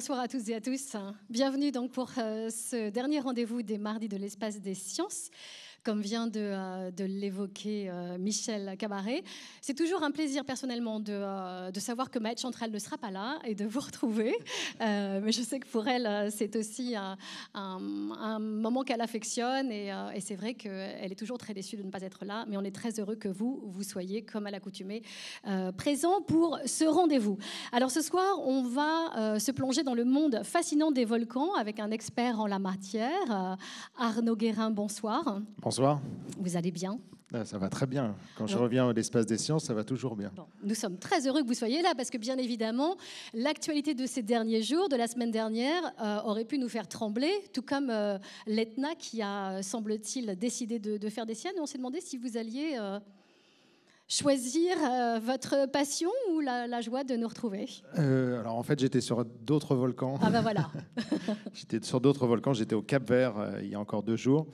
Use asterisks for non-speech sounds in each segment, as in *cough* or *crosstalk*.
Bonsoir à tous et à tous. Bienvenue donc pour euh, ce dernier rendez-vous des mardis de l'espace des sciences comme vient de, euh, l'évoquer euh, Michel Cabaret. C'est toujours un plaisir personnellement de, euh, savoir que Maët elle ne sera pas là et de vous retrouver. mais je sais que pour elle, c'est aussi un, moment qu'elle affectionne et, c'est vrai qu'elle est toujours très déçue de ne pas être là. Mais on est très heureux que vous, vous soyez, comme à l'accoutumée, présent pour ce rendez-vous. Alors ce soir, on va se plonger dans le monde fascinant des volcans avec un expert en la matière, Arnaud Guérin. Bonsoir. Bonsoir. Vous allez bien ah, ça va très bien. Quand je reviens à l'espace des sciences, ça va toujours bien. nous sommes très heureux que vous soyez là parce que, bien évidemment, l'actualité de ces derniers jours, de la semaine dernière, euh, aurait pu nous faire trembler, tout comme euh, l'ETNA qui a, euh, semble-t-il, décidé de, faire des siennes. on s'est demandé si vous alliez choisir euh, votre passion ou la, joie de nous retrouver euh, Alors en fait, j'étais sur d'autres volcans. Ah ben voilà. *laughs* j'étais sur d'autres volcans. J'étais au Cap Vert euh, il y a encore deux jours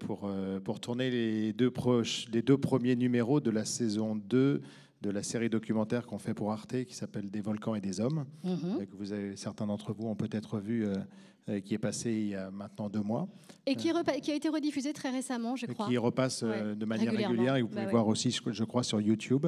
pour, pour tourner les deux, proches, les deux premiers numéros de la saison 2 de la série documentaire qu'on fait pour Arte qui s'appelle Des volcans et des hommes, mhm. que vous avez, certains d'entre vous ont peut-être vu, euh, euh, qui est passé il y a maintenant deux mois. Et qui, euh, a été rediffusé très récemment, je crois. Qui repasse de manière régulière et vous bah pouvez voir aussi, je crois, sur YouTube.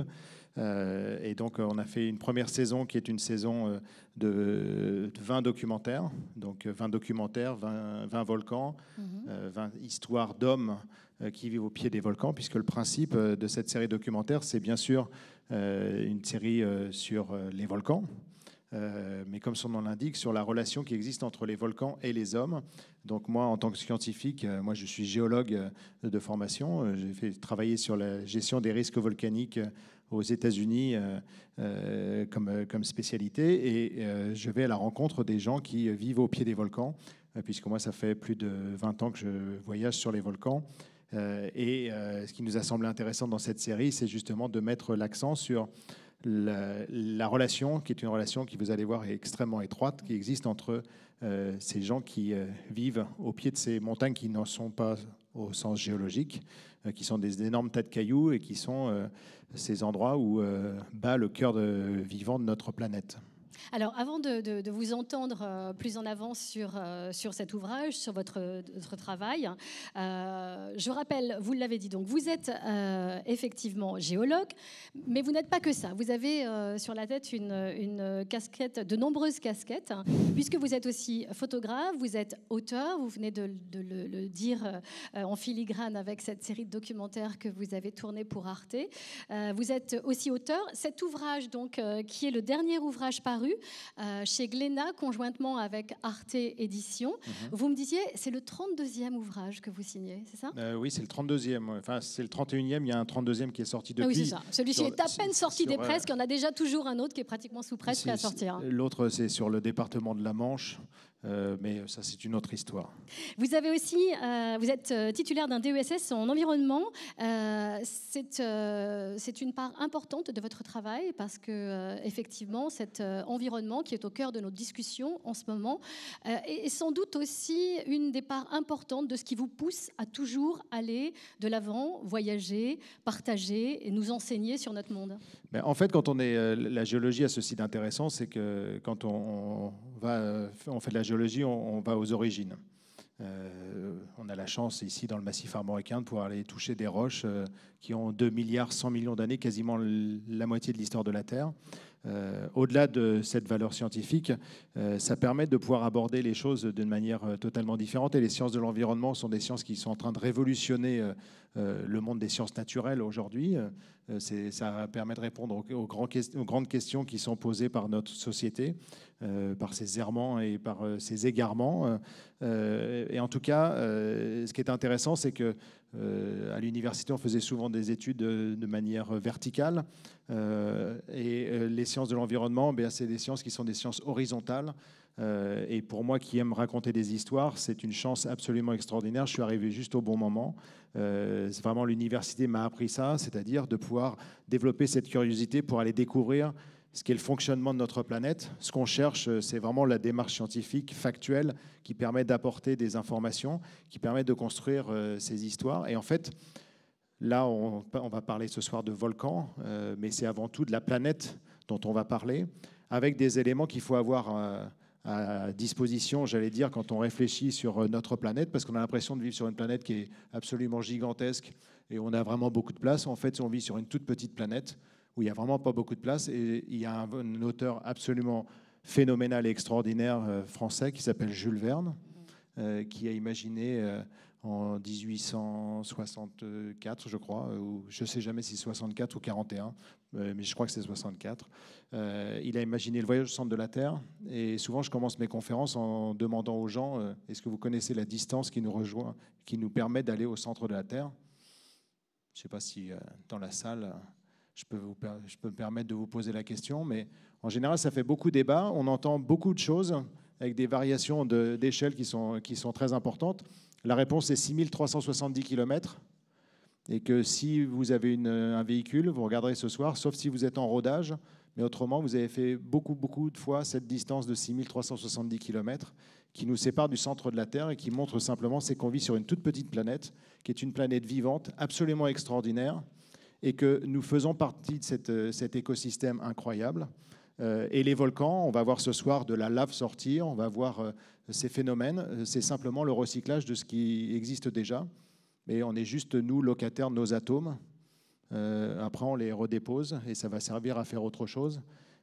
et donc, on a fait une première saison qui est une saison de 20 documentaires. Donc, 20 documentaires, 20, 20 volcans, 20 mhm. histoires d'hommes euh, qui vivent au pied des volcans, puisque le principe euh, de cette série documentaire, c'est bien sûr euh, une série sur les volcans, mais comme son nom l'indique, sur la relation qui existe entre les volcans et les hommes. Donc moi, en tant que scientifique, moi je suis géologue de formation. J'ai fait travailler sur la gestion des risques volcaniques aux États-Unis comme, comme spécialité, et je vais à la rencontre des gens qui vivent au pied des volcans, puisque moi ça fait plus de 20 ans que je voyage sur les volcans. Euh, et euh, ce qui nous a semblé intéressant dans cette série, c'est justement de mettre l'accent sur la, relation, qui est une relation qui, vous allez voir, est extrêmement étroite, qui existe entre euh, ces gens qui vivent au pied de ces montagnes qui n'en sont pas au sens géologique, qui sont des énormes tas de cailloux et qui sont ces endroits où bat le cœur de, vivant de notre planète. Alors, avant de, vous entendre euh, plus en avant sur, euh, sur cet ouvrage, sur votre, votre travail, euh, je rappelle, vous l'avez dit, donc vous êtes euh, effectivement géologue, mais vous n'êtes pas que ça. Vous avez sur la tête une, une, casquette, de nombreuses casquettes, hein, puisque vous êtes aussi photographe, vous êtes auteur, vous venez de, le, dire en filigrane avec cette série de documentaires que vous avez tourné pour Arte. vous êtes aussi auteur. Cet ouvrage, donc, qui est le dernier ouvrage paru, euh, chez Glénat, conjointement avec Arte Édition. Mhm. Vous me disiez, c'est le 32e ouvrage que vous signez, c'est ça euh, Oui, c'est le 32e. Enfin, c'est le 31e. Il y a un 32e qui est sorti ah depuis. oui, c'est ça. Celui-ci est à peine sorti des presses. Il y en a déjà toujours un autre qui est pratiquement sous presse à sortir. Hein. L'autre, c'est sur le département de la Manche. Euh, mais ça, c'est une autre histoire. Vous avez aussi, euh, vous êtes euh, titulaire d'un DESS en environnement. c'est une part importante de votre travail parce que effectivement, cet environnement qui est au cœur de notre discussions en ce moment est, sans doute aussi une des parts importantes de ce qui vous pousse à toujours aller de l'avant, voyager, partager et nous enseigner sur notre monde. Mais en fait, quand on est la géologie a ceci d'intéressant, c'est que quand on euh, on fait de la géologie, on, va aux origines. Euh, on a la chance ici dans le massif armoricain de pouvoir aller toucher des roches euh, qui ont 2 milliards 100 millions d'années, quasiment la moitié de l'histoire de la Terre. Euh, au-delà de cette valeur scientifique, euh, ça permet de pouvoir aborder les choses d'une manière euh, totalement différente. Et les sciences de l'environnement sont des sciences qui sont en train de révolutionner le monde des sciences naturelles aujourd'hui. ça permet de répondre aux, grandes questions qui sont posées par notre société, par ses errements et par ses égarements. et en tout cas, ce qui est intéressant, c'est que euh, à l'université, on faisait souvent des études euh, de, manière verticale. Euh, et les sciences de l'environnement, ben, c'est des sciences qui sont des sciences horizontales. et pour moi qui aime raconter des histoires, c'est une chance absolument extraordinaire. Je suis arrivé juste au bon moment. vraiment, l'université m'a appris ça, c'est-à-dire de pouvoir développer cette curiosité pour aller découvrir ce qui est le fonctionnement de notre planète. Ce qu'on cherche, euh, c'est vraiment la démarche scientifique, factuelle, qui permet d'apporter des informations, qui permet de construire euh, ces histoires. Et en fait, là, on, va parler ce soir de volcans, euh, mais c'est avant tout de la planète dont on va parler, avec des éléments qu'il faut avoir à disposition, j'allais dire, quand on réfléchit sur notre planète, parce qu'on a l'impression de vivre sur une planète qui est absolument gigantesque et on a vraiment beaucoup de place. En fait, on vit sur une toute petite planète où il n'y a vraiment pas beaucoup de place. Et il y a un, auteur absolument phénoménal et extraordinaire euh, français qui s'appelle Jules Verne, euh, qui a imaginé euh, en 1864, je crois, ou je ne sais jamais si 64 ou 41, mais je crois que c'est 64. il a imaginé le voyage au centre de la Terre. Et souvent, je commence mes conférences en demandant aux gens est-ce que vous connaissez la distance qui nous rejoint, qui nous permet d'aller au centre de la Terre Je ne sais pas si dans la salle je peux, je peux me permettre de vous poser la question, mais en général, ça fait beaucoup débat. On entend beaucoup de choses avec des variations d'échelle qui, sont, qui sont très importantes. La réponse est 6370 km. Et que si vous avez une, un véhicule, vous regarderez ce soir, sauf si vous êtes en rodage, mais autrement, vous avez fait beaucoup, beaucoup de fois cette distance de 6370 km qui nous sépare du centre de la Terre et qui montre simplement qu'on vit sur une toute petite planète, qui est une planète vivante, absolument extraordinaire, et que nous faisons partie de euh, cet écosystème incroyable. Euh, et les volcans, on va voir ce soir de la lave sortir, on va voir euh, ces phénomènes, c'est simplement le recyclage de ce qui existe déjà. Mais on est juste, nous, locataires de nos atomes. après, on les redépose et ça va servir à faire autre chose.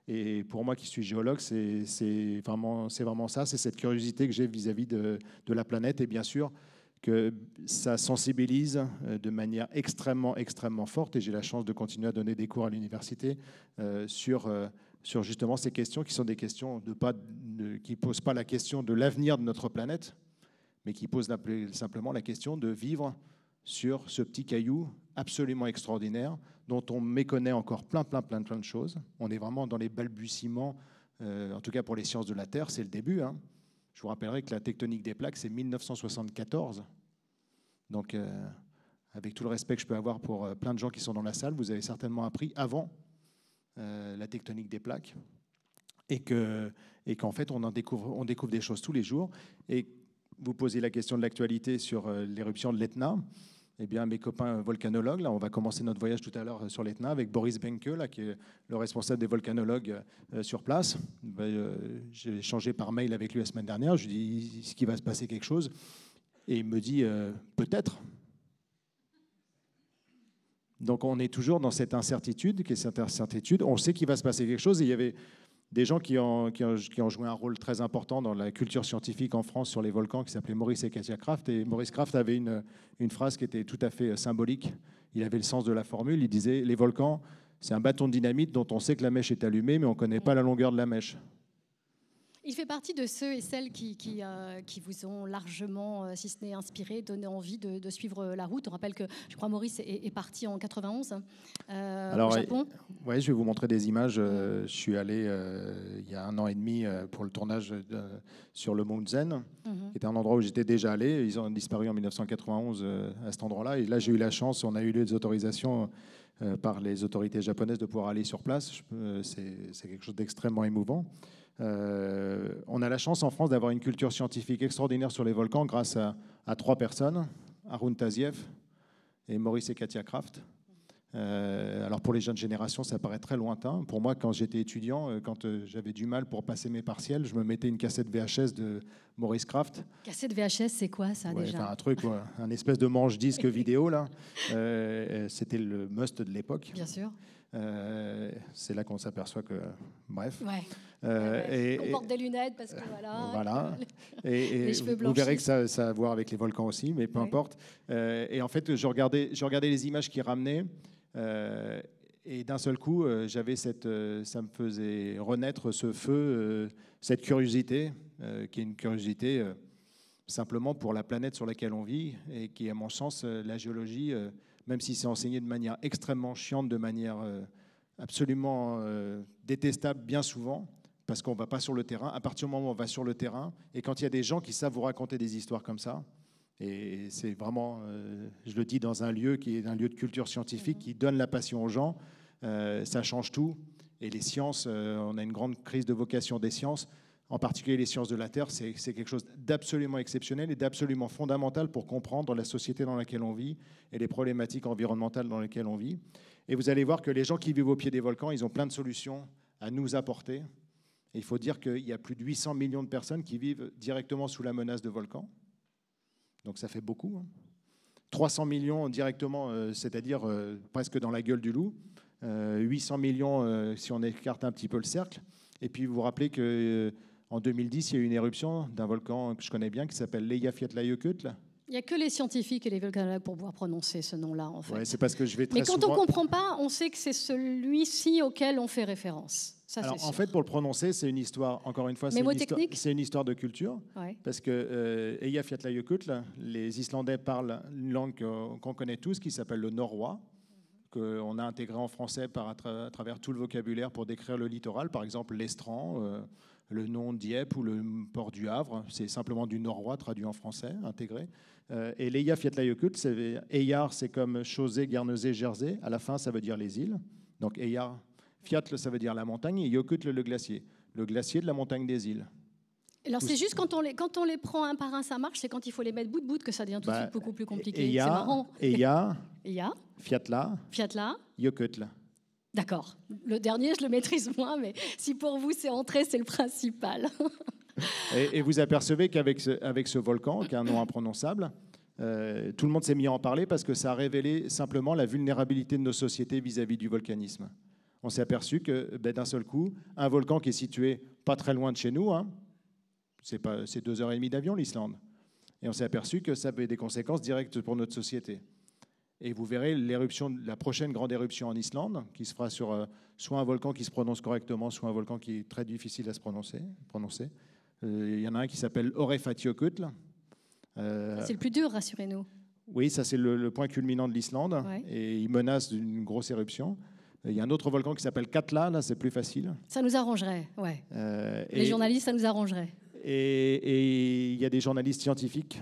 Et pour moi qui suis géologue, c'est vraiment, vraiment ça, c'est cette curiosité que j'ai vis-à-vis de, de, la planète. Et bien sûr, que ça sensibilise euh, de manière extrêmement, extrêmement forte, et j'ai la chance de continuer à donner des cours à l'université euh, sur, euh, sur justement ces questions qui sont des questions de pas, qui ne posent pas la question de l'avenir de notre planète, mais qui posent simplement la question de vivre sur ce petit caillou absolument extraordinaire dont on méconnaît encore plein, plein, plein, plein de choses. On est vraiment dans les balbutiements, en tout cas pour les sciences de la Terre, c'est le début. Hein. Je vous rappellerai que la tectonique des plaques, c'est 1974. Donc, euh, avec tout le respect que je peux avoir pour euh, plein de gens qui sont dans la salle, vous avez certainement appris avant euh, la tectonique des plaques. Et qu'en fait, on, on découvre des choses tous les jours. Et vous posez la question de l'actualité sur l'éruption de l'Etna eh bien, mes copains volcanologues. Là, on va commencer notre voyage tout à l'heure euh, sur l'Etna avec Boris Benke, là, qui est le responsable des volcanologues euh, sur place. Ben, euh, j'ai échangé par mail avec lui la semaine dernière. Je lui dis ce qui va se passer quelque chose Et il me dit peut-être. Donc on est toujours dans cette incertitude, qui est cette incertitude. On sait qu'il va se passer quelque chose. il y avait des gens qui ont, joué un rôle très important dans la culture scientifique en France sur les volcans, qui s'appelait Maurice et Katia Kraft. Et Maurice Kraft avait une, une, phrase qui était tout à fait euh, symbolique. Il avait le sens de la formule. Il disait Les volcans, c'est un bâton de dynamite dont on sait que la mèche est allumée, mais on ne connaît mm. pas la longueur de la mèche. Il fait partie de ceux et celles qui, qui, euh, qui vous ont largement, euh, si ce n'est inspiré, donné envie de, suivre euh, la route. On rappelle que, je crois, Maurice est, parti en 91 hein, Alors, au Japon. Oui, je vais vous montrer des images. Je suis allé il y a un an et demi pour le tournage sur le Mount Zen, C'était mhm. qui était un endroit où j'étais déjà allé. Ils ont disparu en 1991 à cet endroit-là. Et là, j'ai eu la chance, on a eu les autorisations par les autorités japonaises de pouvoir aller sur place. C'est quelque chose d'extrêmement émouvant. Euh, on a la chance en France d'avoir une culture scientifique extraordinaire sur les volcans grâce à, trois personnes, Arun Taziev et Maurice et Katia Kraft. Euh, alors pour les jeunes générations, ça paraît très lointain. Pour moi, quand j'étais étudiant, euh, quand j'avais du mal pour passer mes partiels, je me mettais une cassette VHS de Maurice Kraft. Cassette VHS, c'est quoi ça déjà Un truc, un espèce de manche disque *laughs* vidéo là. C'était le must de l'époque. Bien sûr. Euh, c'est là qu'on s'aperçoit que, bref. Euh, et, on porte des lunettes parce que voilà. Euh, voilà. *laughs* Et, vous verrez que ça, ça, a à voir avec les volcans aussi, mais peu importe. et en fait, je regardais, je regardais les images qui ramenaient. et d'un seul coup, j'avais cette, ça me faisait renaître ce feu, cette curiosité, qui est une curiosité simplement pour la planète sur laquelle on vit et qui, à mon sens, la géologie même si c'est enseigné de manière extrêmement chiante, de manière euh, absolument euh, détestable bien souvent, parce qu'on ne va pas sur le terrain. À partir du moment où on va sur le terrain, et quand il y a des gens qui savent vous raconter des histoires comme ça, et c'est vraiment, euh, je le dis, dans un lieu qui est un lieu de culture scientifique, qui donne la passion aux gens, ça change tout. Et les sciences, on a une grande crise de vocation des sciences en particulier les sciences de la Terre, c'est quelque chose d'absolument exceptionnel et d'absolument fondamental pour comprendre la société dans laquelle on vit et les problématiques environnementales dans lesquelles on vit. Et vous allez voir que les gens qui vivent au pied des volcans, ils ont plein de solutions à nous apporter. Et il faut dire qu'il y a plus de 800 millions de personnes qui vivent directement sous la menace de volcans. Donc ça fait beaucoup. 300 hein. millions directement, euh, c'est-à-dire euh, presque dans la gueule du loup. 800 euh, millions si on écarte un petit peu le cercle. Et puis vous vous rappelez que en 2010, il y a eu une éruption d'un volcan que je connais bien qui s'appelle Eyjafjallajökull. Il n'y a que les scientifiques et les volcanologues pour pouvoir prononcer ce nom-là, en fait. c'est parce que je vais Mais quand on ne comprend pas, on sait que c'est celui-ci auquel on fait référence. Ça, en fait, pour le prononcer, c'est une histoire, encore une fois, c'est une, histoire de culture. Parce que euh, Eyjafjallajökull, les Islandais parlent une langue qu'on connaît tous, qui s'appelle le norrois, qu'on a intégré en français par, à, travers tout le vocabulaire pour décrire le littoral, par exemple l'estran. Euh, le nom Dieppe ou le port du Havre, c'est simplement du norrois traduit en français, intégré. Euh, et Leia Fiatla, c'est Eyar, c'est comme Chausée, Guernesey, Jersey. À la fin, ça veut dire les îles. Donc Eyar, Fiatl, ça veut dire la montagne, et Yokutl, le glacier. Le glacier de la montagne des îles. Alors c'est juste quand on, les, quand on les prend un par un, ça marche. C'est quand il faut les mettre bout de bout que ça devient tout de suite bah, beaucoup plus compliqué. C'est marrant. *laughs* Fiatla, Fiatla, Yokutl. D'accord. Le dernier, je le maîtrise moins, mais si pour vous c'est entré, c'est le principal. et, vous apercevez qu'avec ce, volcan, qui a un nom imprononçable, euh, tout le monde s'est mis à en parler parce que ça a révélé simplement la vulnérabilité de nos sociétés vis-à-vis du volcanisme. On s'est aperçu que ben, d'un seul coup, un volcan qui est situé pas très loin de chez nous, hein, c'est deux heures et demie d'avion l'Islande, et on s'est aperçu que ça avait des conséquences directes pour notre société. Et vous verrez l'éruption, la prochaine grande éruption en Islande, qui se fera sur euh, soit un volcan qui se prononce correctement, soit un volcan qui est très difficile à se prononcer. prononcer. Euh, il y en a un qui s'appelle Orefatiokutl. Euh, c'est le plus dur, rassurez-nous. Oui, ça c'est le, point culminant de l'Islande, et il menace d'une grosse éruption. Il y a un autre volcan qui s'appelle Katla, là c'est plus facile. Ça nous arrangerait, ouais. Les journalistes, ça nous arrangerait. Et il y a des journalistes scientifiques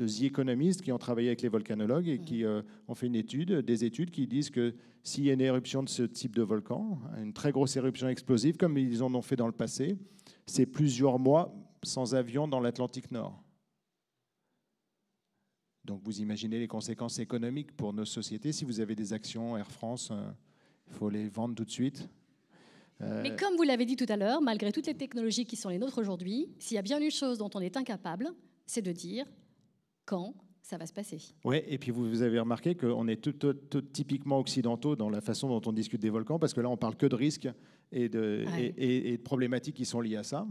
de The Economist qui ont travaillé avec les volcanologues et qui euh, ont fait une étude, des études qui disent que s'il y a une éruption de ce type de volcan, une très grosse éruption explosive, comme ils en ont fait dans le passé, c'est plusieurs mois sans avion dans l'Atlantique Nord. Donc vous imaginez les conséquences économiques pour nos sociétés. Si vous avez des actions Air France, euh, il faut les vendre tout de suite. Euh, Mais comme vous l'avez dit tout à l'heure, malgré toutes les technologies qui sont les nôtres aujourd'hui, s'il y a bien une chose dont on est incapable, c'est de dire quand ça va se passer. Oui, et puis vous, avez remarqué qu'on est tout, typiquement occidentaux dans la façon dont on discute des volcans, parce que là, on parle que de risques et de, ah problématiques qui sont liées à ça.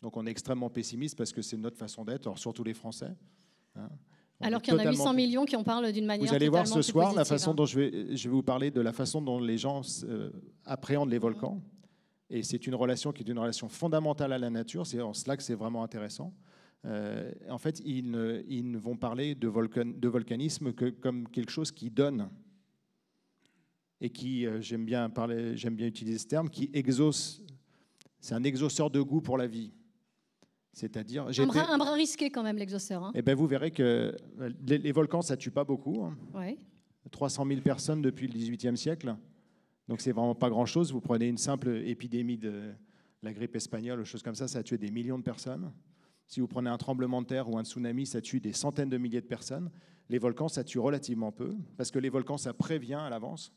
Donc on est extrêmement pessimiste parce que c'est notre façon d'être, surtout les Français. Hein. Alors qu'il y en a 800 millions qui en parlent d'une manière. Vous allez voir ce soir la façon hein. dont je vais, je vais vous parler de la façon dont les gens euh, appréhendent les volcans. Et c'est une relation qui est une relation fondamentale à la nature. C'est en cela que c'est vraiment intéressant. Euh, en fait, ils ne, vont parler de, de volcanisme que comme quelque chose qui donne et qui, euh, j'aime bien parler, j'aime bien utiliser ce terme, qui exauce. C'est un exauceur de goût pour la vie. C'est-à-dire, un, bras, risqué quand même l'exauceur. Hein. Et eh ben, vous verrez que euh, les, volcans ça tue pas beaucoup. Hein. 300 000 personnes depuis le XVIIIe siècle. Donc c'est vraiment pas grand-chose. Vous prenez une simple épidémie de la grippe espagnole, ou choses comme ça, ça a tué des millions de personnes. Si vous prenez un tremblement de terre ou un tsunami, ça tue des centaines de milliers de personnes. Les volcans, ça tue relativement peu, parce que les volcans, ça prévient à l'avance.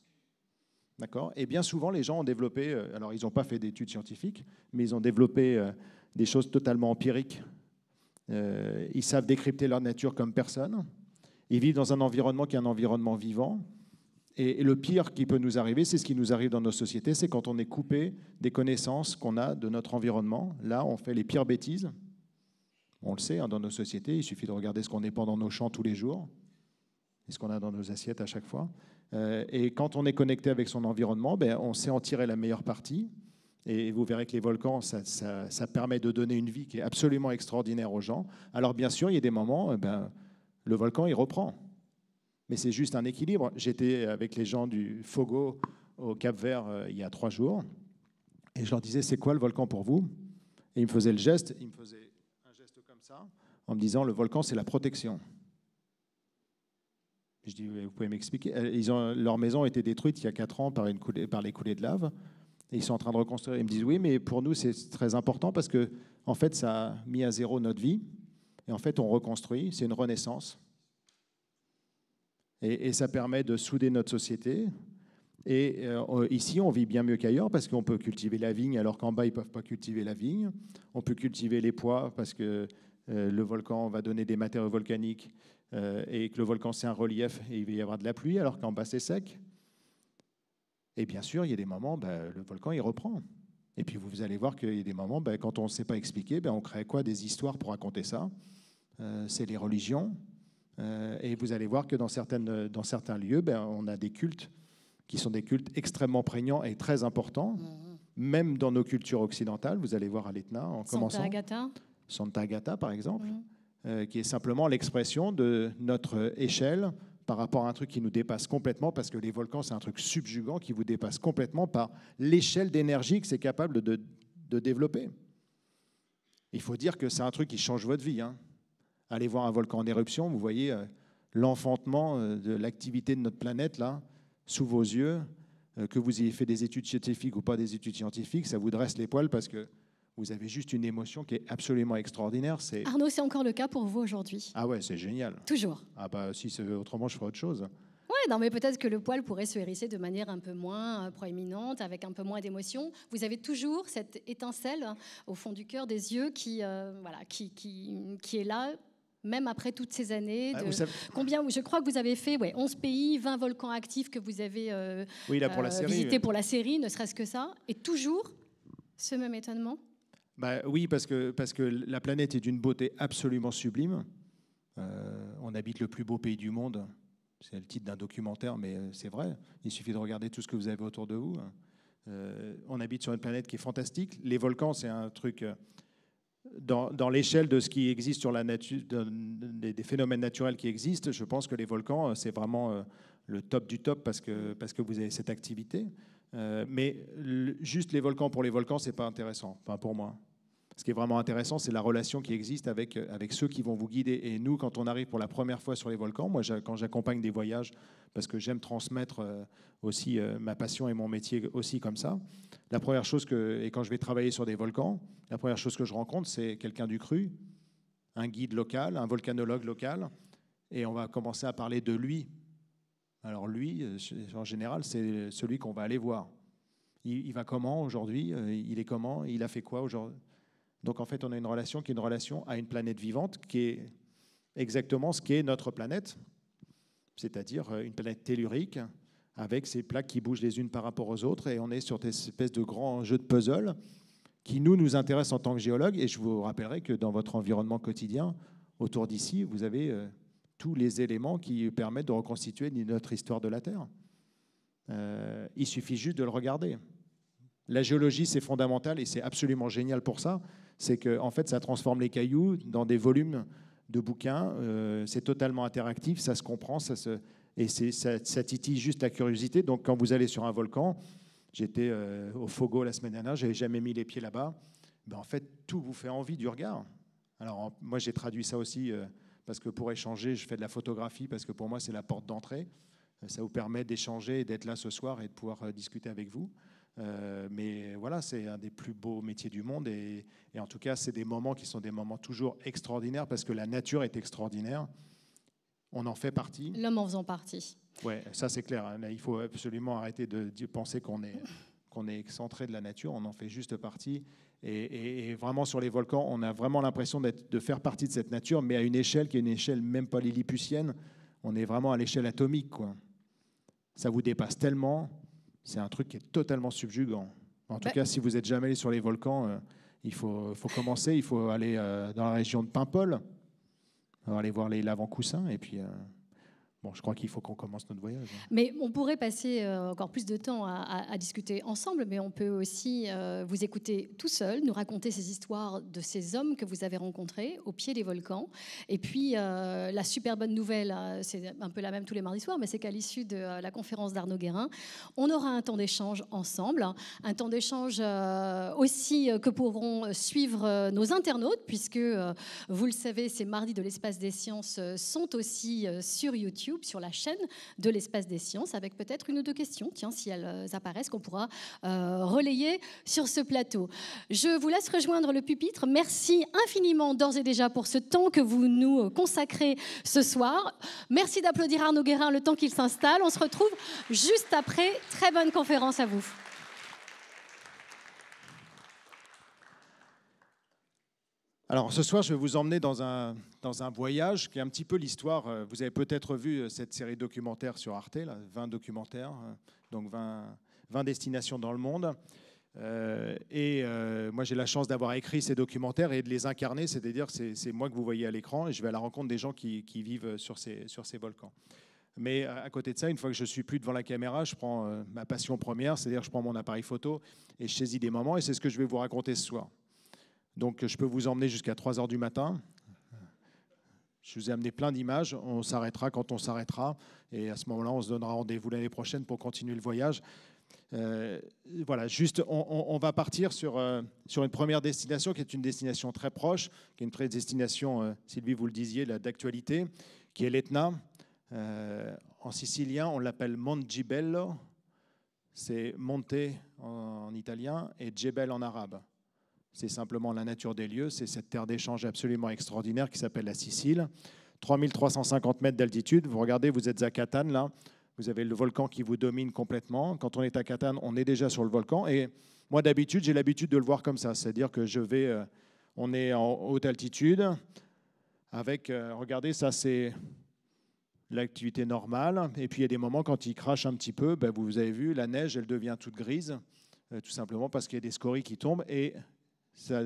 D'accord Et bien souvent, les gens ont développé, euh, alors ils n'ont pas fait d'études scientifiques, mais ils ont développé euh, des choses totalement empiriques. Euh, ils savent décrypter leur nature comme personne. Ils vivent dans un environnement qui est un environnement vivant. Et, le pire qui peut nous arriver, c'est ce qui nous arrive dans nos sociétés, c'est quand on est coupé des connaissances qu'on a de notre environnement. Là, on fait les pires bêtises. On le sait, hein, dans nos sociétés, il suffit de regarder ce qu'on est pendant nos champs tous les jours et ce qu'on a dans nos assiettes à chaque fois. Euh, et quand on est connecté avec son environnement, ben, on sait en tirer la meilleure partie. Et vous verrez que les volcans, ça, permet de donner une vie qui est absolument extraordinaire aux gens. Alors bien sûr, il y a des moments, euh, ben, le volcan, il reprend. Mais c'est juste un équilibre. J'étais avec les gens du Fogo au Cap Vert euh, il y a trois jours. Et je leur disais, c'est quoi le volcan pour vous Et ils me faisaient le geste, ils me faisaient en me disant le volcan, c'est la protection. Je dis, vous pouvez m'expliquer euh, ils ont, Leur maison a été détruite il y a 4 ans par, les coulées de lave. Et ils sont en train de reconstruire. Ils me disent, oui, mais pour nous, c'est très important parce que, en fait, ça a mis à zéro notre vie. Et en fait, on reconstruit. C'est une renaissance. Et, ça permet de souder notre société. Et euh, ici, on vit bien mieux qu'ailleurs parce qu'on peut cultiver la vigne alors qu'en bas, ils ne peuvent pas cultiver la vigne. On peut cultiver les pois parce que euh, le volcan va donner des matériaux volcaniques euh, et que le volcan c'est un relief et il va y avoir de la pluie alors qu'en bas c'est sec. Et bien sûr, il y a des moments, bah, le volcan il reprend. Et puis vous allez voir qu'il y a des moments, bah, quand on ne sait pas expliquer, bah, on crée quoi Des histoires pour raconter ça. Euh, c'est les religions. et vous allez voir que dans, certains lieux, on a des cultes qui sont des cultes extrêmement prégnants et très importants, mm-hmm. même dans nos cultures occidentales. Vous allez voir à l'Etna en commençant. Santa Gata, par exemple, mm. euh, qui est simplement l'expression de notre échelle par rapport à un truc qui nous dépasse complètement, parce que les volcans, c'est un truc subjugant qui vous dépasse complètement par l'échelle d'énergie que c'est capable de, développer. Il faut dire que c'est un truc qui change votre vie. Hein. Allez voir un volcan en éruption, vous voyez euh, l'enfantement euh, de l'activité de notre planète, là, sous vos yeux. que vous ayez fait des études scientifiques ou pas des études scientifiques, ça vous dresse les poils parce que vous avez juste une émotion qui est absolument extraordinaire. C'est... Arnaud, c'est encore le cas pour vous aujourd'hui Ah ouais, c'est génial. Toujours Ah bah si, c'est... autrement je ferais autre chose. Ouais, non, mais peut-être que le poil pourrait se hérisser de manière un peu moins euh, proéminente, avec un peu moins d'émotion. Vous avez toujours cette étincelle hein, au fond du cœur, des yeux, qui, euh, voilà, qui, qui, qui est là même après toutes ces années. Ah, de... Je crois que vous avez fait ouais, 11 pays, 20 volcans actifs que vous avez euh, visités pour la série, ne serait-ce que ça. Et toujours ce même étonnement bah oui, parce que, parce que la planète est d'une beauté absolument sublime. Euh, on habite le plus beau pays du monde. C'est le titre d'un documentaire, mais euh, c'est vrai. Il suffit de regarder tout ce que vous avez autour de vous. Euh, on habite sur une planète qui est fantastique. Les volcans, c'est un truc dans, dans l'échelle de ce qui existe sur la nature, des, phénomènes naturels qui existent. Je pense que les volcans, c'est vraiment le top du top parce que, parce que vous avez cette activité. mais juste les volcans pour les volcans, c'est pas intéressant, enfin pour moi ce qui est vraiment intéressant, c'est la relation qui existe avec, euh, avec ceux qui vont vous guider. Et nous, quand on arrive pour la première fois sur les volcans, moi, quand j'accompagne des voyages, parce que j'aime transmettre euh, aussi euh, ma passion et mon métier aussi comme ça, la première chose que, et quand je vais travailler sur des volcans, la première chose que je rencontre, c'est quelqu'un du cru, un guide local, un volcanologue local, et on va commencer à parler de lui. Alors lui, en général, c'est celui qu'on va aller voir. il va comment aujourd'hui Il est comment Il a fait quoi aujourd'hui donc en fait, on a une relation qui est une relation à une planète vivante, qui est exactement ce qu'est notre planète, c'est-à-dire euh, une planète tellurique, avec ces plaques qui bougent les unes par rapport aux autres, et on est sur des espèces de grand jeu de puzzle qui, nous, nous intéressent en tant que géologues, et je vous rappellerai que dans votre environnement quotidien, autour d'ici, vous avez euh, tous les éléments qui permettent de reconstituer notre histoire de la Terre. Euh, il suffit juste de le regarder. La géologie, c'est fondamental et c'est absolument génial pour ça, c'est que en fait, ça transforme les cailloux dans des volumes de bouquins. Euh, c'est totalement interactif, ça se comprend, ça se et ça, titille juste la curiosité. Donc, quand vous allez sur un volcan, j'étais euh, au Fogo la semaine dernière, j'avais jamais mis les pieds là-bas. Ben, en fait, tout vous fait envie du regard. Alors, moi, j'ai traduit ça aussi euh, parce que pour échanger, je fais de la photographie parce que pour moi, c'est la porte d'entrée. Ça vous permet d'échanger, et d'être là ce soir et de pouvoir discuter avec vous. Euh, mais voilà, c'est un des plus beaux métiers du monde. Et, en tout cas, c'est des moments qui sont des moments toujours extraordinaires parce que la nature est extraordinaire. On en fait partie. L'homme en faisant partie. Oui, ça c'est clair. Hein. il faut absolument arrêter de, penser qu'on est, qu'on est excentré de la nature. On en fait juste partie. Et, vraiment sur les volcans, on a vraiment l'impression de faire partie de cette nature, mais à une échelle qui est une échelle même pas lilliputienne. On est vraiment à l'échelle atomique. Ça vous dépasse tellement c'est un truc qui est totalement subjugant. En tout bah. cas, si vous n'êtes jamais allé sur les volcans, euh, il faut, commencer. Il faut aller euh, dans la région de Paimpol, aller voir les lavant coussins, et puis. Euh, Bon, je crois qu'il faut qu'on commence notre voyage. Hein. Mais on pourrait passer euh, encore plus de temps à, discuter ensemble, mais on peut aussi euh, vous écouter tout seul, nous raconter ces histoires de ces hommes que vous avez rencontrés au pied des volcans. Et puis, euh, la super bonne nouvelle, c'est un peu la même tous les mardis soirs, mais c'est qu'à l'issue de la conférence d'Arnaud Guérin, on aura un temps d'échange ensemble, un temps d'échange aussi que pourront suivre nos internautes, puisque, vous le savez, ces mardis de l'espace des sciences sont aussi sur YouTube sur la chaîne de l'espace des sciences, avec peut-être une ou deux questions, tiens, si elles euh, apparaissent, qu'on pourra euh, relayer sur ce plateau. Je vous laisse rejoindre le pupitre. Merci infiniment d'ores et déjà pour ce temps que vous nous euh, consacrez ce soir. Merci d'applaudir Arnaud Guérin le temps qu'il s'installe. On se retrouve juste après. Très bonne conférence à vous. Alors ce soir, je vais vous emmener dans un, dans un voyage qui est un petit peu l'histoire. Euh, vous avez peut-être vu euh, cette série documentaire sur Arte, là, 20 documentaires, hein, donc 20, 20 destinations dans le monde. Euh, et moi, j'ai la chance d'avoir écrit ces documentaires et de les incarner, c'est-à-dire que c'est moi que vous voyez à l'écran et je vais à la rencontre des gens qui, vivent sur ces, sur ces volcans. Mais à côté de ça, une fois que je suis plus devant la caméra, je prends ma passion première, c'est-à-dire je prends mon appareil photo et je saisis des moments et c'est ce que je vais vous raconter ce soir. Donc, je peux vous emmener jusqu'à 3 heures du matin. Je vous ai amené plein d'images. On s'arrêtera quand on s'arrêtera. Et à ce moment-là, on se donnera rendez-vous l'année prochaine pour continuer le voyage. Euh, voilà, juste, on, va partir sur, euh, sur une première destination qui est une destination très proche, qui est une très destination, euh, Sylvie, vous le disiez, d'actualité, qui est l'Etna. en sicilien, on l'appelle Gibello. C'est monté en, en italien et Jebel en arabe. C'est simplement la nature des lieux, c'est cette terre d'échange absolument extraordinaire qui s'appelle la Sicile. 3350 mètres d'altitude, vous regardez, vous êtes à Catane là, vous avez le volcan qui vous domine complètement. Quand on est à Catane, on est déjà sur le volcan. Et moi, d'habitude, j'ai l'habitude de le voir comme ça. C'est-à-dire que je vais, euh, on est en haute altitude, avec, euh, regardez, ça c'est l'activité normale. Et puis il y a des moments quand il crache un petit peu, ben, vous avez vu, la neige, elle devient toute grise, euh, tout simplement parce qu'il y a des scories qui tombent. Et ça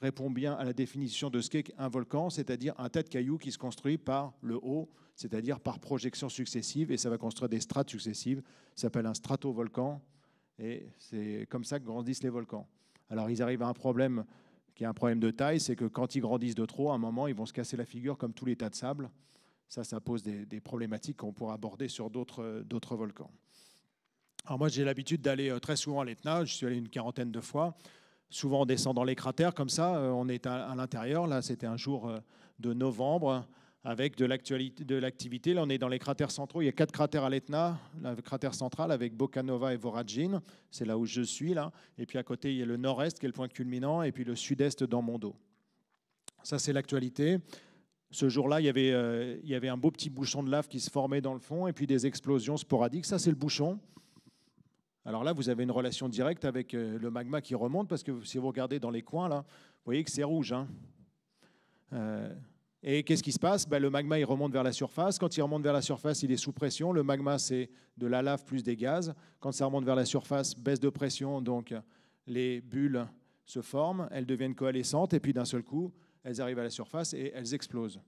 répond bien à la définition de ce qu'est un volcan, c'est-à-dire un tas de cailloux qui se construit par le haut, c'est-à-dire par projection successive, et ça va construire des strates successives. Ça s'appelle un stratovolcan, et c'est comme ça que grandissent les volcans. Alors ils arrivent à un problème qui est un problème de taille, c'est que quand ils grandissent de trop, à un moment, ils vont se casser la figure comme tous les tas de sable. Ça, ça pose des, des problématiques qu'on pourra aborder sur d'autres volcans. Alors moi, j'ai l'habitude d'aller euh, très souvent à l'Etna, je suis allé une quarantaine de fois. Souvent, en descendant les cratères comme ça. Euh, on est à, l'intérieur. Là, c'était un jour euh, de novembre avec de l'activité. Là, on est dans les cratères centraux. Il y a quatre cratères à l'Etna, le cratère central avec Bocanova et Voragine. C'est là où je suis, là. Et puis à côté, il y a le nord-est qui est le point culminant, et puis le sud-est dans mon dos. Ça, c'est l'actualité. Ce jour-là, il y avait euh, un beau petit bouchon de lave qui se formait dans le fond, et puis des explosions sporadiques. Ça, c'est le bouchon. Alors là, vous avez une relation directe avec euh, le magma qui remonte, parce que si vous regardez dans les coins, là, vous voyez que c'est rouge. Hein. Euh, et qu'est-ce qui se passe bah, Le magma, il remonte vers la surface. Quand il remonte vers la surface, il est sous pression. Le magma, c'est de la lave plus des gaz. Quand ça remonte vers la surface, baisse de pression, donc les bulles se forment, elles deviennent coalescentes, et puis d'un seul coup, elles arrivent à la surface et elles explosent.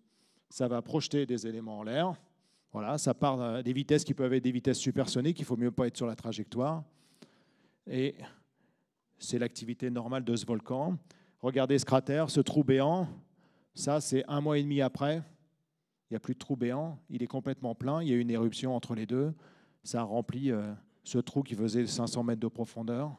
Ça va projeter des éléments en l'air. Voilà, ça part des vitesses qui peuvent être des vitesses supersoniques, il faut mieux pas être sur la trajectoire. Et c'est l'activité normale de ce volcan. Regardez ce cratère, ce trou béant. Ça, c'est un mois et demi après. Il n'y a plus de trou béant. Il est complètement plein. Il y a eu une éruption entre les deux. Ça a rempli euh, ce trou qui faisait 500 mètres de profondeur.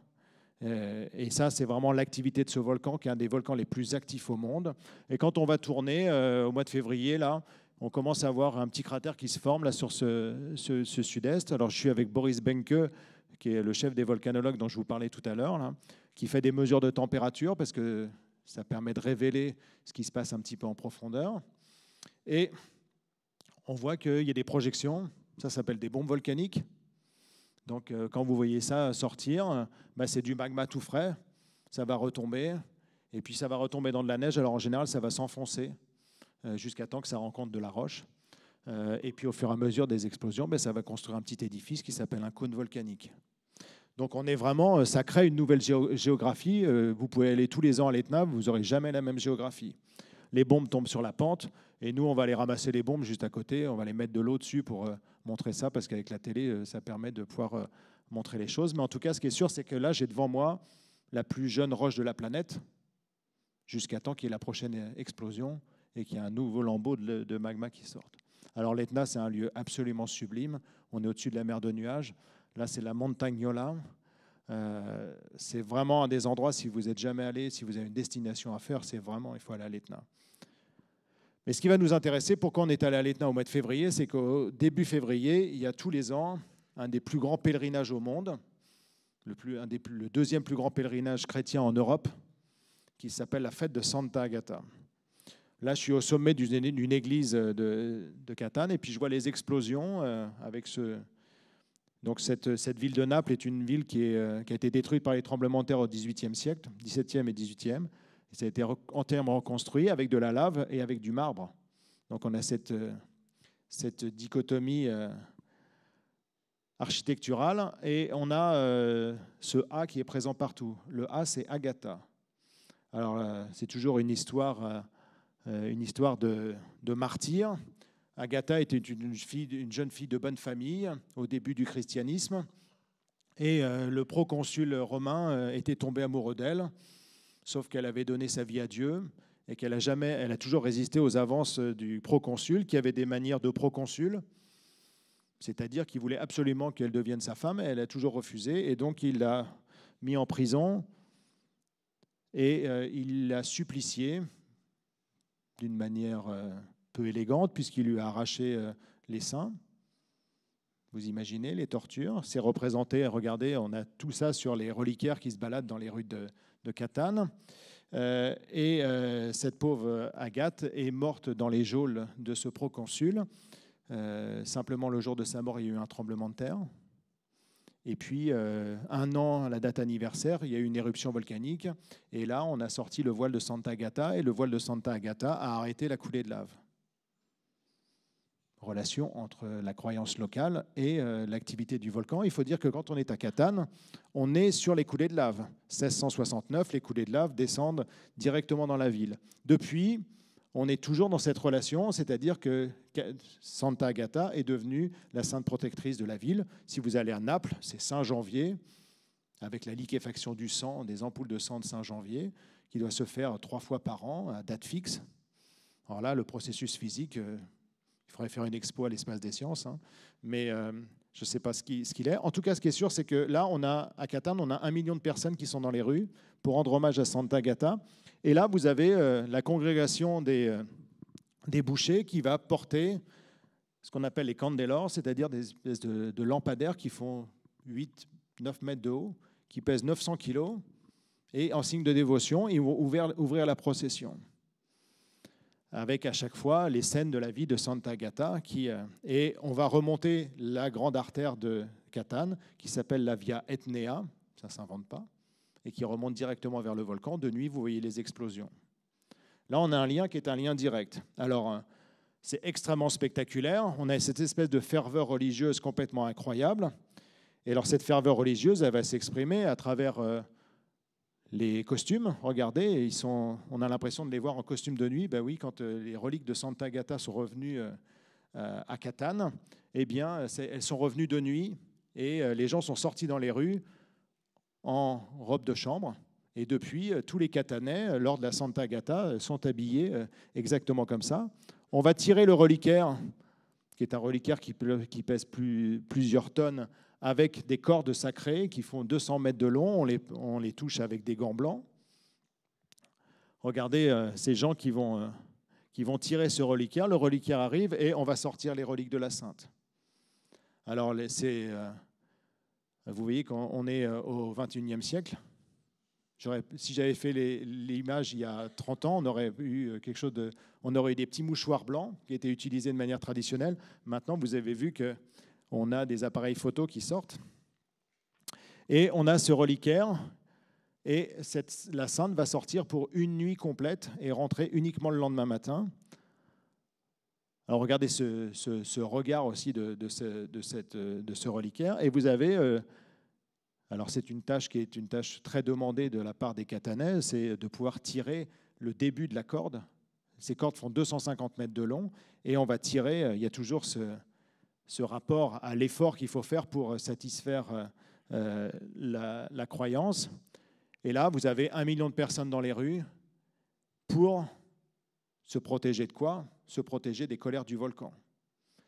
Euh, et ça, c'est vraiment l'activité de ce volcan, qui est un des volcans les plus actifs au monde. Et quand on va tourner euh, au mois de février, là, on commence à voir un petit cratère qui se forme là sur ce, sud-est. Alors je suis avec Boris Benke, qui est le chef des volcanologues dont je vous parlais tout à l'heure, qui fait des mesures de température parce que ça permet de révéler ce qui se passe un petit peu en profondeur. Et on voit qu'il y a des projections, ça s'appelle des bombes volcaniques. Donc euh, quand vous voyez ça sortir, bah, c'est du magma tout frais, ça va retomber, et puis ça va retomber dans de la neige, alors en général ça va s'enfoncer. Euh, jusqu'à temps que ça rencontre de la roche. Euh, et puis au fur et à mesure des explosions, ben, ça va construire un petit édifice qui s'appelle un cône volcanique. Donc on est vraiment, euh, ça crée une nouvelle géographie. Vous pouvez aller tous les ans à l'Etna, vous n'aurez jamais la même géographie. Les bombes tombent sur la pente et nous, on va aller ramasser les bombes juste à côté, on va les mettre de l'eau dessus pour montrer ça parce qu'avec la télé, ça permet de pouvoir montrer les choses. Mais en tout cas, ce qui est sûr, c'est que là, j'ai devant moi la plus jeune roche de la planète jusqu'à temps qu'il y ait la prochaine explosion et qu'il y a un nouveau lambeau de, magma qui sort. Alors l'Etna, c'est un lieu absolument sublime. On est au-dessus de la mer de nuages. Là, c'est la Montagnola. Euh, c'est vraiment un des endroits, si vous n'êtes jamais allé, si vous avez une destination à faire, c'est vraiment, il faut aller à l'Etna. Mais ce qui va nous intéresser, pourquoi on est allé à l'Etna au mois de février, c'est qu'au début février, il y a tous les ans un des plus grands pèlerinages au monde, le, le deuxième plus grand pèlerinage chrétien en Europe, qui s'appelle la fête de Santa Agatha. Là, je suis au sommet d'une église euh, de, de, Catane et puis je vois les explosions euh, avec ce. Donc, cette, cette ville de Naples est une ville qui, est, euh, qui, a été détruite par les tremblements de terre au XVIIIe siècle, XVIIe et XVIIIe. Et ça a été entièrement reconstruit avec de la lave et avec du marbre. Donc, on a cette, cette dichotomie architecturale et on a ce A qui est présent partout. Le A, c'est Agatha. Alors, c'est toujours une histoire euh, une histoire de, de martyr. Agatha était une, fille, une, jeune fille de bonne famille au début du christianisme, et euh, le proconsul romain euh, était tombé amoureux d'elle, sauf qu'elle avait donné sa vie à Dieu et qu'elle a toujours résisté aux avances du proconsul, qui avait des manières de proconsul, c'est-à-dire qu'il voulait absolument qu'elle devienne sa femme, et elle a toujours refusé, et donc il l'a mis en prison et il l'a suppliciée d'une manière euh, peu élégante, puisqu'il lui a arraché euh, les seins. Vous imaginez les tortures C'est représenté, regardez, on a tout ça sur les reliquaires qui se baladent dans les rues de, Catane. Euh, et cette pauvre Agathe est morte dans les geôles de ce proconsul. simplement, le jour de sa mort, il y a eu un tremblement de terre. Et puis, euh, un an à la date anniversaire, il y a eu une éruption volcanique. Et là, on a sorti le voile de Santa Agata. Et le voile de Santa Agata a arrêté la coulée de lave. Relation entre la croyance locale et euh, l'activité du volcan. Il faut dire que quand on est à Catane, on est sur les coulées de lave. 1669, les coulées de lave descendent directement dans la ville. Depuis, on est toujours dans cette relation, c'est-à-dire que Santa Agatha est devenue la sainte protectrice de la ville. Si vous allez à Naples, c'est Saint Janvier, avec la liquéfaction du sang, des ampoules de sang de Saint Janvier, qui doit se faire trois fois par an, à date fixe. Alors là, le processus physique, euh, il faudrait faire une expo à l'espace des sciences, hein. mais euh, je ne sais pas ce qu'il est. En tout cas, ce qui est sûr, c'est que là, on a, à Catane, on a un million de personnes qui sont dans les rues pour rendre hommage à Santa Agatha. Et là, vous avez euh, la congrégation euh, des, bouchers qui va porter ce qu'on appelle les candélores, c'est-à-dire des espèces de, lampadaires qui font 8, 9 mètres de haut, qui pèsent 900 kilos, et en signe de dévotion, ils vont ouvrir, la procession avec à chaque fois les scènes de la vie de Santa Gata. Qui, euh, et on va remonter la grande artère de Catane, qui s'appelle la Via Etnea, ça ne s'invente pas, et qui remonte directement vers le volcan. De nuit, vous voyez les explosions. Là, on a un lien qui est un lien direct. Alors, euh, c'est extrêmement spectaculaire. On a cette espèce de ferveur religieuse complètement incroyable. Et alors, cette ferveur religieuse, elle va s'exprimer à travers euh, les costumes. Regardez, ils sont, on a l'impression de les voir en costume de nuit. Ben oui, quand euh, les reliques de Santa Agata sont revenues à Catane, eh bien, elles sont revenues de nuit et les gens sont sortis dans les rues en robe de chambre. Et depuis, euh, tous les Catanais, euh, lors de la Santa Gata, euh, sont habillés exactement comme ça. On va tirer le reliquaire, qui est un reliquaire qui, pèse plusieurs tonnes, avec des cordes sacrées qui font 200 mètres de long. On les, on les touche avec des gants blancs. Regardez ces gens qui vont, qui vont tirer ce reliquaire. Le reliquaire arrive et on va sortir les reliques de la Sainte. Alors, c'est. Vous voyez qu'on est euh, au 21e siècle. Si j'avais fait l'image il y a 30 ans, on aurait eu euh, quelque chose on aurait eu des petits mouchoirs blancs qui étaient utilisés de manière traditionnelle. Maintenant, vous avez vu que on a des appareils photo qui sortent et on a ce reliquaire et la sainte va sortir pour une nuit complète et rentrer uniquement le lendemain matin regardez ce, regard aussi de, ce, reliquaire. Et vous avez, euh, alors c'est une tâche qui est une tâche très demandée de la part des Catanais, c'est de pouvoir tirer le début de la corde. Ces cordes font 250 mètres de long et on va tirer, euh, il y a toujours ce, rapport à l'effort qu'il faut faire pour euh, satisfaire la croyance. Et là, vous avez un million de personnes dans les rues pour se protéger de quoi se protéger des colères du volcan.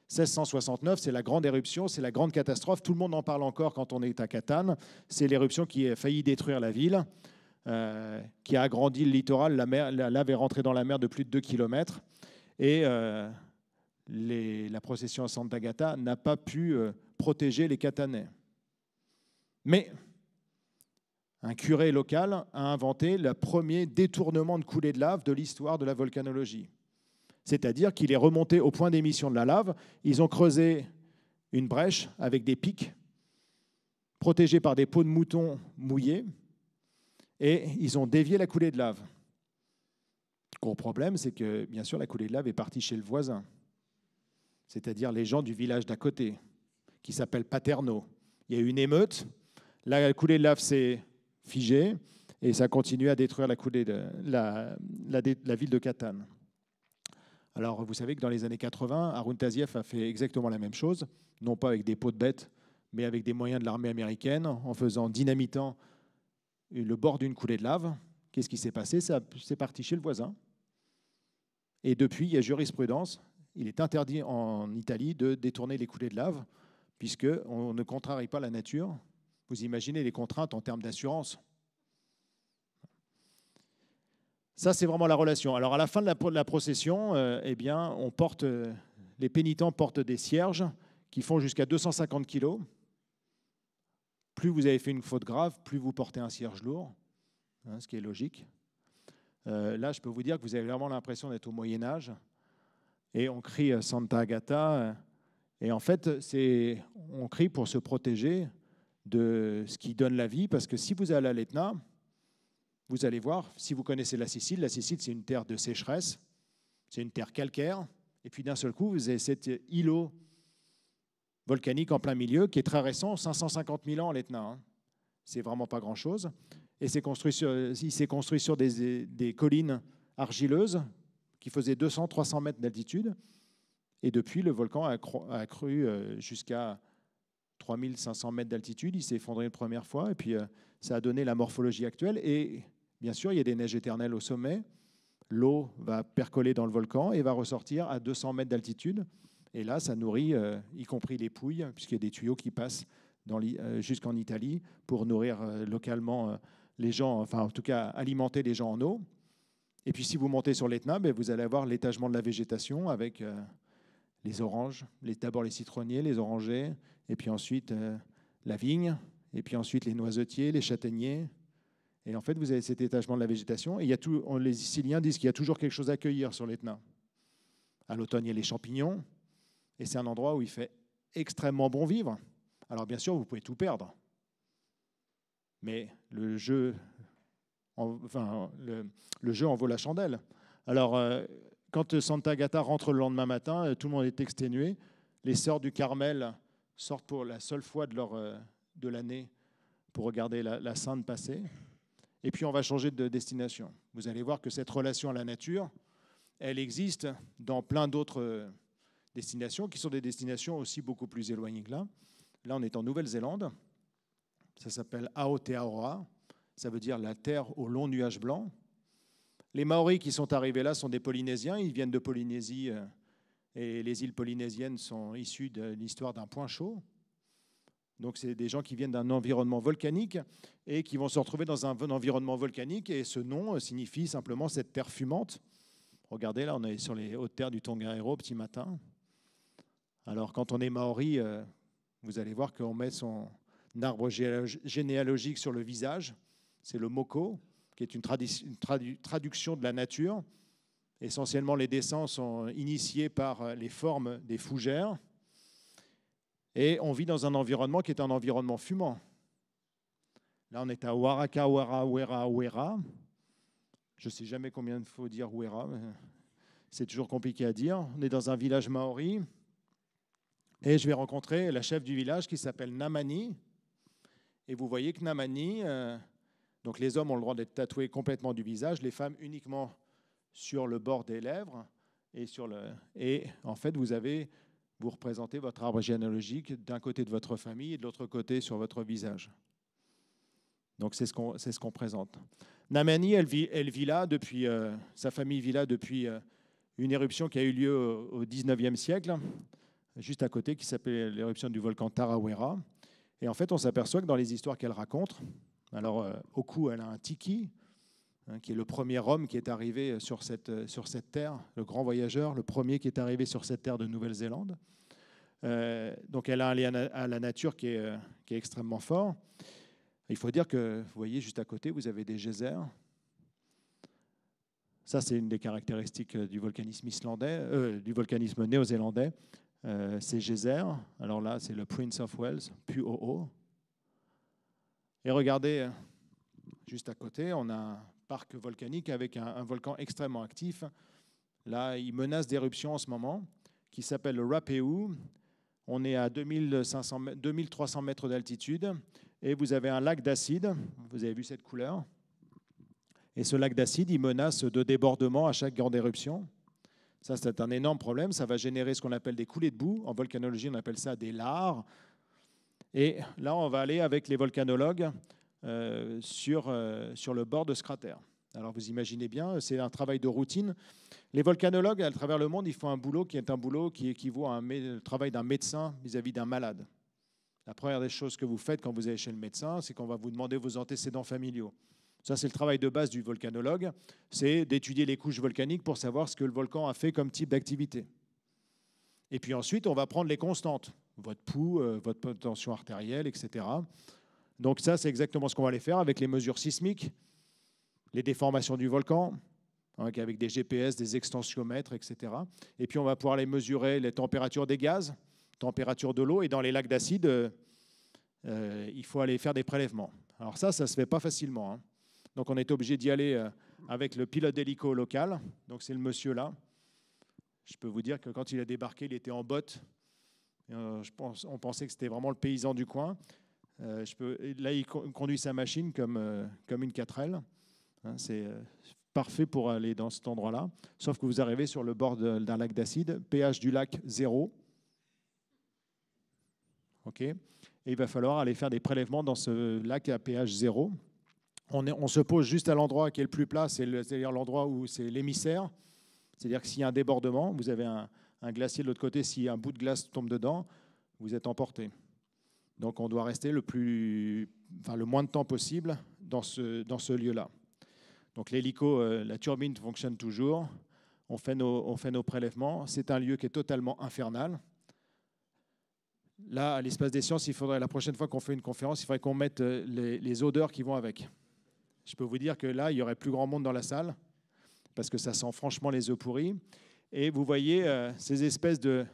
1669, c'est la grande éruption, c'est la grande catastrophe. Tout le monde en parle encore quand on est à Catane. C'est l'éruption qui a failli détruire la ville, euh, qui a agrandi le littoral. La, mer, lave est rentrée dans la mer de plus de 2 km. Et euh, la procession à Sant'Agata n'a pas pu euh, protéger les Catanais. Mais un curé local a inventé le premier détournement de coulée de lave de l'histoire de la volcanologie c'est-à-dire qu'il est remonté au point d'émission de la lave. Ils ont creusé une brèche avec des pics protégés par des peaux de moutons mouillées et ils ont dévié la coulée de lave. Le gros problème, c'est que bien sûr la coulée de lave est partie chez le voisin, c'est-à-dire les gens du village d'à côté, qui s'appellent Paterno. Il y a eu une émeute, la coulée de lave s'est figée et ça continue à détruire la, la ville de Catane. Alors, vous savez que dans les années 80, Arun Taziev a fait exactement la même chose, non pas avec des pots de bêtes, mais avec des moyens de l'armée américaine, en faisant dynamitant le bord d'une coulée de lave. Qu'est-ce qui s'est passé C'est parti chez le voisin. Et depuis, il y a jurisprudence. Il est interdit en Italie de détourner les coulées de lave, puisqu'on ne contrarie pas la nature. Vous imaginez les contraintes en termes d'assurance. Ça, c'est vraiment la relation. Alors, à la fin de la, procession, euh, eh bien, on porte, euh, les pénitents portent des cierges qui font jusqu'à 250 kilos. Plus vous avez fait une faute grave, plus vous portez un cierge lourd, hein, ce qui est logique. Euh, là, je peux vous dire que vous avez vraiment l'impression d'être au Moyen Âge. Et on crie Santa Agata. Et en fait, c'est on crie pour se protéger de ce qui donne la vie, parce que si vous allez à l'Etna, vous allez voir, si vous connaissez la Sicile, la Sicile, c'est une terre de sécheresse, c'est une terre calcaire, et puis d'un seul coup, vous avez cet îlot volcanique en plein milieu qui est très récent, 550 000 ans, l'Etna. Hein. C'est vraiment pas grand-chose. Et c'est construit il s'est construit sur des, collines argileuses qui faisaient 200-300 mètres d'altitude. Et depuis, le volcan a, accru euh, jusqu'à 3500 mètres d'altitude. Il s'est effondré une première fois, et puis euh, ça a donné la morphologie actuelle. Et Bien sûr, il y a des neiges éternelles au sommet. L'eau va percoler dans le volcan et va ressortir à 200 mètres d'altitude. Et là, ça nourrit, euh, y compris les pouilles, puisqu'il y a des tuyaux qui passent euh, jusqu'en Italie pour nourrir euh, localement les gens, enfin en tout cas alimenter les gens en eau. Et puis si vous montez sur l'Etna, ben, vous allez avoir l'étagement de la végétation avec les oranges, les, d'abord les citronniers, les orangers, et puis ensuite la vigne, et puis ensuite les noisetiers, les châtaigniers, et en fait, vous avez cet étagement de la végétation. Et il les Siciliens disent qu'il y a toujours quelque chose à cueillir sur l'Etna. À l'automne, il y a les champignons. Et c'est un endroit où il fait extrêmement bon vivre. Alors bien sûr, vous pouvez tout perdre. Mais le jeu, en, vaut la chandelle. Alors, euh, quand euh, Santa Gata rentre le lendemain matin, euh, tout le monde est exténué. Les sœurs du Carmel sortent pour la seule fois de l'année pour regarder la, la sainte passer et puis on va changer de destination. Vous allez voir que cette relation à la nature, elle existe dans plein d'autres euh, destinations, qui sont des destinations aussi beaucoup plus éloignées que là. Là, on est en Nouvelle-Zélande. Ça s'appelle Aotearoa. Ça veut dire la terre aux longs nuages blancs. Les Maoris qui sont arrivés là sont des Polynésiens. Ils viennent de Polynésie euh, et les îles polynésiennes sont issues de l'histoire d'un point chaud. Donc, c'est des gens qui viennent d'un environnement volcanique et qui vont se retrouver dans un environnement volcanique. Et ce nom euh, signifie simplement cette terre fumante. Regardez, là, on est sur les hautes terres du Tongariro, petit matin. Alors, quand on est maori, euh, vous allez voir qu'on met son arbre généalogique sur le visage. C'est le moko, qui est une, traduction de la nature. Essentiellement, les dessins sont initiés par euh, les formes des fougères. Et on vit dans un environnement qui est un environnement fumant. Là, on est à Waraka, Wera, Wera. Je ne sais jamais combien il faut dire Wera. C'est toujours compliqué à dire. On est dans un village maori. Et je vais rencontrer la chef du village qui s'appelle Namani. Et vous voyez que Namani, euh, donc les hommes ont le droit d'être tatoués complètement du visage, les femmes uniquement sur le bord des lèvres et sur le. Et en fait, vous avez vous représentez votre arbre généalogique d'un côté de votre famille et de l'autre côté sur votre visage. Donc c'est ce qu'on ce présente. Namani, elle vit, elle vit là depuis, euh, sa famille vit là depuis euh, une éruption qui a eu lieu au, 19e siècle, juste à côté, qui s'appelait l'éruption du volcan Tarawera. Et en fait, on s'aperçoit que dans les histoires qu'elle raconte, alors euh, au cou, elle a un tiki, Hein, qui est le premier homme qui est arrivé sur cette, sur cette terre, le grand voyageur, le premier qui est arrivé sur cette terre de Nouvelle-Zélande. Euh, donc elle a un lien à la nature qui est, euh, qui est extrêmement fort. Il faut dire que, vous voyez, juste à côté, vous avez des geysers. Ça, c'est une des caractéristiques euh, du volcanisme islandais, du volcanisme néo-zélandais. Euh, ces geysers, alors là, c'est le Prince of Wales, Puo. Et regardez, juste à côté, on a parc volcanique avec un, volcan extrêmement actif. Là, il menace d'éruption en ce moment, qui s'appelle le Rapéou. On est à 2500, 2300 mètres d'altitude et vous avez un lac d'acide. Vous avez vu cette couleur. Et ce lac d'acide, il menace de débordement à chaque grande éruption. Ça, c'est un énorme problème. Ça va générer ce qu'on appelle des coulées de boue. En volcanologie, on appelle ça des lares. Et là, on va aller avec les volcanologues euh, euh, sur, le bord de ce cratère. Alors vous imaginez bien, c'est un travail de routine. Les volcanologues à travers le monde, ils font un boulot qui est un boulot qui équivaut à un travail d'un médecin vis-à-vis d'un malade. La première des choses que vous faites quand vous allez chez le médecin, c'est qu'on va vous demander vos antécédents familiaux. Ça, c'est le travail de base du volcanologue, c'est d'étudier les couches volcaniques pour savoir ce que le volcan a fait comme type d'activité. Et puis ensuite, on va prendre les constantes, votre pouls, euh, votre tension artérielle, etc. Donc ça, c'est exactement ce qu'on va aller faire avec les mesures sismiques, les déformations du volcan, hein, avec des GPS, des extensiomètres, etc. Et puis on va pouvoir les mesurer les températures des gaz, température de l'eau, et dans les lacs d'acide, euh, euh, il faut aller faire des prélèvements. Alors ça, ça ne se fait pas facilement. Hein. Donc on est obligé d'y aller euh, avec le pilote d'hélico local, donc c'est le monsieur là. Je peux vous dire que quand il a débarqué, il était en botte. pense, on pensait que c'était vraiment le paysan du coin. Euh, je peux, là, il conduit sa machine comme, euh, comme une 4L. Hein, c'est euh, parfait pour aller dans cet endroit-là. Sauf que vous arrivez sur le bord d'un lac d'acide, pH du lac 0. Et il va falloir aller faire des prélèvements dans ce lac à pH 0. On, se pose juste à l'endroit qui est le plus plat, c'est-à-dire l'endroit où c'est l'émissaire. C'est-à-dire que s'il y a un débordement, vous avez un glacier de l'autre côté, si un bout de glace tombe dedans, vous êtes emporté. Donc on doit rester le, plus, enfin, le moins de temps possible dans ce, dans ce lieu-là. Donc l'hélico, euh, la turbine fonctionne toujours, on fait nos, on fait nos prélèvements, c'est un lieu qui est totalement infernal. Là, à l'espace des sciences, il faudrait, la prochaine fois qu'on fait une conférence, il faudrait qu'on mette euh, les, odeurs qui vont avec. Je peux vous dire que là, il y aurait plus grand monde dans la salle, parce que ça sent franchement les œufs pourris. Et vous voyez euh, ces espèces de,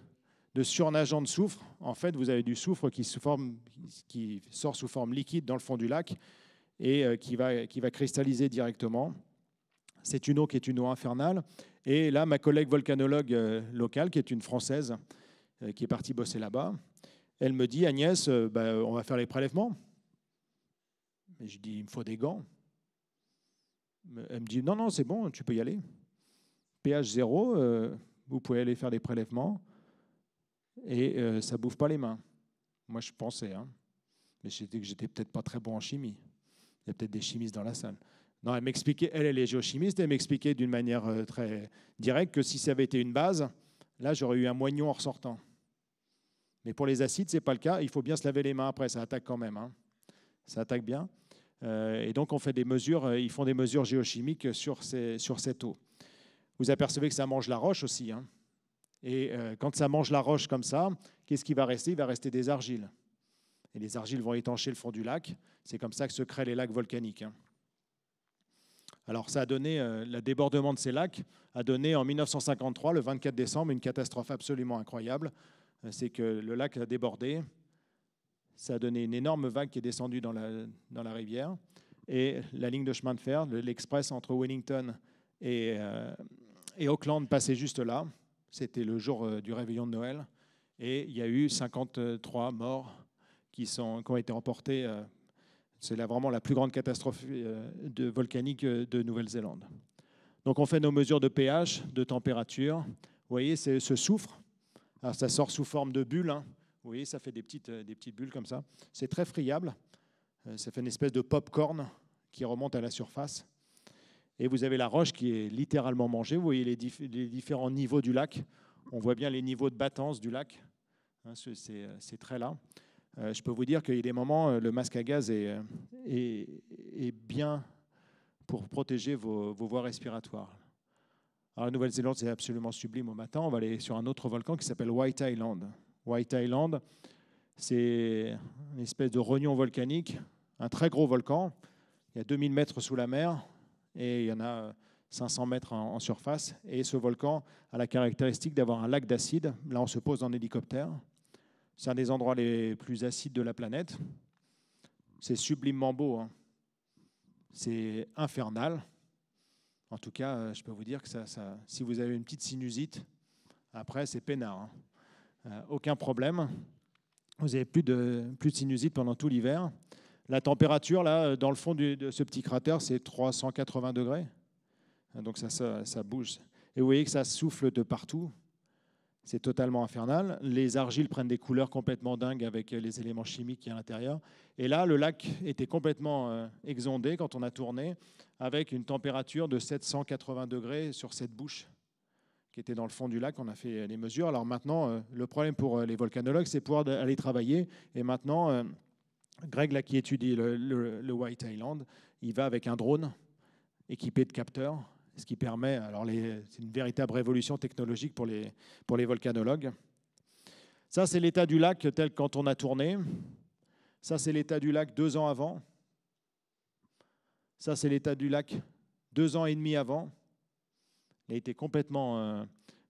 de surnageant de soufre. En fait, vous avez du soufre qui, se forme, qui sort sous forme liquide dans le fond du lac et euh, qui va, qui va cristalliser directement. C'est une eau qui est une eau infernale. Et là, ma collègue volcanologue euh, locale, qui est une Française, euh, qui est partie bosser là-bas, elle me dit, Agnès, bah, on va faire les prélèvements. je je dis, il me faut des gants. Elle me dit, non, non, c'est bon, tu peux y aller. pH 0, vous pouvez aller faire des prélèvements et euh, ça ne bouffe pas les mains. Moi, je pensais, hein. mais j'ai que j'étais peut-être pas très bon en chimie. Il y a peut-être des chimistes dans la salle. Non, elle m'expliquait, elle, elle est géochimiste, elle m'expliquait d'une manière euh, très directe que si ça avait été une base, là, j'aurais eu un moignon en ressortant. Mais pour les acides, ce n'est pas le cas. Il faut bien se laver les mains après, ça attaque quand même. Hein. Ça attaque bien. Euh, et donc, on fait des mesures, ils font des mesures géochimiques sur, ces, sur cette eau. Vous apercevez que ça mange la roche aussi. Hein. Et euh, quand ça mange la roche comme ça, qu'est-ce qui va rester Il va rester des argiles. Et les argiles vont étancher le fond du lac. C'est comme ça que se créent les lacs volcaniques. Hein. Alors ça a donné, euh, le débordement de ces lacs a donné en 1953, le 24 décembre, une catastrophe absolument incroyable. Euh, c'est que le lac a débordé, ça a donné une énorme vague qui est descendue dans la, rivière. Et la ligne de chemin de fer, l'express entre Wellington et, et Auckland passait juste là. C'était le jour euh, du réveillon de Noël. Et il y a eu 53 morts qui, ont été emportés. Euh, c'est là vraiment la plus grande catastrophe euh, volcanique de Nouvelle-Zélande. Donc on fait nos mesures de pH, de température. Vous voyez, c'est ce soufre. Alors ça sort sous forme de bulles. Hein. Vous voyez, ça fait des petites, des petites bulles comme ça. C'est très friable. Ça fait une espèce de pop-corn qui remonte à la surface. Et vous avez la roche qui est littéralement mangée. Vous voyez les, différents niveaux du lac. On voit bien les niveaux de battance du lac, hein, euh, C'est très là euh, je peux vous dire qu'il y a des moments, euh, le masque à gaz est, bien pour protéger vos, voies respiratoires. la Nouvelle-Zélande, c'est absolument sublime au matin. On va aller sur un autre volcan qui s'appelle White Island. White Island, c'est une espèce de rognon volcanique, un très gros volcan. Il y a 2000 mètres sous la mer et il y en a 500 euh, mètres en, surface. Et ce volcan a la caractéristique d'avoir un lac d'acide. Là, on se pose en hélicoptère. C'est un des endroits les plus acides de la planète. C'est sublimement beau. Hein. C'est infernal. En tout cas, euh, je peux vous dire que ça, si vous avez une petite sinusite, après, c'est peinard. Hein. Euh, aucun problème. Vous n'avez plus de, plus de sinusite pendant tout l'hiver. La température, là, euh, dans le fond de ce petit cratère, c'est 380 degrés. Hein, donc ça, bouge. Et vous voyez que ça souffle de partout. C'est totalement infernal. Les argiles prennent des couleurs complètement dingues avec euh, les éléments chimiques qui y à l'intérieur. Et là, le lac était complètement euh, exondé quand on a tourné, avec une température de 780 degrés sur cette bouche qui était dans le fond du lac. On a fait les mesures. Alors maintenant, le problème pour les volcanologues, c'est pouvoir aller travailler. Et maintenant, Greg, là, qui étudie le, White Island, il va avec un drone équipé de capteurs, ce qui permet, alors c'est une véritable révolution technologique pour les, pour les volcanologues. Ça, c'est l'état du lac tel quand on a tourné. Ça, c'est l'état du lac deux ans avant. Ça, c'est l'état du lac deux ans et demi avant. Il a été complètement, euh,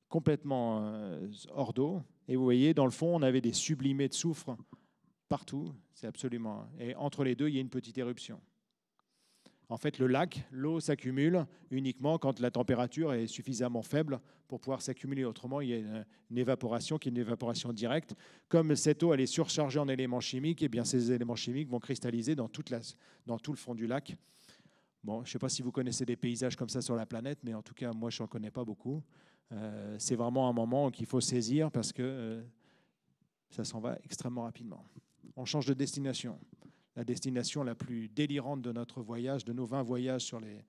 complètement euh, hors d'eau. Et vous voyez, dans le fond, on avait des sublimés de soufre partout, c'est absolument. Et entre les deux, il y a une petite éruption. En fait, le lac, l'eau s'accumule uniquement quand la température est suffisamment faible pour pouvoir s'accumuler. Autrement, il y a une, évaporation qui est une évaporation directe. Comme cette eau est surchargée en éléments chimiques, et eh bien, ces éléments chimiques vont cristalliser dans, tout le fond du lac. Bon, je ne sais pas si vous connaissez des paysages comme ça sur la planète, mais en tout cas, moi, je n'en connais pas beaucoup. Euh, c'est vraiment un moment qu'il faut saisir parce que euh, ça s'en va extrêmement rapidement on change de destination. La destination la plus délirante de notre voyage, de nos 20 voyages sur les,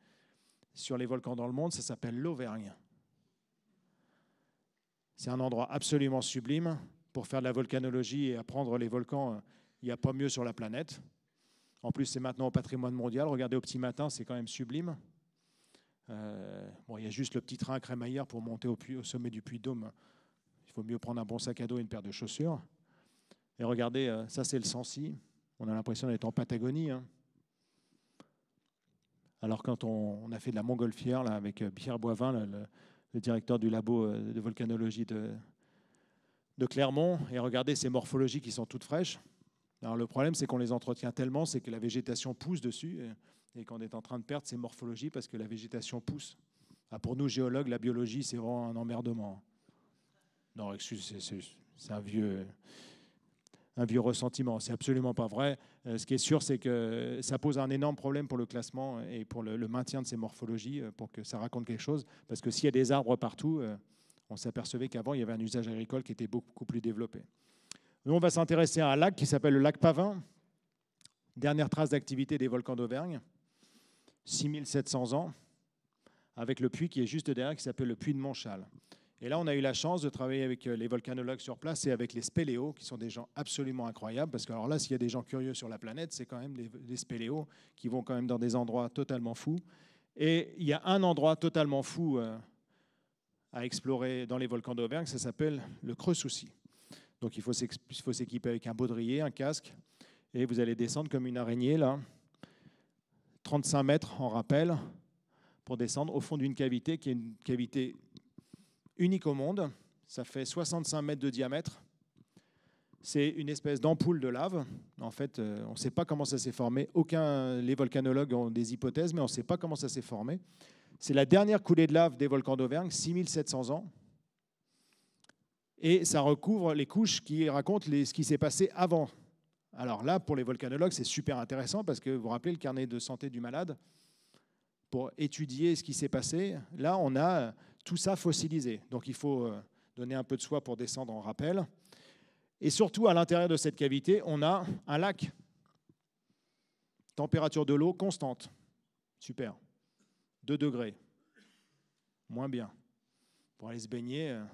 sur les volcans dans le monde, ça s'appelle l'Auvergne. C'est un endroit absolument sublime pour faire de la volcanologie et apprendre les volcans. Il n'y a pas mieux sur la planète. En plus, c'est maintenant au patrimoine mondial. Regardez au petit matin, c'est quand même sublime. Euh, il y a juste le petit train à crémaillère pour monter au, au sommet du Puy-Dôme. Il faut mieux prendre un bon sac à dos et une paire de chaussures. Et regardez, euh, ça c'est le Sancy. On a l'impression d'être en Patagonie. Hein. Alors quand on, a fait de la montgolfière là, avec euh, Pierre Boivin, le, directeur du labo euh, de volcanologie de, Clermont, et regardez ces morphologies qui sont toutes fraîches. Alors le problème, c'est qu'on les entretient tellement, c'est que la végétation pousse dessus et, qu'on est en train de perdre ces morphologies parce que la végétation pousse. Ah, pour nous, géologues, la biologie, c'est vraiment un emmerdement. Non, excusez, c'est un vieux, un vieux ressentiment. C'est absolument pas vrai. Euh, ce qui est sûr, c'est que ça pose un énorme problème pour le classement et pour le, maintien de ces morphologies, euh, pour que ça raconte quelque chose. Parce que s'il y a des arbres partout, euh, on s'apercevait qu'avant, il y avait un usage agricole qui était beaucoup plus développé. Nous, on va s'intéresser à un lac qui s'appelle le lac Pavin. Dernière trace d'activité des volcans d'Auvergne, 6700 ans, avec le puits qui est juste derrière, qui s'appelle le puits de Montchal. Et là, on a eu la chance de travailler avec euh, les volcanologues sur place et avec les spéléos, qui sont des gens absolument incroyables, parce que alors là, s'il y a des gens curieux sur la planète, c'est quand même les, spéléos qui vont quand même dans des endroits totalement fous. Et il y a un endroit totalement fou euh, à explorer dans les volcans d'Auvergne, ça s'appelle le Creux Souci. Donc il faut s'équiper avec un baudrier, un casque, et vous allez descendre comme une araignée, là, 35 mètres en rappel, pour descendre au fond d'une cavité qui est une cavité unique au monde. Ça fait 65 mètres de diamètre. C'est une espèce d'ampoule de lave. En fait, euh, on ne sait pas comment ça s'est formé. Aucun, les volcanologues ont des hypothèses, mais on ne sait pas comment ça s'est formé. C'est la dernière coulée de lave des volcans d'Auvergne, 6700 ans. Et ça recouvre les couches qui racontent ce qui s'est passé avant. Alors là, pour les volcanologues, c'est super intéressant parce que vous vous rappelez le carnet de santé du malade pour étudier ce qui s'est passé. Là, on a tout ça fossilisé. Donc il faut euh, donner un peu de soi pour descendre en rappel. Et surtout, à l'intérieur de cette cavité, on a un lac. Température de l'eau constante. Super. 2 degrés. Moins bien. Pour aller se baigner. Euh,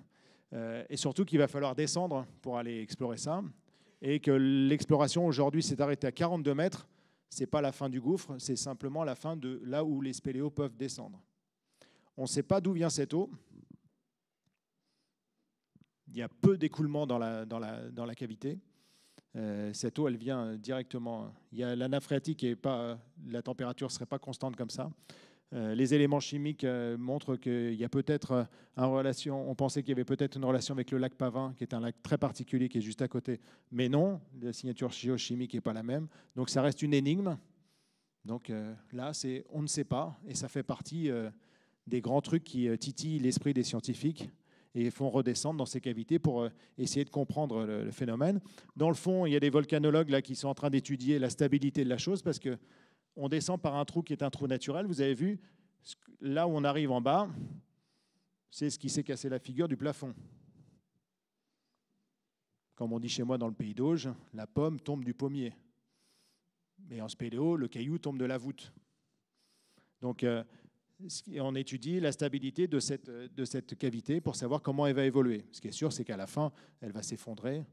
euh, et surtout qu'il va falloir descendre pour aller explorer ça. Et que l'exploration aujourd'hui s'est arrêtée à 42 mètres. Ce n'est pas la fin du gouffre, c'est simplement la fin de là où les spéléos peuvent descendre. On ne sait pas d'où vient cette eau. Il y a peu d'écoulement dans la, dans, la, dans la, cavité. Euh, cette eau, elle vient directement. Il y a la nappe et pas, la température ne serait pas constante comme ça. Euh, les éléments chimiques euh, montrent qu'il y a peut-être une relation. On pensait qu'il y avait peut-être une relation avec le lac Pavin, qui est un lac très particulier qui est juste à côté. Mais non, la signature géochimique n'est pas la même. Donc ça reste une énigme. Donc là, c'est on ne sait pas et ça fait partie des grands trucs qui euh, titillent l'esprit des scientifiques et font redescendre dans ces cavités pour euh, essayer de comprendre le, phénomène. Dans le fond, il y a des volcanologues là qui sont en train d'étudier la stabilité de la chose parce que on descend par un trou qui est un trou naturel. Vous avez vu, là où on arrive en bas, c'est ce qui s'est cassé la figure du plafond. Comme on dit chez moi dans le pays d'Auge, la pomme tombe du pommier. Mais en spéléo, le caillou tombe de la voûte. Donc, euh, on étudie la stabilité de cette, de cette cavité pour savoir comment elle va évoluer. Ce qui est sûr, c'est qu'à la fin, elle va s'effondrer.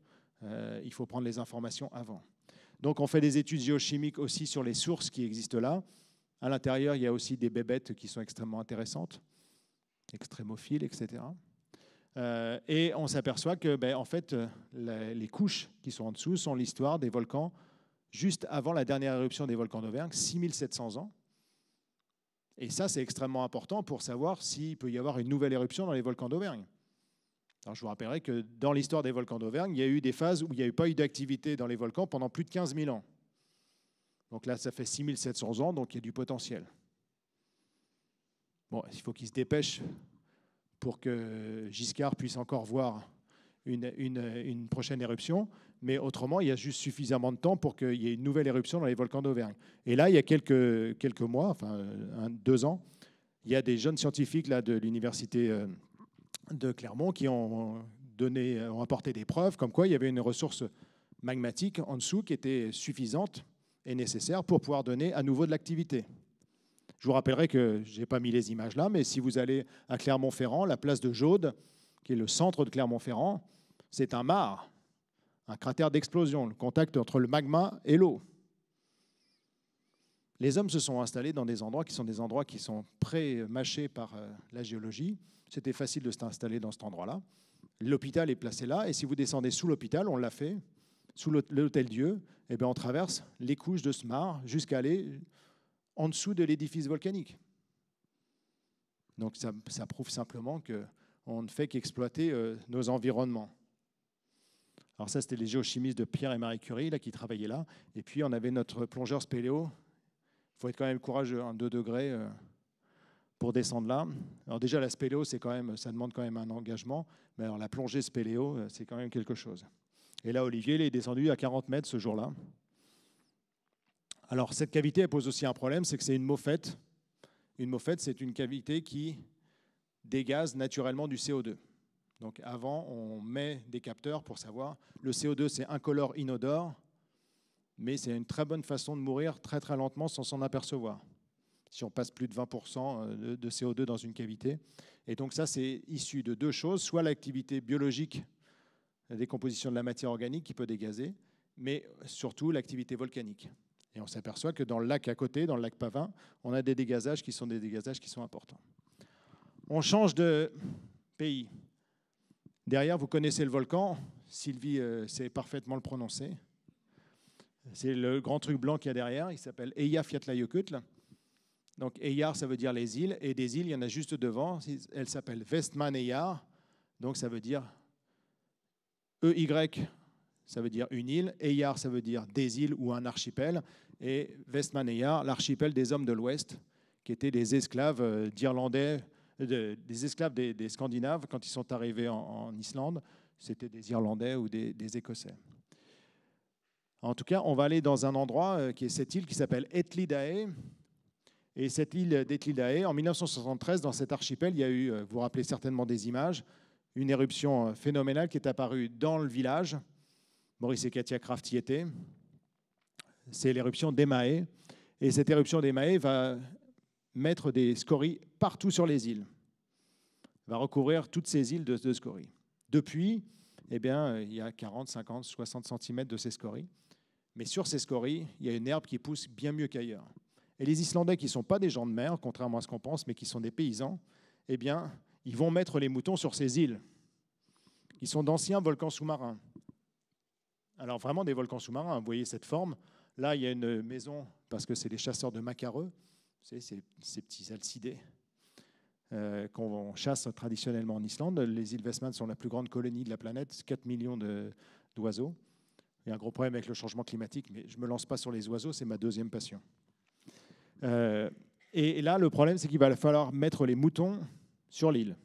Euh, il faut prendre les informations avant. Donc on fait des études géochimiques aussi sur les sources qui existent là. À l'intérieur, il y a aussi des bébêtes qui sont extrêmement intéressantes, extrémophiles, etc. Euh, et on s'aperçoit que, ben, en fait, les, les couches qui sont en dessous sont l'histoire des volcans juste avant la dernière éruption des volcans d'Auvergne, 6700 ans. Et ça, c'est extrêmement important pour savoir s'il peut y avoir une nouvelle éruption dans les volcans d'Auvergne. je vous rappellerai que dans l'histoire des volcans d'Auvergne, il y a eu des phases où il n'y a eu pas eu d'activité dans les volcans pendant plus de 15 000 ans. Donc là, ça fait 6700 ans, donc il y a du potentiel. Bon, il faut qu'il se dépêche pour que Giscard puisse encore voir une, prochaine éruption, mais autrement, il y a juste suffisamment de temps pour qu'il y ait une nouvelle éruption dans les volcans d'Auvergne. Et là, il y a quelques, mois, enfin deux ans, il y a des jeunes scientifiques là, de l'université euh, de Clermont qui ont, donné, ont apporté des preuves comme quoi il y avait une ressource magmatique en dessous qui était suffisante et nécessaire pour pouvoir donner à nouveau de l'activité. Je vous rappellerai que je n'ai pas mis les images là, mais si vous allez à Clermont-Ferrand, la place de Jaude, qui est le centre de Clermont-Ferrand, c'est un mar, un cratère d'explosion, le contact entre le magma et l'eau. Les hommes se sont installés dans des endroits qui sont des endroits qui sont pré-mâchés par euh, la géologie. C'était facile de s'installer dans cet endroit-là. L'hôpital est placé là, et si vous descendez sous l'hôpital, on l'a fait, sous l'hôtel Dieu, et eh bien on traverse les couches de ce mar jusqu'à aller en dessous de l'édifice volcanique. Donc ça prouve simplement que on ne fait qu'exploiter euh, nos environnements. Alors ça, c'était les géochimistes de Pierre et Marie Curie là, qui travaillaient là. Et puis, on avait notre plongeur spéléo. Il faut être quand même courageux, en hein, 2 degrés euh, pour descendre là. Alors déjà, la spéléo, c'est quand même, ça demande quand même un engagement. Mais alors la plongée spéléo, euh, c'est quand même quelque chose. Et là, Olivier, il est descendu à 40 mètres ce jour-là. Alors cette cavité, elle pose aussi un problème, c'est que c'est une mofette. Une mofette, c'est une cavité qui dégazent naturellement du CO2. Donc avant, on met des capteurs pour savoir. Le CO2, c'est incolore, inodore, mais c'est une très bonne façon de mourir très très lentement sans s'en apercevoir. Si on passe plus de 20% euh, de CO2 dans une cavité. Et donc ça, c'est issu de deux choses. Soit l'activité biologique, la décomposition de la matière organique qui peut dégazer, mais surtout l'activité volcanique. Et on s'aperçoit que dans le lac à côté, dans le lac Pavin, on a des dégazages qui sont des dégazages qui sont importants. On change de pays. Derrière, vous connaissez le volcan. Sylvie euh, sait parfaitement le prononcer. C'est le grand truc blanc qu'il y a derrière. Il s'appelle Eyjafjallajökull. Donc Eyjar, ça veut dire les îles. Et des îles, il y en a juste devant. Elle s'appelle Vestman Donc ça veut dire EY, ça veut dire une île. Eyjar, ça veut dire des îles ou un archipel. Et Vestman l'archipel des hommes de l'Ouest, qui étaient des esclaves euh, d'Irlandais, des esclaves des, Scandinaves quand ils sont arrivés en, Islande. C'était des Irlandais ou des, des, Écossais. En tout cas, on va aller dans un endroit euh, qui est cette île qui s'appelle Etlidae. Et cette île d'Etlidae, en 1973, dans cet archipel, il y a eu, euh, vous vous rappelez certainement des images, une éruption euh, phénoménale qui est apparue dans le village. Maurice et Katia Kraft y étaient. C'est l'éruption d'Emae. Et cette éruption d'Emae va mettre des scories partout sur les îles. va recouvrir toutes ces îles de, de scories. Depuis, eh bien, euh, il y a 40, 50, 60 cm de ces scories. Mais sur ces scories, il y a une herbe qui pousse bien mieux qu'ailleurs. Et les Islandais, qui ne sont pas des gens de mer, contrairement à ce qu'on pense, mais qui sont des paysans, eh bien, ils vont mettre les moutons sur ces îles. Ils sont d'anciens volcans sous-marins. Alors vraiment des volcans sous-marins, vous voyez cette forme. Là, il y a une maison, parce que c'est les chasseurs de macareux, vous savez, ces petits alcidés. Euh, qu'on chasse traditionnellement en Islande. Les îles Westman sont la plus grande colonie de la planète, 4 millions d'oiseaux. Il y a un gros problème avec le changement climatique, mais je ne me lance pas sur les oiseaux, c'est ma deuxième passion. Euh, et, et là, le problème, c'est qu'il va falloir mettre les moutons sur l'île.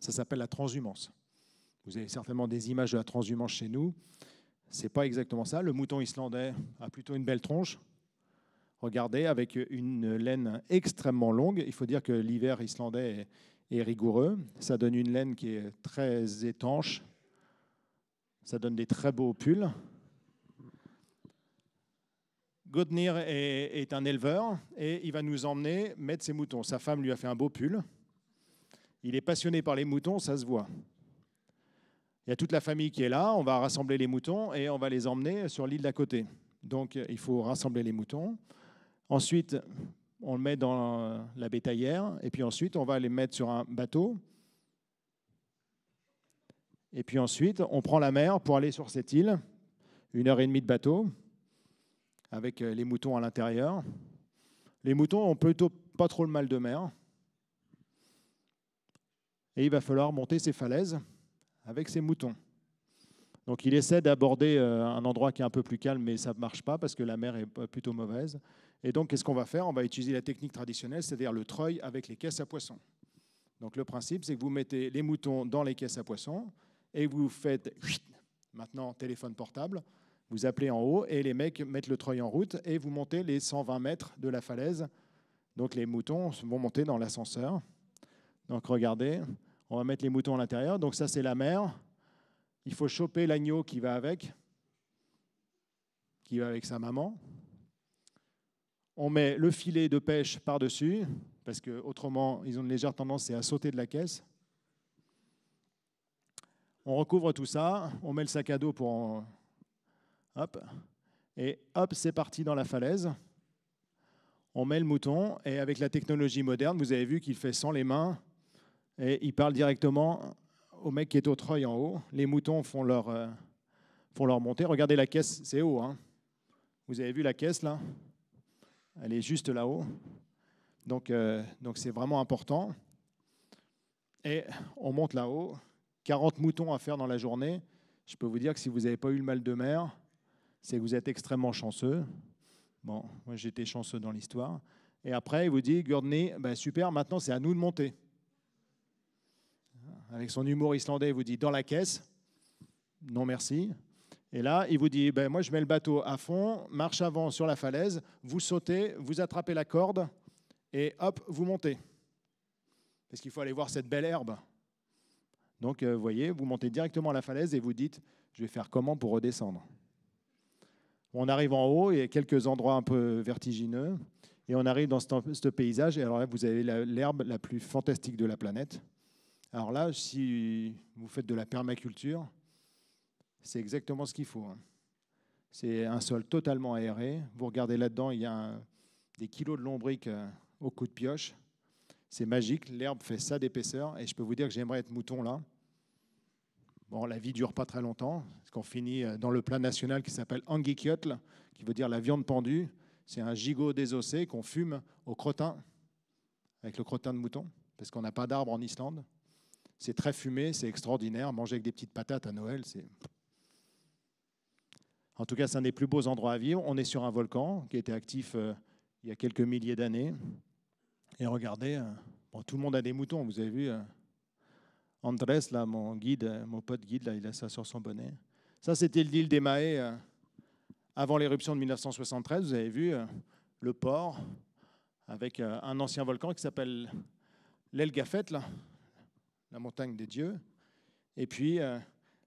Ça s'appelle la transhumance. Vous avez certainement des images de la transhumance chez nous. C'est pas exactement ça. Le mouton islandais a plutôt une belle tronche, Regardez, avec une laine extrêmement longue, il faut dire que l'hiver islandais est, rigoureux. Ça donne une laine qui est très étanche. Ça donne des très beaux pulls. Godnir est un éleveur et il va nous emmener mettre ses moutons. Sa femme lui a fait un beau pull. Il est passionné par les moutons, ça se voit. Il y a toute la famille qui est là, on va rassembler les moutons et on va les emmener sur l'île d'à côté. Donc il faut rassembler les moutons. Ensuite, on le met dans la bétaillère, et puis ensuite, on va les mettre sur un bateau. Et puis ensuite, on prend la mer pour aller sur cette île, une heure et demie de bateau, avec euh, les moutons à l'intérieur. Les moutons n'ont plutôt pas trop le mal de mer. Et il va falloir monter ces falaises avec ces moutons. Donc il essaie d'aborder euh, un endroit qui est un peu plus calme, mais ça ne marche pas parce que la mer est plutôt mauvaise. Et donc, qu'est-ce qu'on va faire On va utiliser la technique traditionnelle, c'est-à-dire le treuil avec les caisses à poissons. Donc le principe, c'est que vous mettez les moutons dans les caisses à poissons et vous faites *sniffs* maintenant téléphone portable, vous appelez en haut et les mecs mettent le treuil en route et vous montez les 120 mètres de la falaise. Donc les moutons vont monter dans l'ascenseur. Donc regardez, on va mettre les moutons à l'intérieur. Donc ça, c'est la mer il faut choper l'agneau qui va avec, qui va avec sa maman. On met le filet de pêche par-dessus, parce que autrement, ils ont une légère tendance à sauter de la caisse. On recouvre tout ça, on met le sac à dos pour... Hop, et hop, c'est parti dans la falaise. On met le mouton, et avec la technologie moderne, vous avez vu qu'il fait sans les mains, et il parle directement au mec qui est au treuil en haut. Les moutons font leur, euh, font leur montée. Regardez la caisse, c'est haut. Hein. Vous avez vu la caisse là Elle est juste là-haut. Donc euh, donc c'est vraiment important. Et on monte là-haut. 40 moutons à faire dans la journée. Je peux vous dire que si vous n'avez pas eu le mal de mer, c'est que vous êtes extrêmement chanceux. Bon, moi j'étais chanceux dans l'histoire. Et après, il vous dit, Gurdney, ben super, maintenant c'est à nous de monter avec son humour islandais, il vous dit dans la caisse, non merci. Et là, il vous dit, ben, moi je mets le bateau à fond, marche avant sur la falaise, vous sautez, vous attrapez la corde, et hop, vous montez. Parce qu'il faut aller voir cette belle herbe. Donc, euh, vous voyez, vous montez directement à la falaise et vous dites, je vais faire comment pour redescendre On arrive en haut, il a quelques endroits un peu vertigineux, et on arrive dans ce, paysage, et alors là, vous avez l'herbe la plus fantastique de la planète. Alors là, si vous faites de la permaculture, c'est exactement ce qu'il faut. Hein. C'est un sol totalement aéré. Vous regardez là-dedans, il y a des kilos de lombriques euh, au coup de pioche. C'est magique. L'herbe fait ça d'épaisseur. Et je peux vous dire que j'aimerais être mouton là. Bon, la vie dure pas très longtemps, parce qu'on finit euh, dans le plat national qui s'appelle Angikyotl, qui veut dire la viande pendue. C'est un gigot désossé qu'on fume au crottin, avec le crottin de mouton, parce qu'on n'a pas d'arbre en Islande. C'est très fumé, c'est extraordinaire. Manger avec des petites patates à Noël, c'est. En tout cas, c'est un des plus beaux endroits à vivre. On est sur un volcan qui était actif euh, il y a quelques milliers d'années. Et regardez, euh, bon, tout le monde a des moutons, vous avez vu. Andres, euh, Andrés, là, mon guide, mon pote guide, là, il a ça sur son bonnet. Ça, c'était l'île des Mahé avant l'éruption de 1973. Vous avez vu le port avec un ancien volcan qui s'appelle l'El là, la montagne des dieux. Et puis, euh,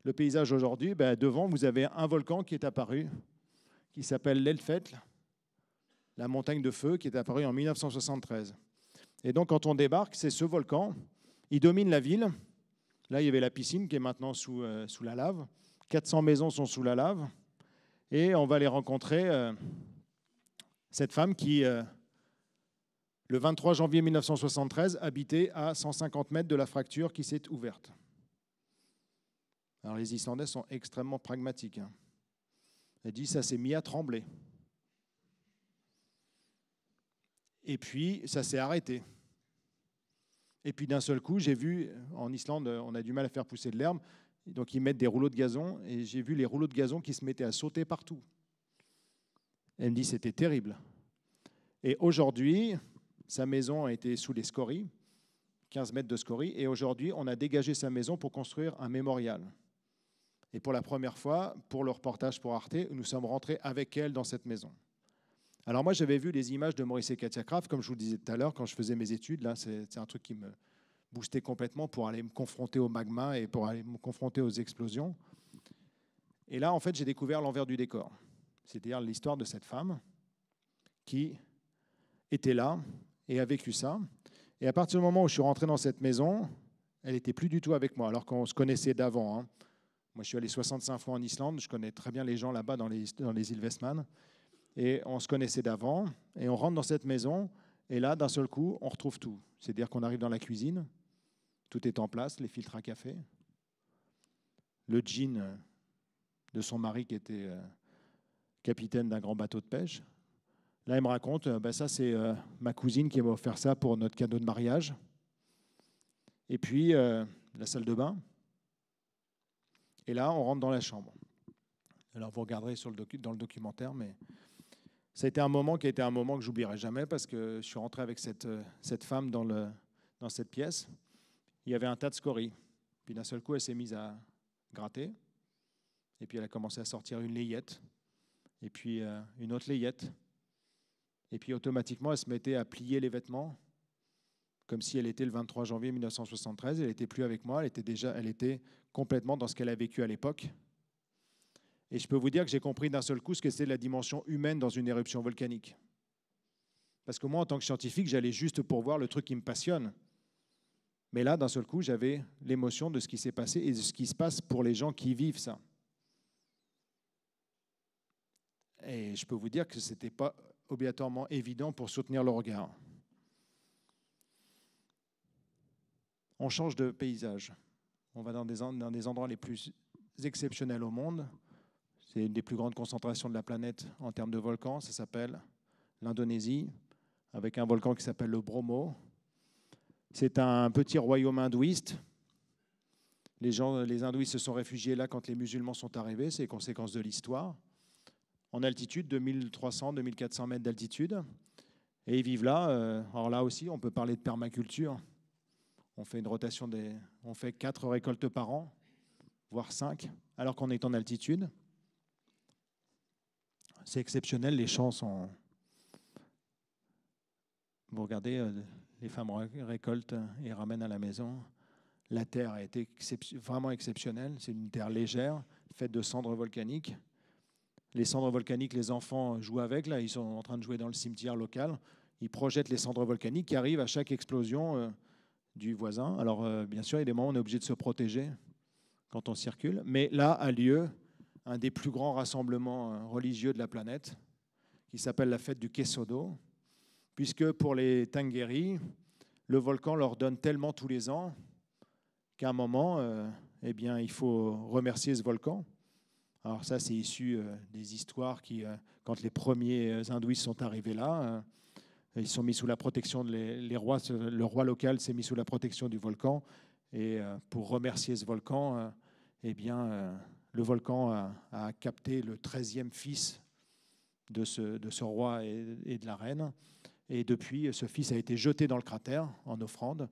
le paysage aujourd'hui, ben, devant, vous avez un volcan qui est apparu, qui s'appelle l'Elfetl, la montagne de feu, qui est apparue en 1973. Et donc, quand on débarque, c'est ce volcan. Il domine la ville. Là, il y avait la piscine qui est maintenant sous, euh, sous la lave. 400 maisons sont sous la lave. Et on va les rencontrer, euh, cette femme qui le 23 janvier 1973, habité à 150 mètres de la fracture qui s'est ouverte. Alors les Islandais sont extrêmement pragmatiques. Hein. Elle dit ça s'est mis à trembler. Et puis ça s'est arrêté. Et puis d'un seul coup, j'ai vu, en Islande, on a du mal à faire pousser de l'herbe, donc ils mettent des rouleaux de gazon, et j'ai vu les rouleaux de gazon qui se mettaient à sauter partout. Elle me dit, c'était terrible. Et aujourd'hui, sa maison a été sous les scories, 15 mètres de scories, et aujourd'hui, on a dégagé sa maison pour construire un mémorial. Et pour la première fois, pour le reportage pour Arte, nous sommes rentrés avec elle dans cette maison. Alors moi, j'avais vu les images de Maurice et Katia Kraft, comme je vous le disais tout à l'heure, quand je faisais mes études. Là, c'est un truc qui me boostait complètement pour aller me confronter au magma et pour aller me confronter aux explosions. Et là, en fait, j'ai découvert l'envers du décor, c'est-à-dire l'histoire de cette femme qui était là, et a vécu ça. Et à partir du moment où je suis rentré dans cette maison, elle n'était plus du tout avec moi, alors qu'on se connaissait d'avant. Hein. Moi, je suis allé 65 fois en Islande, je connais très bien les gens là-bas dans les, dans les îles Westman. Et on se connaissait d'avant, et on rentre dans cette maison, et là, d'un seul coup, on retrouve tout. C'est-à-dire qu'on arrive dans la cuisine, tout est en place, les filtres à café, le jean de son mari qui était euh, capitaine d'un grand bateau de pêche, Là, elle me raconte, euh, ben ça c'est euh, ma cousine qui m'a offert ça pour notre cadeau de mariage. Et puis, euh, la salle de bain. Et là, on rentre dans la chambre. Alors, vous regarderez sur le dans le documentaire, mais ça a été un moment qui a été un moment que j'oublierai jamais parce que je suis rentré avec cette, cette femme dans, le, dans cette pièce. Il y avait un tas de scories. Puis d'un seul coup, elle s'est mise à gratter. Et puis, elle a commencé à sortir une layette. Et puis, une autre layette. Et puis automatiquement, elle se mettait à plier les vêtements, comme si elle était le 23 janvier 1973. Elle n'était plus avec moi, elle était déjà, elle était complètement dans ce qu'elle a vécu à l'époque. Et je peux vous dire que j'ai compris d'un seul coup ce que c'est la dimension humaine dans une éruption volcanique. Parce que moi, en tant que scientifique, j'allais juste pour voir le truc qui me passionne. Mais là, d'un seul coup, j'avais l'émotion de ce qui s'est passé et de ce qui se passe pour les gens qui vivent ça. Et je peux vous dire que ce pas obligatoirement évident pour soutenir le regard. On change de paysage. On va dans des, des endroits les plus exceptionnels au monde. C'est une des plus grandes concentrations de la planète en termes de volcans. Ça s'appelle l'Indonésie, avec un volcan qui s'appelle le Bromo. C'est un petit royaume hindouiste. Les, gens, les hindouistes se sont réfugiés là quand les musulmans sont arrivés. C'est les conséquences de l'histoire en altitude, 2300-2400 mètres d'altitude. Et ils vivent là. Euh, alors là aussi, on peut parler de permaculture. On fait une rotation des, on fait quatre récoltes par an, voire cinq, alors qu'on est en altitude. C'est exceptionnel. Les champs sont. Vous regardez, euh, les femmes récoltent et ramènent à la maison. La terre a été vraiment exceptionnelle. C'est une terre légère, faite de cendres volcaniques les cendres volcaniques, les enfants jouent avec. Là, ils sont en train de jouer dans le cimetière local. Ils projettent les cendres volcaniques qui arrivent à chaque explosion euh, du voisin. Alors, euh, bien sûr, il y a des moments où on est obligé de se protéger quand on circule. Mais là a lieu un des plus grands rassemblements euh, religieux de la planète, qui s'appelle la fête du Quesodo. puisque pour les Tangueri, le volcan leur donne tellement tous les ans qu'à un moment, eh bien, il faut remercier ce volcan. Alors ça, c'est issu euh, des histoires qui, euh, quand les premiers euh, hindouistes sont arrivés là, ils sont mis sous la protection de les, rois. Le roi local s'est mis sous la protection du volcan. Et pour remercier ce volcan, eh bien, le volcan a, capté le 13e fils de ce, de ce roi et, et, de la reine. Et depuis, ce fils a été jeté dans le cratère en offrande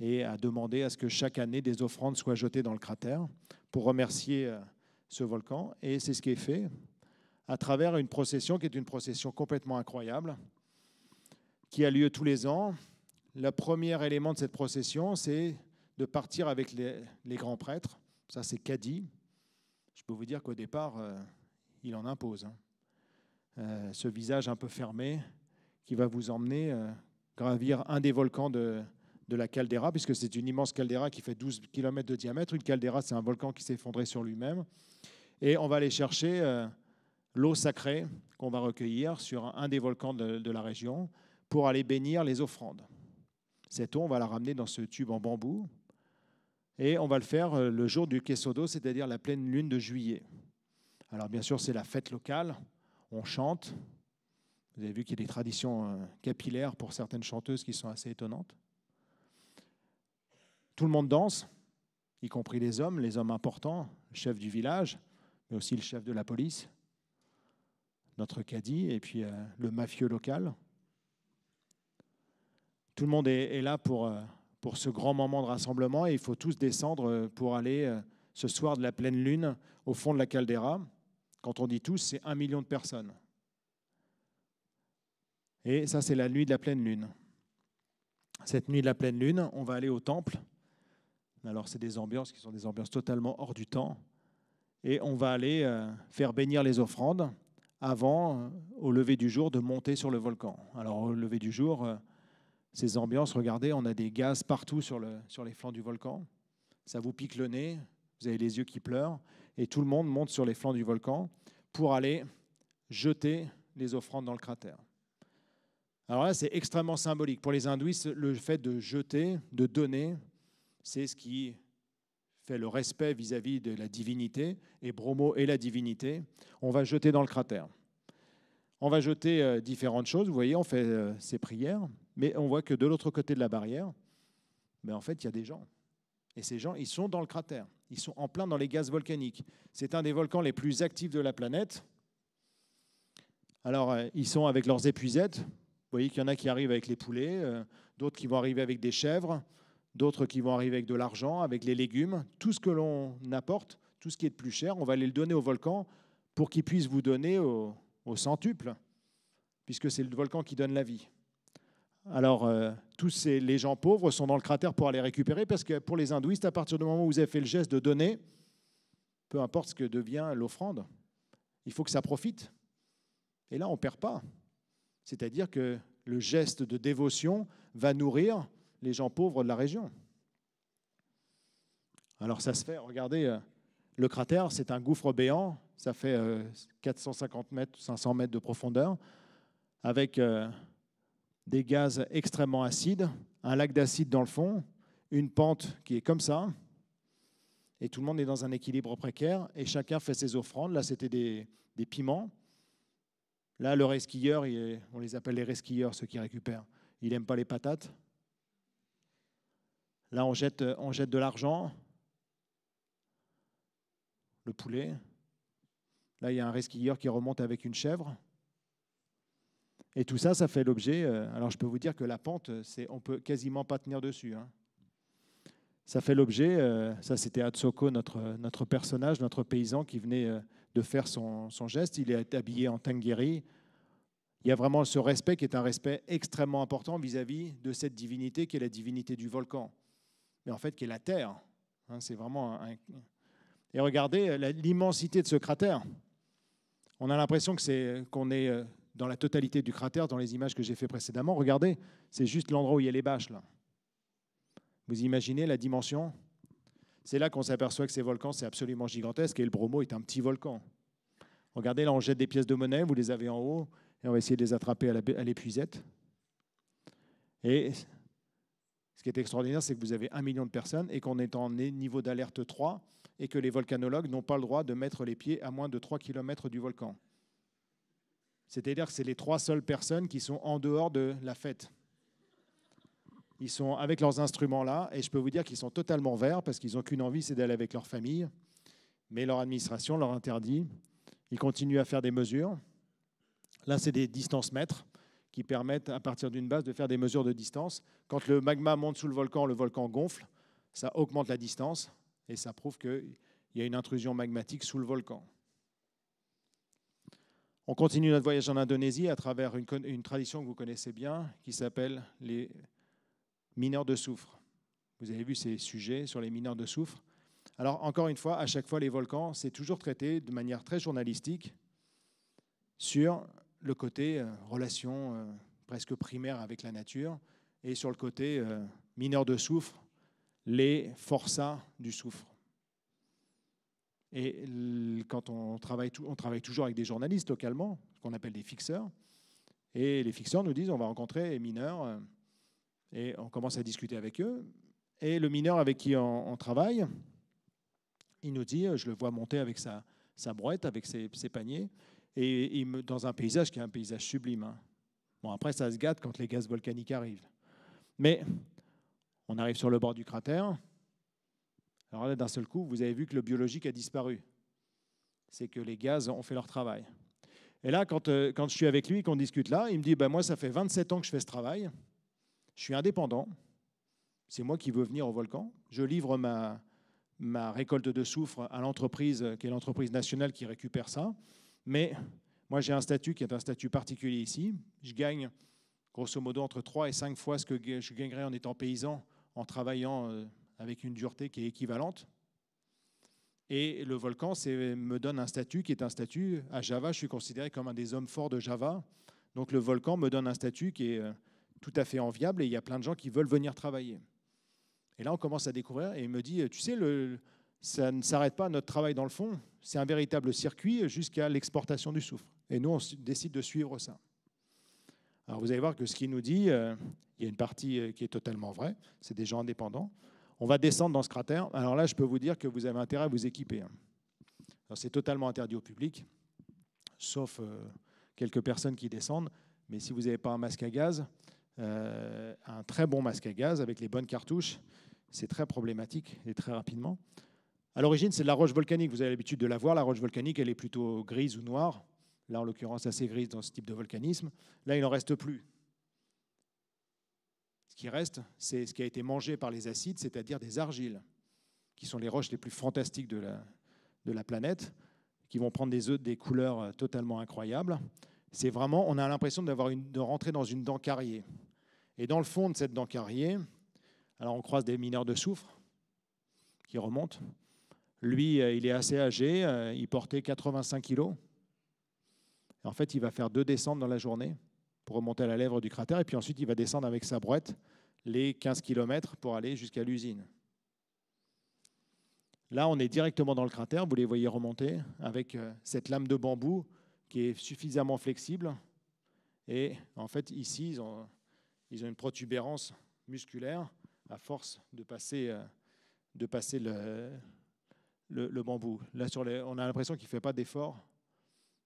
et a demandé à ce que chaque année des offrandes soient jetées dans le cratère pour remercier ce volcan. Et c'est ce qui est fait à travers une procession qui est une procession complètement incroyable, qui a lieu tous les ans. Le premier élément de cette procession, c'est de partir avec les, grands prêtres. Ça, c'est Kadi. Je peux vous dire qu'au départ, euh, il en impose. Hein. Euh, ce visage un peu fermé qui va vous emmener euh, gravir un des volcans de, de la caldeira, puisque c'est une immense caldeira qui fait 12 km de diamètre. Une caldeira, c'est un volcan qui s'est effondré sur lui-même. Et on va aller chercher euh, l'eau sacrée qu'on va recueillir sur un des volcans de, de, la région pour aller bénir les offrandes. Cette eau, on va la ramener dans ce tube en bambou. Et on va le faire euh, le jour du Quesodo, c'est-à-dire la pleine lune de juillet. Alors bien sûr, c'est la fête locale. On chante. Vous avez vu qu'il y a des traditions euh, capillaires pour certaines chanteuses qui sont assez étonnantes. Tout le monde danse, y compris les hommes, les hommes importants, le chef du village, mais aussi le chef de la police, notre caddie, et puis euh, le mafieux local. Tout le monde est, là pour, euh, pour ce grand moment de rassemblement et il faut tous descendre euh, pour aller ce soir de la pleine lune au fond de la caldeira. Quand on dit tous, c'est un million de personnes. Et ça, c'est la nuit de la pleine lune. Cette nuit de la pleine lune, on va aller au temple alors, c'est des ambiances qui sont des ambiances totalement hors du temps. Et on va aller euh, faire bénir les offrandes avant, euh, au lever du jour, de monter sur le volcan. Alors, au lever du jour, euh, ces ambiances, regardez, on a des gaz partout sur, sur les flancs du volcan. Ça vous pique le nez, vous avez les yeux qui pleurent, et tout le monde monte sur les flancs du volcan pour aller jeter les offrandes dans le cratère. Alors là, c'est extrêmement symbolique. Pour les hindouistes, le fait de jeter, de donner, c'est ce qui fait le respect vis-à-vis de la divinité, et Bromo est la divinité, on va jeter dans le cratère. On va jeter euh, différentes choses, vous voyez, on fait euh, ces prières, mais on voit que de l'autre côté de la barrière, mais ben, en fait, il y a des gens. Et ces gens, ils sont dans le cratère, ils sont en plein dans les gaz volcaniques. C'est un des volcans les plus actifs de la planète. Alors, euh, ils sont avec leurs épuisettes. Vous voyez qu'il y en a qui arrivent avec les poulets, d'autres qui vont arriver avec des chèvres, d'autres qui vont arriver avec de l'argent, avec les légumes, tout ce que l'on apporte, tout ce qui est de plus cher, on va aller le donner au volcan pour qu'il puisse vous donner au, centuple, puisque c'est le volcan qui donne la vie. Alors, euh, tous les gens pauvres sont dans le cratère pour aller récupérer, parce que pour les hindouistes, à partir du moment où vous avez fait le geste de donner, peu importe ce que devient l'offrande, il faut que ça profite. Et là, on ne perd pas. C'est-à-dire que le geste de dévotion va nourrir les gens pauvres de la région. Alors ça se fait, regardez, euh, le cratère, c'est un gouffre béant, ça fait 450 euh, mètres, 500 mètres de profondeur, avec euh, des gaz extrêmement acides, un lac d'acide dans le fond, une pente qui est comme ça, et tout le monde est dans un équilibre précaire, et chacun fait ses offrandes. Là, c'était des, piments. Là, le resquilleur, on les appelle les resquilleurs, ceux qui récupèrent. Il n'aime pas les patates, Là, euh, on jette, de l'argent, le poulet. Là, il y a un resquilleur qui remonte avec une chèvre. Et tout ça, ça fait l'objet. Euh, alors, je peux vous dire que la pente, c'est, on peut quasiment pas tenir dessus. Hein. Ça fait l'objet. Euh, ça, c'était Atsoko, notre, notre personnage, notre paysan qui venait de faire son, geste. Il est habillé en tangueri. Il y a vraiment ce respect qui est un respect extrêmement important vis à -vis de cette divinité qui est la divinité du volcan mais en fait qui est la Terre. Hein, c'est vraiment Et regardez euh, l'immensité de ce cratère. On a l'impression que c'est euh, qu'on est euh, dans la totalité du cratère, dans les images que j'ai fait précédemment. Regardez, c'est juste l'endroit où il y a les bâches là. Vous imaginez la dimension C'est là qu'on s'aperçoit que ces volcans, c'est absolument gigantesque et le Bromo est un petit volcan. Regardez, là, on jette des pièces de monnaie, vous les avez en haut, et on va essayer de les attraper à l'épuisette. Et ce qui est extraordinaire, c'est que vous avez un million de personnes et qu'on est en niveau d'alerte 3 et que les volcanologues n'ont pas le droit de mettre les pieds à moins de 3 km du volcan. C'est-à-dire que c'est les trois seules personnes qui sont en dehors de la fête. Ils sont avec leurs instruments là et je peux vous dire qu'ils sont totalement verts parce qu'ils n'ont qu'une envie, c'est d'aller avec leur famille. Mais leur administration leur interdit. Ils continuent à faire des mesures. Là, c'est des distances mètres qui permettent, à partir d'une base, de faire des mesures de distance. Quand le magma monte sous le volcan, le volcan gonfle, ça augmente la distance et ça prouve qu'il y a une intrusion magmatique sous le volcan. On continue notre voyage en Indonésie à travers une, une tradition que vous connaissez bien qui s'appelle les mineurs de soufre. Vous avez vu ces sujets sur les mineurs de soufre. Alors encore une fois, à chaque fois, les volcans, c'est toujours traité de manière très journalistique sur le côté euh, relation euh, presque primaire avec la nature, et sur le côté euh, mineur de soufre, les forçats du soufre. Et quand on travaille, on travaille toujours avec des journalistes localement, qu'on appelle des fixeurs, et les fixeurs nous disent on va rencontrer les mineurs, et on commence à discuter avec eux. Et le mineur avec qui on, travaille, il nous dit, je le vois monter avec sa, brouette, avec ses paniers, et, dans un paysage qui est un paysage sublime. Hein. Bon, après, ça se gâte quand les gaz volcaniques arrivent. Mais on arrive sur le bord du cratère. Alors là, d'un seul coup, vous avez vu que le biologique a disparu. C'est que les gaz ont fait leur travail. Et là, quand, euh, quand je suis avec lui, qu'on discute là, il me dit ben, Moi, ça fait 27 ans que je fais ce travail. Je suis indépendant. C'est moi qui veux venir au volcan. Je livre ma, ma récolte de soufre à l'entreprise, qui est l'entreprise nationale qui récupère ça. Mais moi, j'ai un statut qui est un statut particulier ici. Je gagne grosso modo entre 3 et 5 fois ce que je gagnerais en étant paysan, en travaillant euh, avec une dureté qui est équivalente. Et le volcan me donne un statut qui est un statut, à Java, je suis considéré comme un des hommes forts de Java. Donc le volcan me donne un statut qui est euh, tout à fait enviable et il y a plein de gens qui veulent venir travailler. Et là, on commence à découvrir et il me dit, euh, tu sais, le, ça ne s'arrête pas notre travail dans le fond, c'est un véritable circuit jusqu'à l'exportation du soufre. Et nous, on décide de suivre ça. Alors vous allez voir que ce qu'il nous dit, euh, il y a une partie euh, qui est totalement vraie, c'est des gens indépendants. On va descendre dans ce cratère. Alors là, je peux vous dire que vous avez intérêt à vous équiper. Hein. C'est totalement interdit au public, sauf euh, quelques personnes qui descendent. Mais si vous n'avez pas un masque à gaz, un très bon masque à gaz avec les bonnes cartouches, c'est très problématique et très rapidement. À l'origine, c'est de la roche volcanique. Vous avez l'habitude de la voir. La roche volcanique, elle est plutôt grise ou noire. Là, en l'occurrence, assez grise dans ce type de volcanisme. Là, il n'en reste plus. Ce qui reste, c'est ce qui a été mangé par les acides, c'est-à-dire des argiles, qui sont les roches les plus fantastiques de la, planète, qui vont prendre des des couleurs euh, totalement incroyables. C'est vraiment, on a l'impression d'avoir de rentrer dans une dent carriée. Et dans le fond de cette dent carriée, alors on croise des mineurs de soufre qui remontent. Lui, euh, il est assez âgé, euh, il portait 85 kilos. En fait, il va faire deux descentes dans la journée pour remonter à la lèvre du cratère, et puis ensuite, il va descendre avec sa brouette les 15 km pour aller jusqu'à l'usine. Là, on est directement dans le cratère, vous les voyez remonter avec euh, cette lame de bambou qui est suffisamment flexible. Et en fait, ici, ils ont, ils ont une protubérance musculaire à force de passer, de passer le, le, bambou. Là, on a l'impression qu'il ne fait pas d'effort,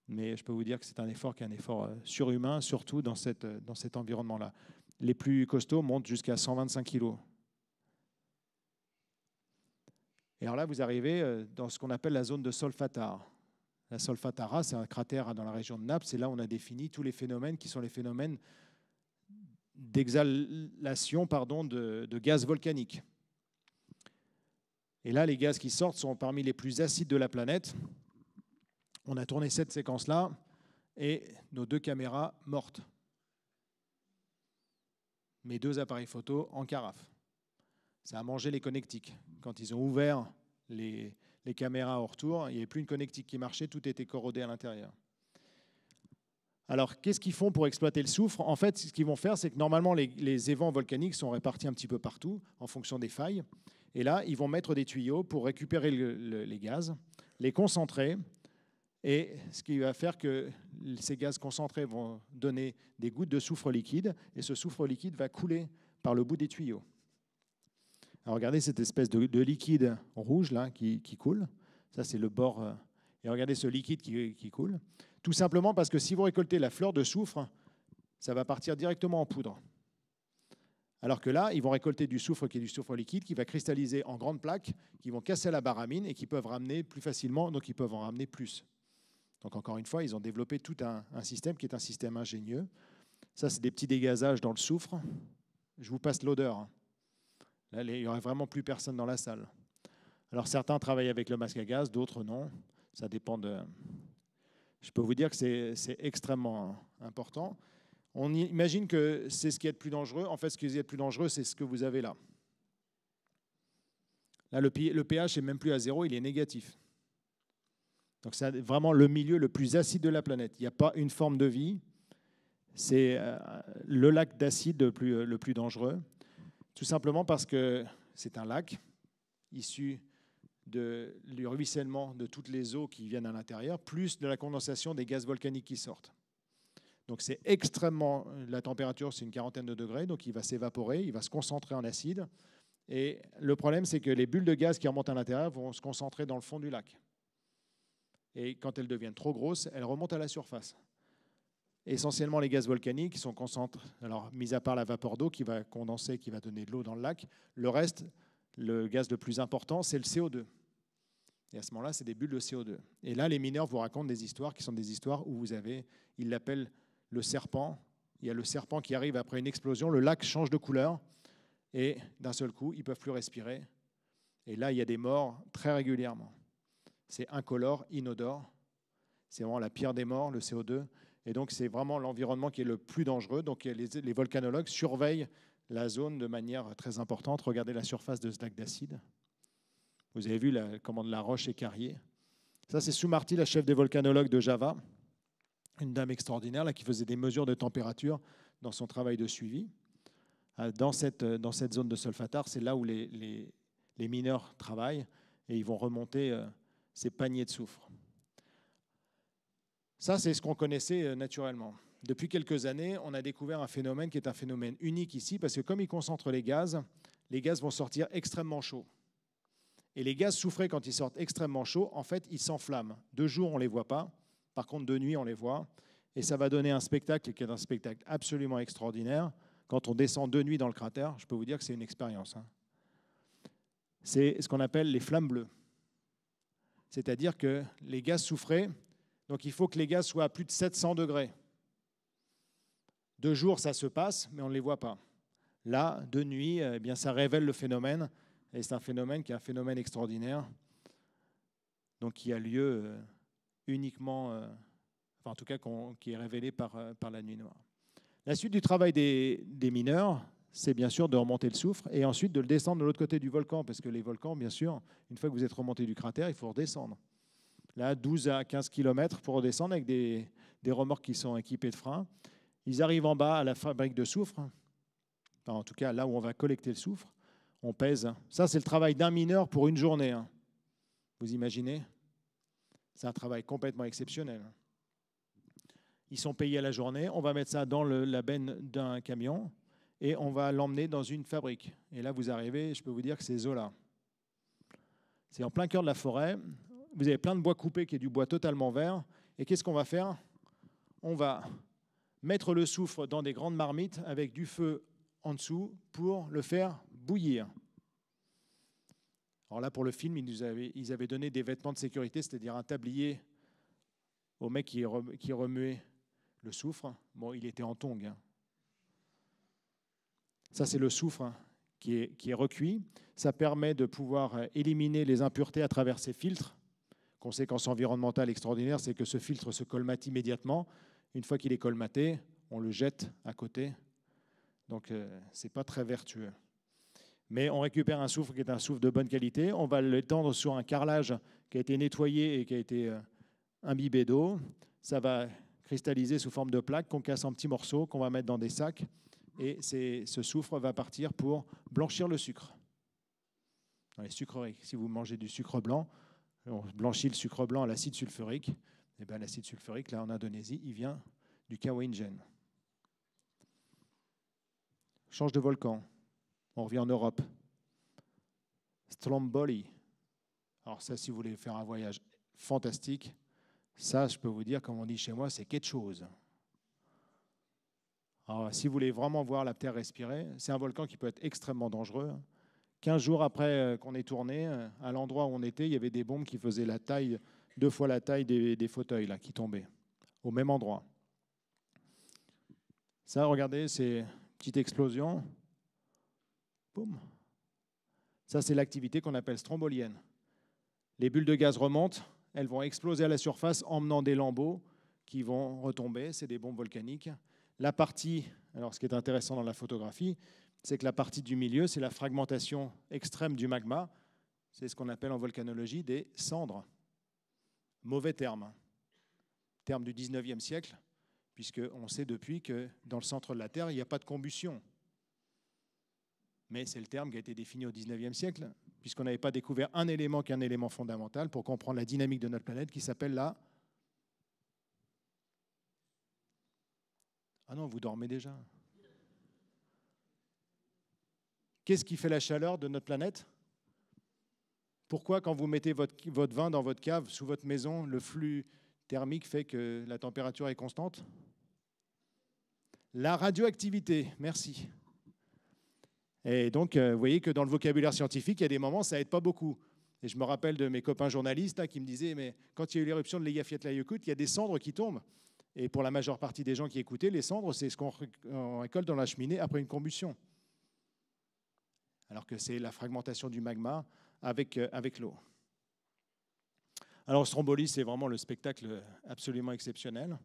mais je peux vous dire que c'est un effort qui est un effort euh, surhumain, surtout euh, dans, cet environnement-là. Les plus costauds montent jusqu'à 125 kilos. Et alors là, vous arrivez euh, dans ce qu'on appelle la zone de solfatara. La solfatara, c'est un cratère hein, dans la région de Naples, et là, on a défini tous les phénomènes qui sont les phénomènes d'exhalation pardon, de gaz volcanique. Et là, les gaz qui sortent sont parmi les plus acides de la planète. On a tourné cette séquence-là et nos deux caméras mortes. Mes deux appareils photo en carafe. Ça a mangé les connectiques. Quand ils ont ouvert les, caméras au retour, il n'y avait plus une connectique qui marchait, tout était corrodé à l'intérieur. Alors, qu'est-ce qu'ils font pour exploiter le soufre En fait, ce qu'ils vont faire, c'est que normalement, les, les évents volcaniques sont répartis un petit peu partout en fonction des failles. Et là, ils vont mettre des tuyaux pour récupérer les gaz, les concentrer, et ce qui va faire que ces gaz concentrés vont donner des gouttes de soufre liquide, et ce soufre liquide va couler par le bout des tuyaux. Alors regardez cette espèce de, liquide rouge là qui, coule. Ça, c'est le bord. Euh, et regardez ce liquide qui coule. Tout simplement parce que si vous récoltez la fleur de soufre, ça va partir directement en poudre. Alors que là, ils vont récolter du soufre qui est du soufre liquide, qui va cristalliser en grandes plaques, qui vont casser la baramine et qui peuvent ramener plus facilement, donc ils peuvent en ramener plus. Donc encore une fois, ils ont développé tout un, système qui est un système ingénieux. Ça, c'est des petits dégazages dans le soufre. Je vous passe l'odeur. Là, il n'y aurait vraiment plus personne dans la salle. Alors certains travaillent avec le masque à gaz, d'autres non. Ça dépend de... Je peux vous dire que c'est extrêmement important. On imagine que c'est ce qui est le plus dangereux. En fait, ce qui est le plus dangereux, c'est ce que vous avez là. Là, le pH n'est même plus à zéro, il est négatif. Donc c'est vraiment le milieu le plus acide de la planète. Il n'y a pas une forme de vie. C'est euh, le lac d'acide le plus, euh, le plus dangereux. Tout simplement parce que c'est un lac issu du ruissellement de toutes les eaux qui viennent à l'intérieur, plus de la condensation des gaz volcaniques qui sortent. Donc c'est extrêmement, euh, la température c'est une quarantaine de degrés, donc il va s'évaporer, il va se concentrer en acide. Et le problème c'est que les bulles de gaz qui remontent à l'intérieur vont se concentrer dans le fond du lac. Et quand elles deviennent trop grosses, elles remontent à la surface. Essentiellement les gaz volcaniques sont concentrés, alors mis à part la vapeur d'eau qui va condenser, qui va donner de l'eau dans le lac, le reste, le gaz le plus important, c'est le CO2. Et à ce moment-là, c'est des bulles de CO2. Et là, les mineurs vous racontent des histoires qui sont des histoires où vous avez, ils l'appellent le serpent. Il y a le serpent qui arrive après une explosion, le lac change de couleur, et d'un seul coup, ils peuvent plus respirer. Et là, il y a des morts très régulièrement. C'est incolore, inodore. C'est vraiment la pire des morts, le CO2. Et donc, c'est vraiment l'environnement qui est le plus dangereux. Donc, les, volcanologues surveillent la zone de manière très importante. Regardez la surface de ce lac d'acide. Vous avez vu la, comment la roche est carriée. Ça, c'est Soumarty, la chef des volcanologues de Java une dame extraordinaire là, qui faisait des mesures de température dans son travail de suivi. Euh, dans cette, euh, dans cette zone de solfatar, c'est là où les, les, mineurs travaillent et ils vont remonter euh, ces paniers de soufre. Ça, c'est ce qu'on connaissait naturellement. Depuis quelques années, on a découvert un phénomène qui est un phénomène unique ici, parce que comme ils concentrent les gaz, les gaz vont sortir extrêmement chauds. Et les gaz soufrés, quand ils sortent extrêmement chauds, en fait, ils s'enflamment. Deux jours, on ne les voit pas. Par contre, de nuit, on les voit. Et ça va donner un spectacle qui est un spectacle absolument extraordinaire. Quand on descend de nuit dans le cratère, je peux vous dire que c'est une expérience. Hein. C'est ce qu'on appelle les flammes bleues. C'est-à-dire que les gaz souffraient, donc il faut que les gaz soient à plus de 700 degrés. De jour, ça se passe, mais on ne les voit pas. Là, de nuit, eh bien, ça révèle le phénomène, et c'est un phénomène qui est un phénomène extraordinaire, donc qui a lieu euh, uniquement, euh, enfin, en tout cas qui est révélé euh, par, la nuit noire. La suite du travail des, mineurs, c'est bien sûr de remonter le soufre et ensuite de le descendre de l'autre côté du volcan, parce que les volcans, bien sûr, une fois que vous êtes remonté du cratère, il faut redescendre. Là, 12 à 15 km pour redescendre avec des, des remorques qui sont équipées de freins. Ils arrivent en bas à la fabrique de soufre, en tout cas là où on va collecter le soufre. On pèse. Hein. Ça, c'est le travail d'un mineur pour une journée. Hein. Vous imaginez c'est un travail complètement exceptionnel. Ils sont payés à la journée. On va mettre ça dans la benne d'un camion et on va l'emmener dans une fabrique. Et là, vous arrivez, je peux vous dire que c'est Zola. C'est en plein cœur de la forêt. Vous avez plein de bois coupé qui est du bois totalement vert. Et qu'est-ce qu'on va faire On va mettre le soufre dans des grandes marmites avec du feu en dessous pour le faire bouillir. Alors là, pour le film, ils, avaient, donné des vêtements de sécurité, c'est-à-dire un tablier au mec qui, remuait le soufre. Bon, il était en tongue. Hein. Ça, c'est le soufre hein, qui, est, recuit. Ça permet de pouvoir euh, éliminer les impuretés à travers ces filtres. Conséquence environnementale extraordinaire, c'est que ce filtre se colmate immédiatement. Une fois qu'il est colmaté, on le jette à côté. Donc, euh, ce n'est pas très vertueux mais on récupère un soufre qui est un soufre de bonne qualité. On va l'étendre sur un carrelage qui a été nettoyé et qui a été euh, imbibé d'eau. Ça va cristalliser sous forme de plaques qu'on casse en petits morceaux, qu'on va mettre dans des sacs. Et ce soufre va partir pour blanchir le sucre. Dans les sucreries, si vous mangez du sucre blanc, on blanchit le sucre blanc à l'acide sulfurique. Et eh bien l'acide sulfurique, là en Indonésie, il vient du Kawingen. Change de volcan. On revient en Europe. Stromboli. Alors ça, si vous voulez faire un voyage fantastique, ça, je peux vous dire, comme on dit chez moi, c'est quelque chose. Alors, si vous voulez vraiment voir la Terre respirer, c'est un volcan qui peut être extrêmement dangereux. Quinze jours après euh, qu'on ait tourné, euh, à l'endroit où on était, il y avait des bombes qui faisaient la taille, deux fois la taille des, fauteuils là, qui tombaient, au même endroit. Ça, regardez, c'est une petite explosion. Boum. Ça, c'est l'activité qu'on appelle strombolienne. Les bulles de gaz remontent, elles vont exploser à la surface, emmenant des lambeaux qui vont retomber. C'est des bombes volcaniques. La partie, alors ce qui est intéressant dans la photographie, c'est que la partie du milieu, c'est la fragmentation extrême du magma. C'est ce qu'on appelle en volcanologie des cendres. Mauvais terme. Terme du 19e siècle, puisqu'on sait depuis que dans le centre de la Terre, il n'y a pas de combustion mais c'est le terme qui a été défini au XIXe siècle, puisqu'on n'avait pas découvert un élément qui est un élément fondamental pour comprendre la dynamique de notre planète qui s'appelle la... Ah non, vous dormez déjà. Qu'est-ce qui fait la chaleur de notre planète Pourquoi quand vous mettez votre vin dans votre cave, sous votre maison, le flux thermique fait que la température est constante La radioactivité, merci. Et donc, euh, vous voyez que dans le vocabulaire scientifique, il y a des moments, ça n'aide pas beaucoup. Et je me rappelle de mes copains journalistes qui me disaient, mais quand il y a eu l'éruption de la il y a des cendres qui tombent. Et pour la majeure partie des gens qui écoutaient, les cendres, c'est ce qu'on récolte dans la cheminée après une combustion. Alors que c'est la fragmentation du magma avec, euh, avec l'eau. Alors Stromboli, c'est vraiment le spectacle absolument exceptionnel.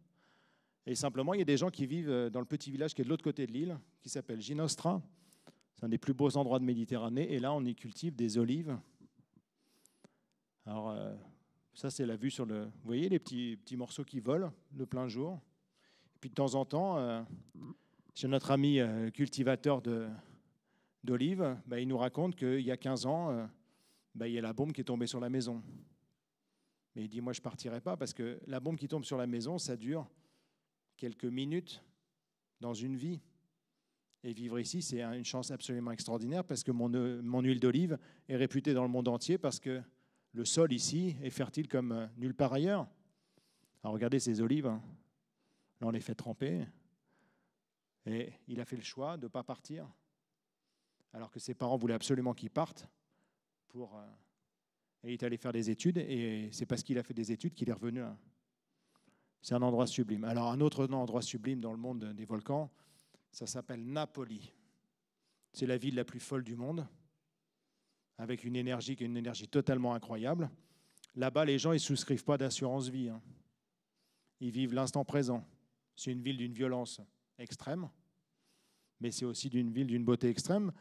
Et simplement, il y a des gens qui vivent euh, dans le petit village qui est de l'autre côté de l'île, qui s'appelle Ginostra, c'est un des plus beaux endroits de Méditerranée. Et là, on y cultive des olives. Alors, euh, ça, c'est la vue sur le. Vous voyez les petits, petits morceaux qui volent le plein jour. Et puis, de temps en temps, euh, chez notre ami euh, cultivateur d'olives, bah, il nous raconte qu'il y a 15 ans, bah, il y a la bombe qui est tombée sur la maison. Mais il dit Moi, je ne partirai pas parce que la bombe qui tombe sur la maison, ça dure quelques minutes dans une vie. Et vivre ici, c'est une chance absolument extraordinaire parce que mon, huile d'olive est réputée dans le monde entier parce que le sol ici est fertile comme euh, nulle part ailleurs. Alors regardez ces olives, hein. là on les fait tremper. Et il a fait le choix de ne pas partir, alors que ses parents voulaient absolument qu'il parte. Pour, aller euh, et il est allé faire des études, et c'est parce qu'il a fait des études qu'il est revenu. Hein. C'est un endroit sublime. Alors un autre endroit sublime dans le monde des volcans, ça s'appelle Napoli. C'est la ville la plus folle du monde, avec une énergie qui est une énergie totalement incroyable. Là-bas, les gens ne souscrivent pas d'assurance vie. Hein. Ils vivent l'instant présent. C'est une ville d'une violence extrême, mais c'est aussi d'une ville d'une beauté extrême.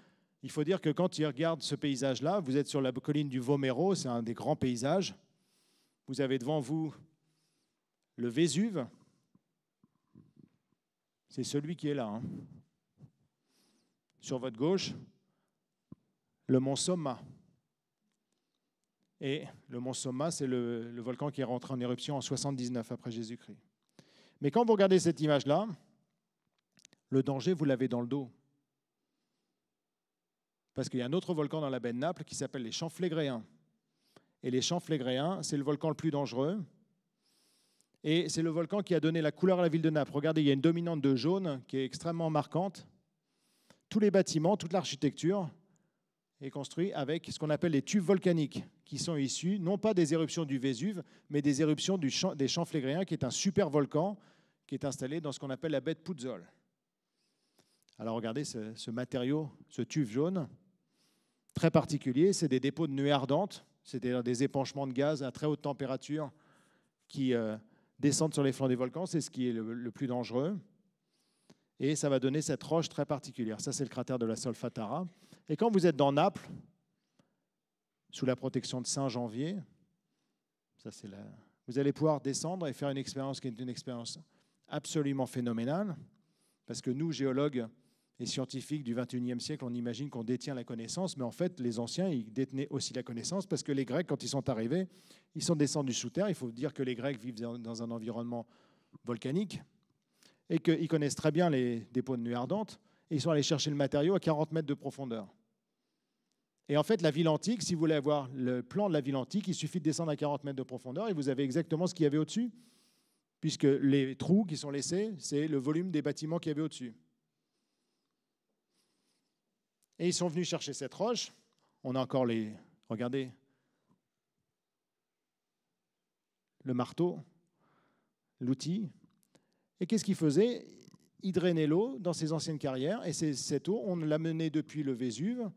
Il faut dire que quand ils regardent ce paysage-là, vous êtes sur la colline du Vomero, c'est un des grands paysages. Vous avez devant vous le Vésuve, c'est celui qui est là. Hein. Sur votre gauche, le mont Somma. Et le mont Somma, c'est le, le, volcan qui est rentré en éruption en 79 après Jésus-Christ. Mais quand vous regardez cette image-là, le danger, vous l'avez dans le dos. Parce qu'il y a un autre volcan dans la baie de Naples qui s'appelle les Champs Flégréens. Et les Champs Flégréens, c'est le volcan le plus dangereux et c'est le volcan qui a donné la couleur à la ville de Naples. Regardez, il y a une dominante de jaune qui est extrêmement marquante. Tous les bâtiments, toute l'architecture est construite avec ce qu'on appelle les tubes volcaniques, qui sont issus non pas des éruptions du Vésuve, mais des éruptions du des champs flégréens, qui est un super volcan qui est installé dans ce qu'on appelle la baie de Puzzol. Alors regardez ce, matériau, ce tube jaune, très particulier, c'est des dépôts de nuées ardentes, c'est-à-dire des épanchements de gaz à très haute température qui... Euh, descendre sur les flancs des volcans, c'est ce qui est le, plus dangereux. Et ça va donner cette roche très particulière. Ça, c'est le cratère de la Solfatara. Et quand vous êtes dans Naples, sous la protection de Saint-Janvier, ça c'est vous allez pouvoir descendre et faire une expérience qui est une expérience absolument phénoménale, parce que nous, géologues, les scientifiques du XXIe siècle, on imagine qu'on détient la connaissance, mais en fait, les anciens, ils détenaient aussi la connaissance parce que les Grecs, quand ils sont arrivés, ils sont descendus sous terre. Il faut dire que les Grecs vivent dans un environnement volcanique et qu'ils connaissent très bien les dépôts de nuit ardente et ils sont allés chercher le matériau à 40 mètres de profondeur. Et en fait, la ville antique, si vous voulez avoir le plan de la ville antique, il suffit de descendre à 40 mètres de profondeur et vous avez exactement ce qu'il y avait au-dessus, puisque les trous qui sont laissés, c'est le volume des bâtiments qu'il y avait au-dessus. Et ils sont venus chercher cette roche. On a encore les... Regardez. Le marteau, l'outil. Et qu'est-ce qu'ils faisaient Ils drainaient l'eau dans ces anciennes carrières. Et cette eau, on l'amenait depuis le Vésuve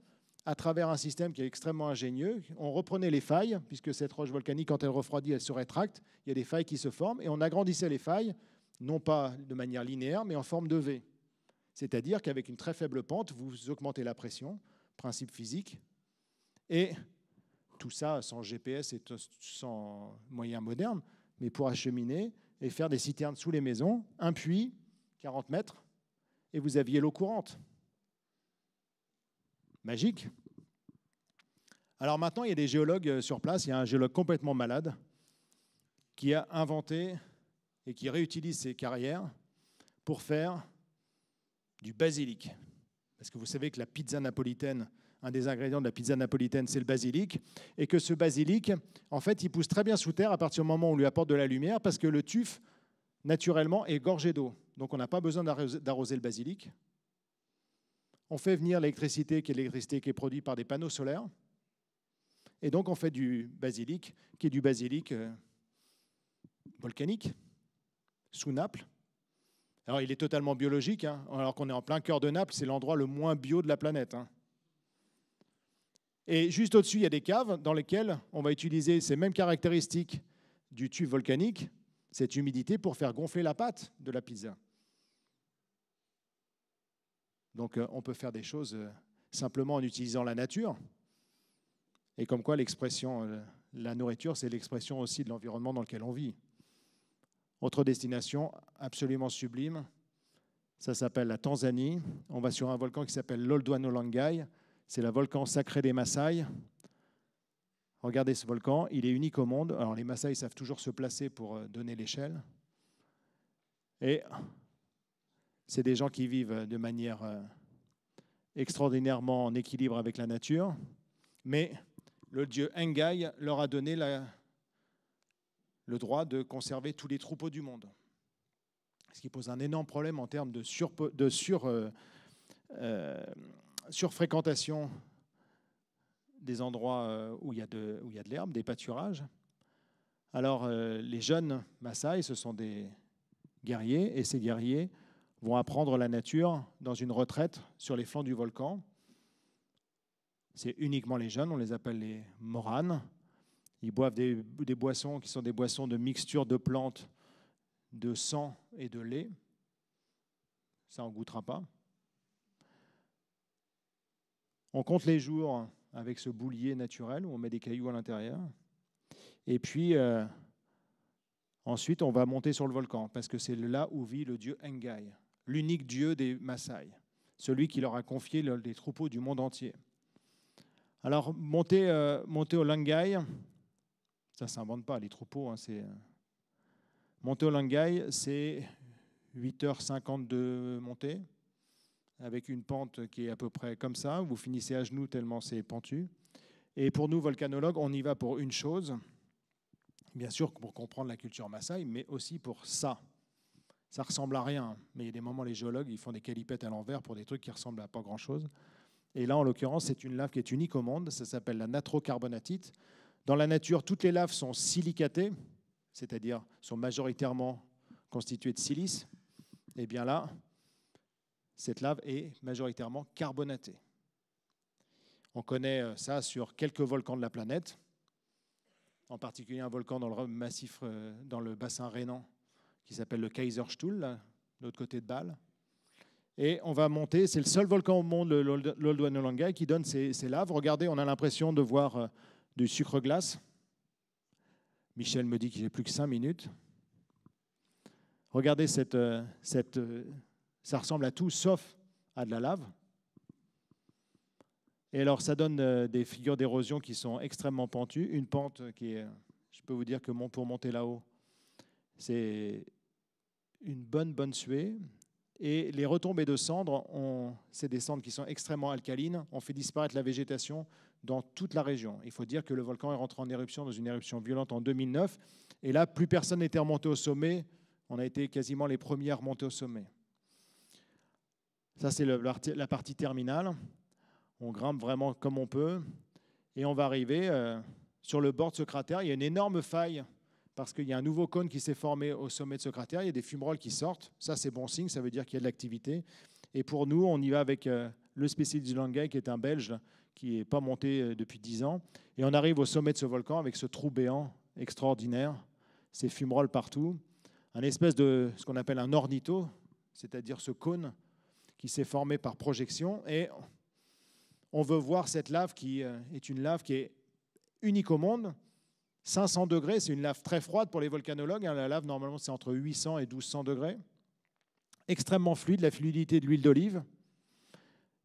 à travers un système qui est extrêmement ingénieux. On reprenait les failles, puisque cette roche volcanique, quand elle refroidit, elle se rétracte. Il y a des failles qui se forment. Et on agrandissait les failles, non pas de manière linéaire, mais en forme de V. C'est-à-dire qu'avec une très faible pente, vous augmentez la pression, principe physique, et tout ça sans GPS et sans moyens modernes, mais pour acheminer et faire des citernes sous les maisons, un puits, 40 mètres, et vous aviez l'eau courante. Magique. Alors maintenant, il y a des géologues euh, sur place, il y a un géologue complètement malade qui a inventé et qui réutilise ses carrières pour faire du basilic. Parce que vous savez que la pizza napolitaine, un des ingrédients de la pizza napolitaine, c'est le basilic. Et que ce basilic, en fait, il pousse très bien sous terre à partir du moment où on lui apporte de la lumière, parce que le tuf, naturellement, est gorgé d'eau. Donc on n'a pas besoin d'arroser le basilic. On fait venir l'électricité, qui est l'électricité qui est produite par des panneaux solaires. Et donc on fait du basilic, qui est du basilic euh, volcanique, sous Naples, alors il est totalement biologique, hein, alors qu'on est en plein cœur de Naples, c'est l'endroit le moins bio de la planète. Hein. Et juste au-dessus, il y a des caves dans lesquelles on va utiliser ces mêmes caractéristiques du tube volcanique, cette humidité, pour faire gonfler la pâte de la pizza. Donc euh, on peut faire des choses euh, simplement en utilisant la nature. Et comme quoi l'expression, euh, la nourriture, c'est l'expression aussi de l'environnement dans lequel on vit. Autre destination absolument sublime, ça s'appelle la Tanzanie. On va sur un volcan qui s'appelle l'Oldwanolangai. C'est le volcan sacré des Maasai. Regardez ce volcan, il est unique au monde. Alors les Maasai savent toujours se placer pour euh, donner l'échelle. Et c'est des gens qui vivent euh, de manière euh, extraordinairement en équilibre avec la nature. Mais le dieu Engai leur a donné la, le droit de conserver tous les troupeaux du monde. Ce qui pose un énorme problème en termes de, euh, euh, surfréquentation des endroits euh, où il y a de, l'herbe, des pâturages. Alors les jeunes Maasai, ce sont des guerriers, et ces guerriers vont apprendre la nature dans une retraite sur les flancs du volcan. C'est uniquement les jeunes, on les appelle les moranes. Ils boivent des, boissons qui sont des boissons de mixture de plantes, de sang et de lait. Ça, n'en goûtera pas. On compte les jours avec ce boulier naturel où on met des cailloux à l'intérieur. Et puis, euh, ensuite, on va monter sur le volcan parce que c'est là où vit le dieu Engai, l'unique dieu des Maasai, celui qui leur a confié les troupeaux du monde entier. Alors, monter, euh, au Langai, ça ne s'invente pas, les troupeaux, hein, Monter au Langai, c'est 8h50 de montée, avec une pente qui est à peu près comme ça. Vous finissez à genoux tellement c'est pentu. Et pour nous, volcanologues, on y va pour une chose, bien sûr pour comprendre la culture Maasai, mais aussi pour ça. Ça ressemble à rien, hein, mais il y a des moments, les géologues, ils font des calipettes à l'envers pour des trucs qui ressemblent à pas grand-chose. Et là, en l'occurrence, c'est une lave qui est unique au monde. Ça s'appelle la natrocarbonatite. Dans la nature, toutes les laves sont silicatées, c'est-à-dire sont majoritairement constituées de silice. Et bien là, cette lave est majoritairement carbonatée. On connaît euh, ça sur quelques volcans de la planète, en particulier un volcan dans le massif, euh, dans le bassin rhénan, qui s'appelle le Kaiserstuhl, de l'autre côté de Bâle. Et on va monter, c'est le seul volcan au monde, l'Oldwanolangai, qui donne ces laves. Regardez, on a l'impression de voir euh, du sucre glace. Michel me dit n'y a plus que cinq minutes. Regardez, cette, euh, euh, ça ressemble à tout sauf à de la lave. Et alors, ça donne euh, des figures d'érosion qui sont extrêmement pentues. Une pente qui je peux vous dire que pour monter là-haut, c'est une bonne, bonne suée. Et les retombées de cendres, c'est des cendres qui sont extrêmement alcalines. On fait disparaître la végétation dans toute la région. Il faut dire que le volcan est rentré en éruption dans une éruption violente en 2009, et là, plus personne n'était remonté au sommet. On a été quasiment les premiers à remonter au sommet. Ça, c'est la partie terminale. On grimpe vraiment comme on peut, et on va arriver euh, sur le bord de ce cratère. Il y a une énorme faille parce qu'il y a un nouveau cône qui s'est formé au sommet de ce cratère. Il y a des fumerolles qui sortent. Ça, c'est bon signe, ça veut dire qu'il y a de l'activité. Et pour nous, on y va avec euh, le spécialiste du Langay, qui est un Belge, qui n'est pas monté euh, depuis 10 ans. Et on arrive au sommet de ce volcan avec ce trou béant extraordinaire, ces fumerolles partout, un espèce de ce qu'on appelle un ornitho, c'est-à-dire ce cône qui s'est formé par projection. Et on veut voir cette lave qui euh, est une lave qui est unique au monde. 500 degrés, c'est une lave très froide pour les volcanologues. Hein. La lave, normalement, c'est entre 800 et 1200 degrés. Extrêmement fluide, la fluidité de l'huile d'olive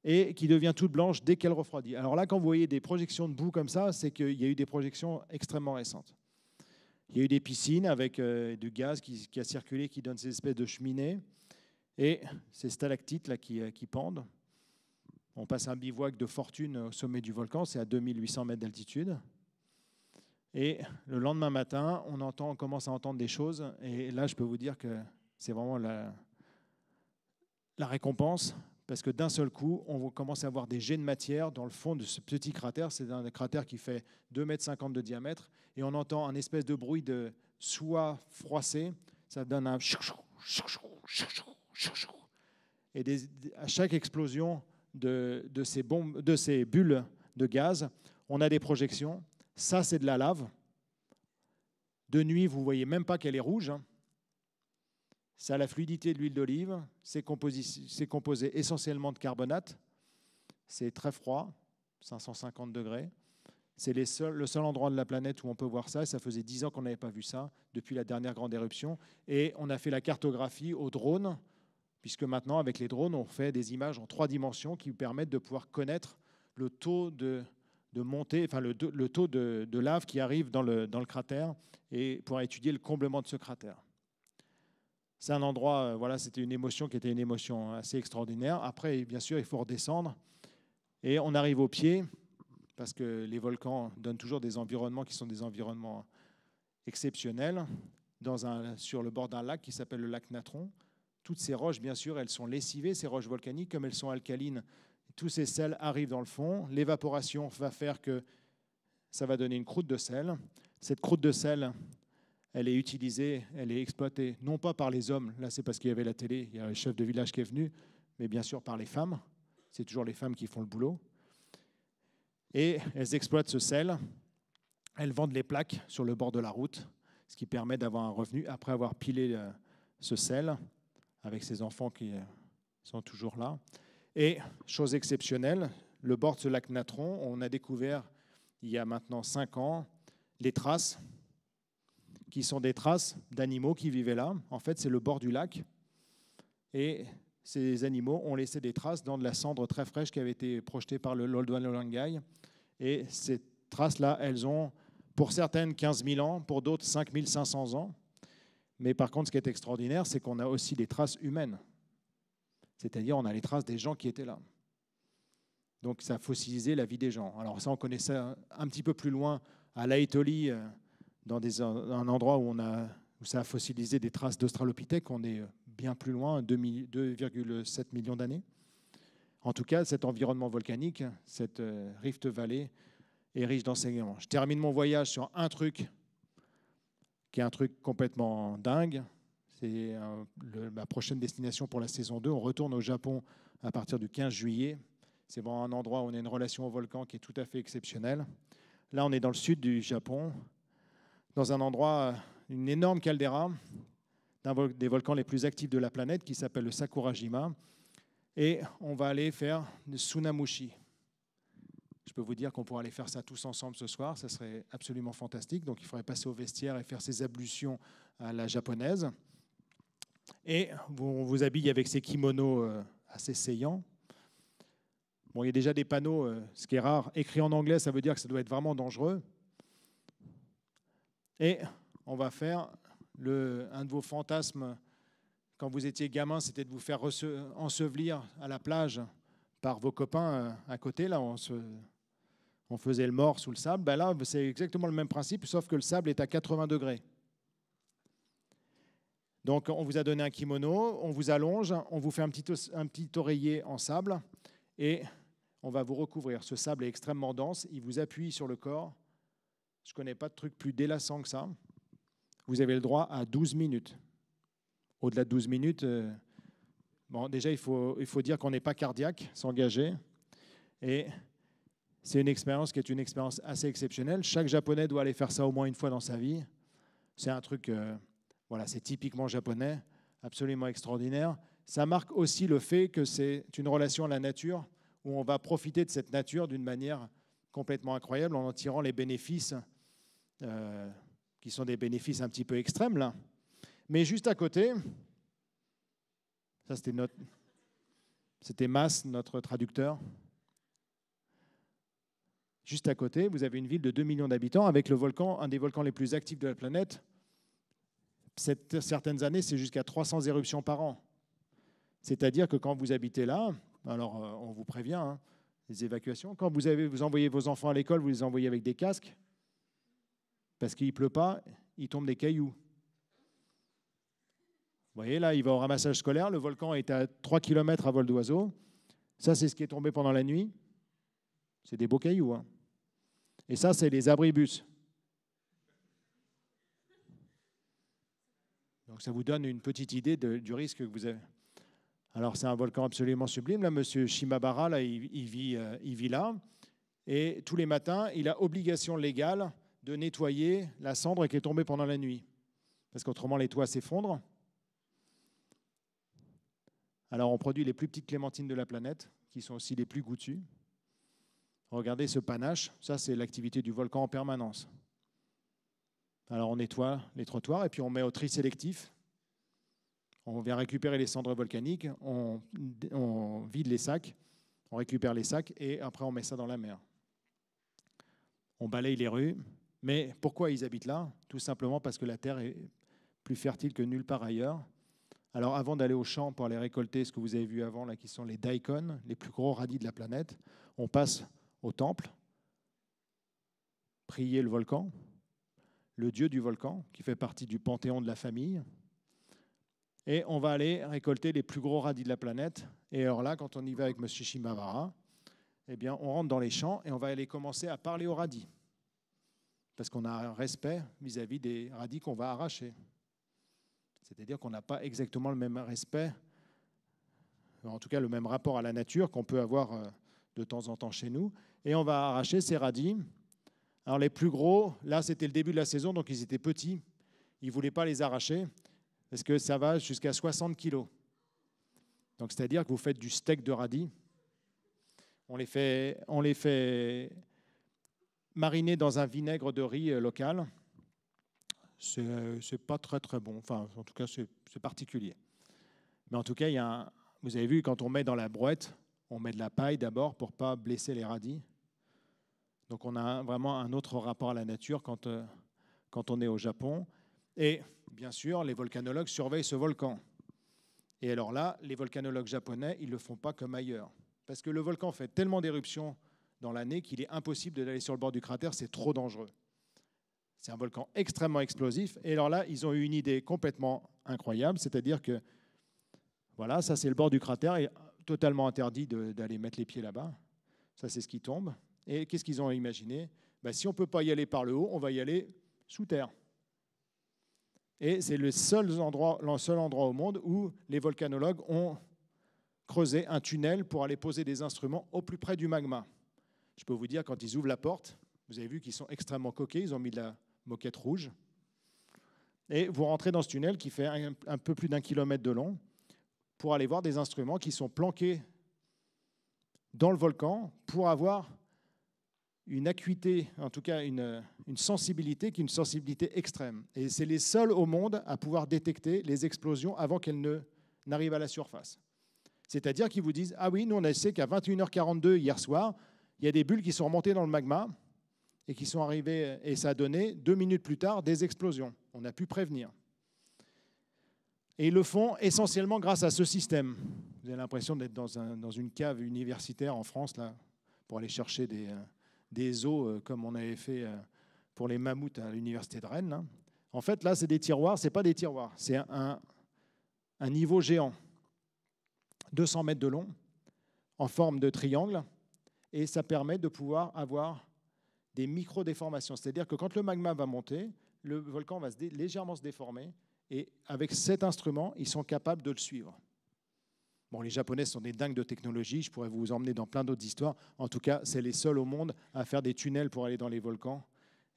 et qui devient toute blanche dès qu'elle refroidit. Alors là, quand vous voyez des projections de boue comme ça, c'est qu'il y a eu des projections extrêmement récentes. Il y a eu des piscines avec euh, du gaz qui, a circulé, qui donne ces espèces de cheminées, et ces stalactites là qui, euh, pendent. On passe un bivouac de fortune au sommet du volcan, c'est à 2800 mètres d'altitude. Et le lendemain matin, on, entend, on commence à entendre des choses. Et là, je peux vous dire que c'est vraiment la récompense parce que d'un seul coup, on commence à avoir des jets de matière dans le fond de ce petit cratère. C'est un cratère qui fait 2,50 m de diamètre, et on entend un espèce de bruit de soie froissée. Ça donne un... Et des, à chaque explosion de, de, ces bombes, de ces bulles de gaz, on a des projections. Ça, c'est de la lave. De nuit, vous ne voyez même pas qu'elle est rouge. Hein. Ça a la fluidité de l'huile d'olive, c'est composé, essentiellement de carbonate, c'est très froid, 550 degrés. C'est le seul endroit de la planète où on peut voir ça. Ça faisait 10 ans qu'on n'avait pas vu ça depuis la dernière grande éruption. Et on a fait la cartographie au drone, puisque maintenant, avec les drones, on fait des images en trois dimensions qui permettent de pouvoir connaître le taux de, montée, enfin le, taux de, lave qui arrive dans le, dans le cratère et pour étudier le comblement de ce cratère c'est un endroit, euh, voilà, c'était une émotion qui était une émotion hein, assez extraordinaire. Après, bien sûr, il faut redescendre. Et on arrive au pied, parce que les volcans donnent toujours des environnements qui sont des environnements exceptionnels, sur le bord d'un lac qui s'appelle le lac Natron. Toutes ces roches, bien sûr, elles sont lessivées, ces roches volcaniques, comme elles sont alcalines. Tous ces sels arrivent dans le fond. L'évaporation va faire que ça va donner une croûte de sel. Cette croûte de sel, elle est utilisée, elle est exploitée, non pas par les hommes, là c'est parce qu'il y avait la télé, il y a un chef de village qui est venu, mais bien sûr par les femmes. C'est toujours les femmes qui font le boulot. Et elles exploitent ce sel, elles vendent les plaques sur le bord de la route, ce qui permet d'avoir un revenu après avoir pilé euh, ce sel avec ses enfants qui euh, sont toujours là. Et chose exceptionnelle, le bord de ce lac Natron, on a découvert il y a maintenant cinq ans les traces qui sont des traces d'animaux qui vivaient là. En fait, c'est le bord du lac. Et ces animaux ont laissé des traces dans de la cendre très fraîche qui avait été projetée par le Lolangai. Et ces traces-là, elles ont pour certaines 15 000 ans, pour d'autres 5 500 ans. Mais par contre, ce qui est extraordinaire, c'est qu'on a aussi des traces humaines. C'est-à-dire, on a les traces des gens qui étaient là. Donc, ça a la vie des gens. Alors, ça, on connaissait un petit peu plus loin à l'Aétolie, euh, dans un endroit où, on a, où ça a fossilisé des traces d'Australopithèques on est euh, bien plus loin, 2,7 millions d'années. En tout cas, cet environnement volcanique, cette euh, rift vallée, est riche d'enseignements. Je termine mon voyage sur un truc qui est un truc complètement dingue. C'est euh, ma prochaine destination pour la saison 2. On retourne au Japon à partir du 15 juillet. C'est vraiment un endroit où on a une relation au volcan qui est tout à fait exceptionnelle. Là, on est dans le sud du Japon, dans un endroit, euh, une énorme caldeira, d'un des volcans les plus actifs de la planète, qui s'appelle le Sakurajima. Et on va aller faire le Tsunamushi. Je peux vous dire qu'on pourrait aller faire ça tous ensemble ce soir, ça serait absolument fantastique. Donc il faudrait passer au vestiaire et faire ses ablutions à la japonaise. Et on vous habille avec ces kimonos euh, assez saillants. Bon, il y a déjà des panneaux, euh, ce qui est rare, écrit en anglais, ça veut dire que ça doit être vraiment dangereux. Et on va faire un de vos fantasmes quand vous étiez gamin, c'était de vous faire ensevelir à la plage par vos copains euh, à côté. Là, on, faisait le mort sous le sable. Ben là, c'est exactement le même principe, sauf que le sable est à 80 degrés. Donc, on vous a donné un kimono, on vous allonge, on vous fait un petit, un petit oreiller en sable et on va vous recouvrir. Ce sable est extrêmement dense, il vous appuie sur le corps je ne connais pas de truc plus délassant que ça. Vous avez le droit à 12 minutes. Au-delà de 12 minutes, euh, bon, déjà, il faut, dire qu'on n'est pas cardiaque, s'engager. Et c'est une expérience qui est une expérience assez exceptionnelle. Chaque Japonais doit aller faire ça au moins une fois dans sa vie. C'est un truc, euh, voilà, c'est typiquement japonais, absolument extraordinaire. Ça marque aussi le fait que c'est une relation à la nature où on va profiter de cette nature d'une manière complètement incroyable en en tirant les bénéfices euh, qui sont des bénéfices un petit peu extrêmes, là. Mais juste à côté, ça c'était notre... Mas, notre traducteur. Juste à côté, vous avez une ville de 2 millions d'habitants avec le volcan, un des volcans les plus actifs de la planète. certaines années, c'est jusqu'à 300 éruptions par an. C'est-à-dire que quand vous habitez là, alors euh, on vous prévient, hein, les évacuations, quand vous, vous envoyez vos enfants à l'école, vous les envoyez avec des casques, parce qu'il ne pleut pas, il tombe des cailloux. Vous voyez, là, il va au ramassage scolaire. Le volcan est à 3 km à vol d'oiseau. Ça, c'est ce qui est tombé pendant la nuit. C'est des beaux cailloux. Hein. Et ça, c'est les abribus. Donc, ça vous donne une petite idée du risque que vous avez. Alors, c'est un volcan absolument sublime. Là, monsieur Shimabara, là, il, vit, euh, il vit là. Et tous les matins, il a obligation légale de nettoyer la cendre qui est tombée pendant la nuit, parce qu'autrement les toits s'effondrent. Alors on produit les plus petites clémentines de la planète, qui sont aussi les plus goûtues. Regardez ce panache, ça c'est l'activité du volcan en permanence. Alors on nettoie les trottoirs et puis on met au tri sélectif. On vient récupérer les cendres volcaniques, on, on vide les sacs, on récupère les sacs et après on met ça dans la mer. On balaye les rues, mais pourquoi ils habitent là Tout simplement parce que la terre est plus fertile que nulle part ailleurs. Alors avant d'aller au champ pour aller récolter ce que vous avez vu avant, là, qui sont les daikon, les plus gros radis de la planète, on passe au temple, prier le volcan, le dieu du volcan, qui fait partie du panthéon de la famille. Et on va aller récolter les plus gros radis de la planète. Et alors là, quand on y va avec M. Shimavara, eh bien, on rentre dans les champs et on va aller commencer à parler aux radis parce qu'on a un respect vis-à-vis des radis qu'on va arracher. C'est-à-dire qu'on n'a pas exactement le même respect, en tout cas le même rapport à la nature qu'on peut avoir euh, de temps en temps chez nous. Et on va arracher ces radis. Alors les plus gros, là c'était le début de la saison, donc ils étaient petits. Ils ne voulaient pas les arracher parce que ça va jusqu'à 60 kilos. Donc c'est-à-dire que vous faites du steak de radis. On les fait, on les fait mariné dans un vinaigre de riz euh, local. n'est euh, pas très très bon. Enfin, en tout cas, c'est particulier. Mais en tout cas, vous avez vu, quand on met dans la brouette, on met de la paille d'abord pour pas blesser les radis. Donc on a vraiment un autre rapport à la nature quand, euh, quand on est au Japon. Et bien sûr, les volcanologues surveillent ce volcan. Et alors là, les volcanologues japonais, ils ne le font pas comme ailleurs. Parce que le volcan fait tellement d'éruptions dans l'année qu'il est impossible d'aller sur le bord du cratère, c'est trop dangereux. C'est un volcan extrêmement explosif. Et alors là, ils ont eu une idée complètement incroyable, c'est-à-dire que, voilà, ça c'est le bord du cratère, et totalement interdit d'aller mettre les pieds là-bas. Ça c'est ce qui tombe. Et qu'est-ce qu'ils ont imaginé bah, Si on ne peut pas y aller par le haut, on va y aller sous terre. Et c'est le seul endroit, le seul endroit au monde où les volcanologues ont creusé un tunnel pour aller poser des instruments au plus près du magma je peux vous dire, quand ils ouvrent la porte, vous avez vu qu'ils sont extrêmement coqués, ils ont mis de la moquette rouge. Et vous rentrez dans ce tunnel qui fait un, peu plus d'un kilomètre de long pour aller voir des instruments qui sont planqués dans le volcan pour avoir une acuité, en tout cas une, sensibilité qui est une sensibilité extrême. Et c'est les seuls au monde à pouvoir détecter les explosions avant qu'elles n'arrivent à la surface. C'est-à-dire qu'ils vous disent, ah oui, nous on a essayé qu'à 21h42 hier soir, il y a des bulles qui sont remontées dans le magma et qui sont arrivées, et ça a donné, deux minutes plus tard, des explosions. On a pu prévenir. Et ils le font essentiellement grâce à ce système. Vous avez l'impression d'être dans, dans, une cave universitaire en France, là, pour aller chercher des, euh, des eaux comme on avait fait euh, pour les mammouths à l'université de Rennes. Hein. En fait, là, c'est des tiroirs, ce n'est pas des tiroirs, c'est un niveau géant, 200 mètres de long, en forme de triangle, et ça permet de pouvoir avoir des micro-déformations. C'est-à-dire que quand le magma va monter, le volcan va légèrement se déformer, et avec cet instrument, ils sont capables de le suivre. Bon, les Japonais sont des dingues de technologie, je pourrais vous emmener dans plein d'autres histoires. En tout cas, c'est les seuls au monde à faire des tunnels pour aller dans les volcans,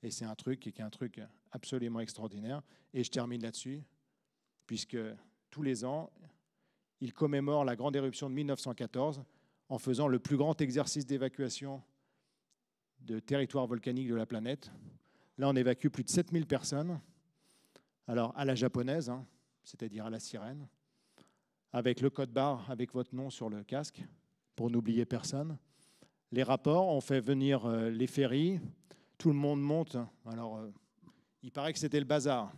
et c'est un truc qui est un truc absolument extraordinaire. Et je termine là-dessus, puisque tous les ans, ils commémorent la grande éruption de 1914, en faisant le plus grand exercice d'évacuation de territoire volcanique de la planète. Là, on évacue plus de 7000 personnes, alors à la japonaise, hein, c'est-à-dire à la sirène, avec le code barre, avec votre nom sur le casque, pour n'oublier personne. Les rapports, ont fait venir euh, les ferries, tout le monde monte. Alors, euh, il paraît que c'était le bazar.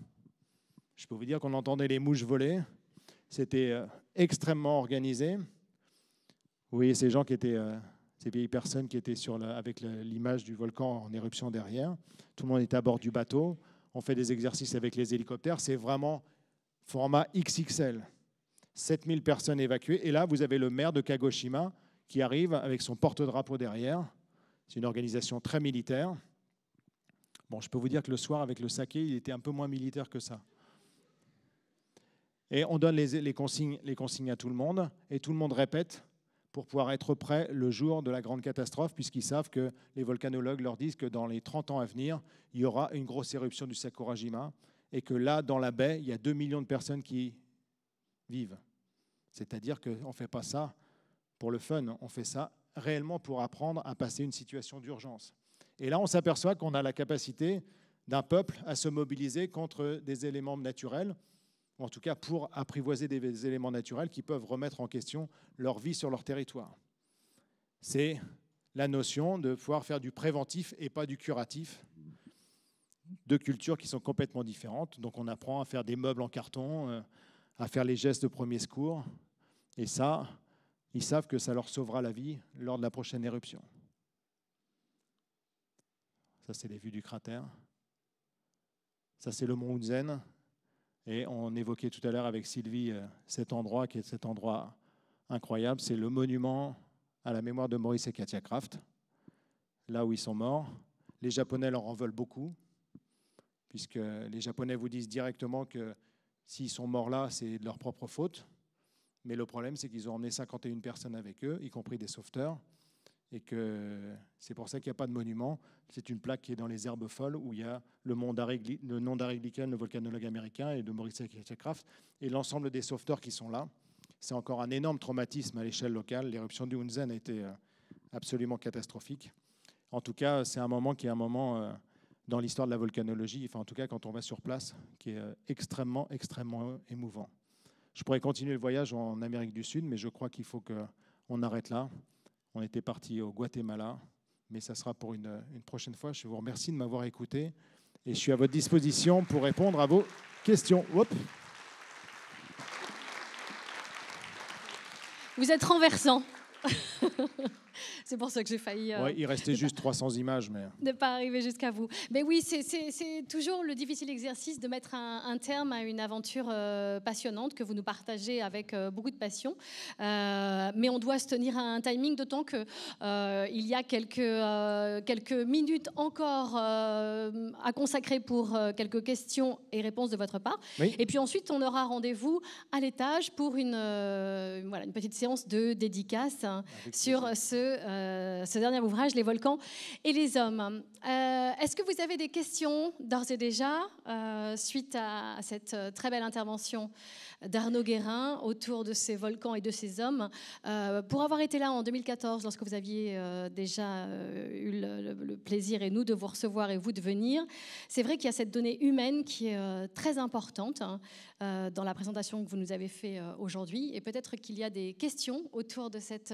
Je peux vous dire qu'on entendait les mouches voler. C'était euh, extrêmement organisé. Vous voyez ces gens qui étaient, euh, ces vieilles personnes qui étaient sur avec l'image du volcan en éruption derrière. Tout le monde est à bord du bateau. On fait des exercices avec les hélicoptères. C'est vraiment format XXL. 7000 personnes évacuées. Et là, vous avez le maire de Kagoshima qui arrive avec son porte-drapeau derrière. C'est une organisation très militaire. Bon, je peux vous dire que le soir, avec le saké, il était un peu moins militaire que ça. Et on donne les, consignes, les consignes à tout le monde, et tout le monde répète pour pouvoir être prêts le jour de la grande catastrophe, puisqu'ils savent que les volcanologues leur disent que dans les 30 ans à venir, il y aura une grosse éruption du Sakurajima, et que là, dans la baie, il y a 2 millions de personnes qui vivent. C'est-à-dire qu'on ne fait pas ça pour le fun, on fait ça réellement pour apprendre à passer une situation d'urgence. Et là, on s'aperçoit qu'on a la capacité d'un peuple à se mobiliser contre des éléments naturels, ou en tout cas pour apprivoiser des éléments naturels qui peuvent remettre en question leur vie sur leur territoire. C'est la notion de pouvoir faire du préventif et pas du curatif. Deux cultures qui sont complètement différentes. Donc on apprend à faire des meubles en carton, euh, à faire les gestes de premier secours. Et ça, ils savent que ça leur sauvera la vie lors de la prochaine éruption. Ça, c'est les vues du cratère. Ça, c'est le mont Hunzen. Et on évoquait tout à l'heure avec Sylvie euh, cet endroit qui est cet endroit incroyable, c'est le monument à la mémoire de Maurice et Katia Kraft, là où ils sont morts. Les Japonais leur en veulent beaucoup, puisque les Japonais vous disent directement que s'ils sont morts là, c'est de leur propre faute. Mais le problème, c'est qu'ils ont emmené 51 personnes avec eux, y compris des sauveteurs et que c'est pour ça qu'il n'y a pas de monument. C'est une plaque qui est dans les herbes folles où il y a le, le nom d'Ariglican le volcanologue américain, et de Maurice Kraft, et l'ensemble des sauveteurs qui sont là. C'est encore un énorme traumatisme à l'échelle locale. L'éruption du Hunzen a été euh, absolument catastrophique. En tout cas, c'est un moment qui est un moment euh, dans l'histoire de la volcanologie, enfin en tout cas quand on va sur place, qui est euh, extrêmement, extrêmement émouvant. Je pourrais continuer le voyage en Amérique du Sud, mais je crois qu'il faut qu'on arrête là. On était parti au Guatemala, mais ça sera pour une, prochaine fois. Je vous remercie de m'avoir écouté et je suis à votre disposition pour répondre à vos questions. Vous êtes renversant. *laughs* *laughs* C'est pour ça que j'ai failli. Euh, oui, il restait juste 300 images, mais. De euh. pas arriver jusqu'à vous. Mais oui, c'est toujours le difficile exercice de mettre un, terme à une aventure euh, passionnante que vous nous partagez avec beaucoup de passion. mais on doit se tenir à un timing, d'autant que il y a quelques quelques minutes encore à consacrer pour quelques questions et réponses de votre part. Et puis ensuite, on aura rendez-vous à l'étage pour une une petite séance de dédicace hein, sur ce euh, ce dernier ouvrage, Les volcans et les hommes. Euh, est-ce que vous avez des questions d'ores et déjà euh, suite à cette très belle intervention d'Arnaud Guérin autour de ces volcans et de ces hommes Pour avoir été là en 2014, lorsque vous aviez déjà eu le, plaisir et nous de vous recevoir et vous de venir, c'est vrai qu'il y a cette donnée humaine qui est très importante hein, dans la présentation que vous nous avez faite aujourd'hui et peut-être qu'il y a des questions autour de cette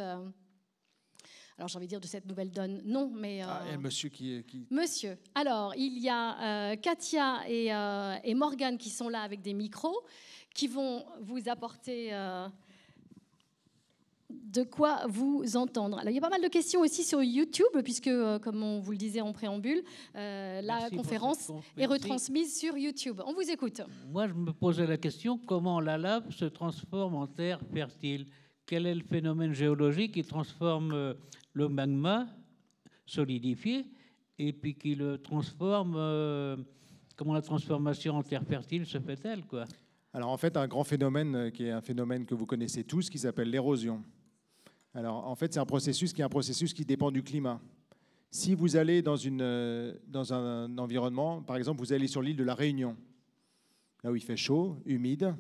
alors j'ai envie de dire de cette nouvelle donne, non, mais... Ah, euh, et monsieur qui, qui, Monsieur. Alors, il y a euh, Katia et, Morgan euh, Morgane qui sont là avec des micros, qui vont vous apporter de quoi vous entendre. Alors, il y a pas mal de questions aussi sur YouTube, puisque, comme on vous le disait en préambule, la conférence est retransmise sur YouTube. On vous écoute. Moi, je me posais la question comment la lave se transforme en terre fertile Quel est le phénomène géologique qui transforme le magma solidifié et puis qui le transforme. Euh, comment la transformation en terre fertile se fait-elle quoi Alors en fait, un grand phénomène euh, qui est un phénomène que vous connaissez tous, qui s'appelle l'érosion. Alors en fait, c'est un processus qui est un processus qui dépend du climat. Si vous allez dans, une, euh, dans un environnement, par exemple, vous allez sur l'île de la Réunion, là où il fait chaud, humide,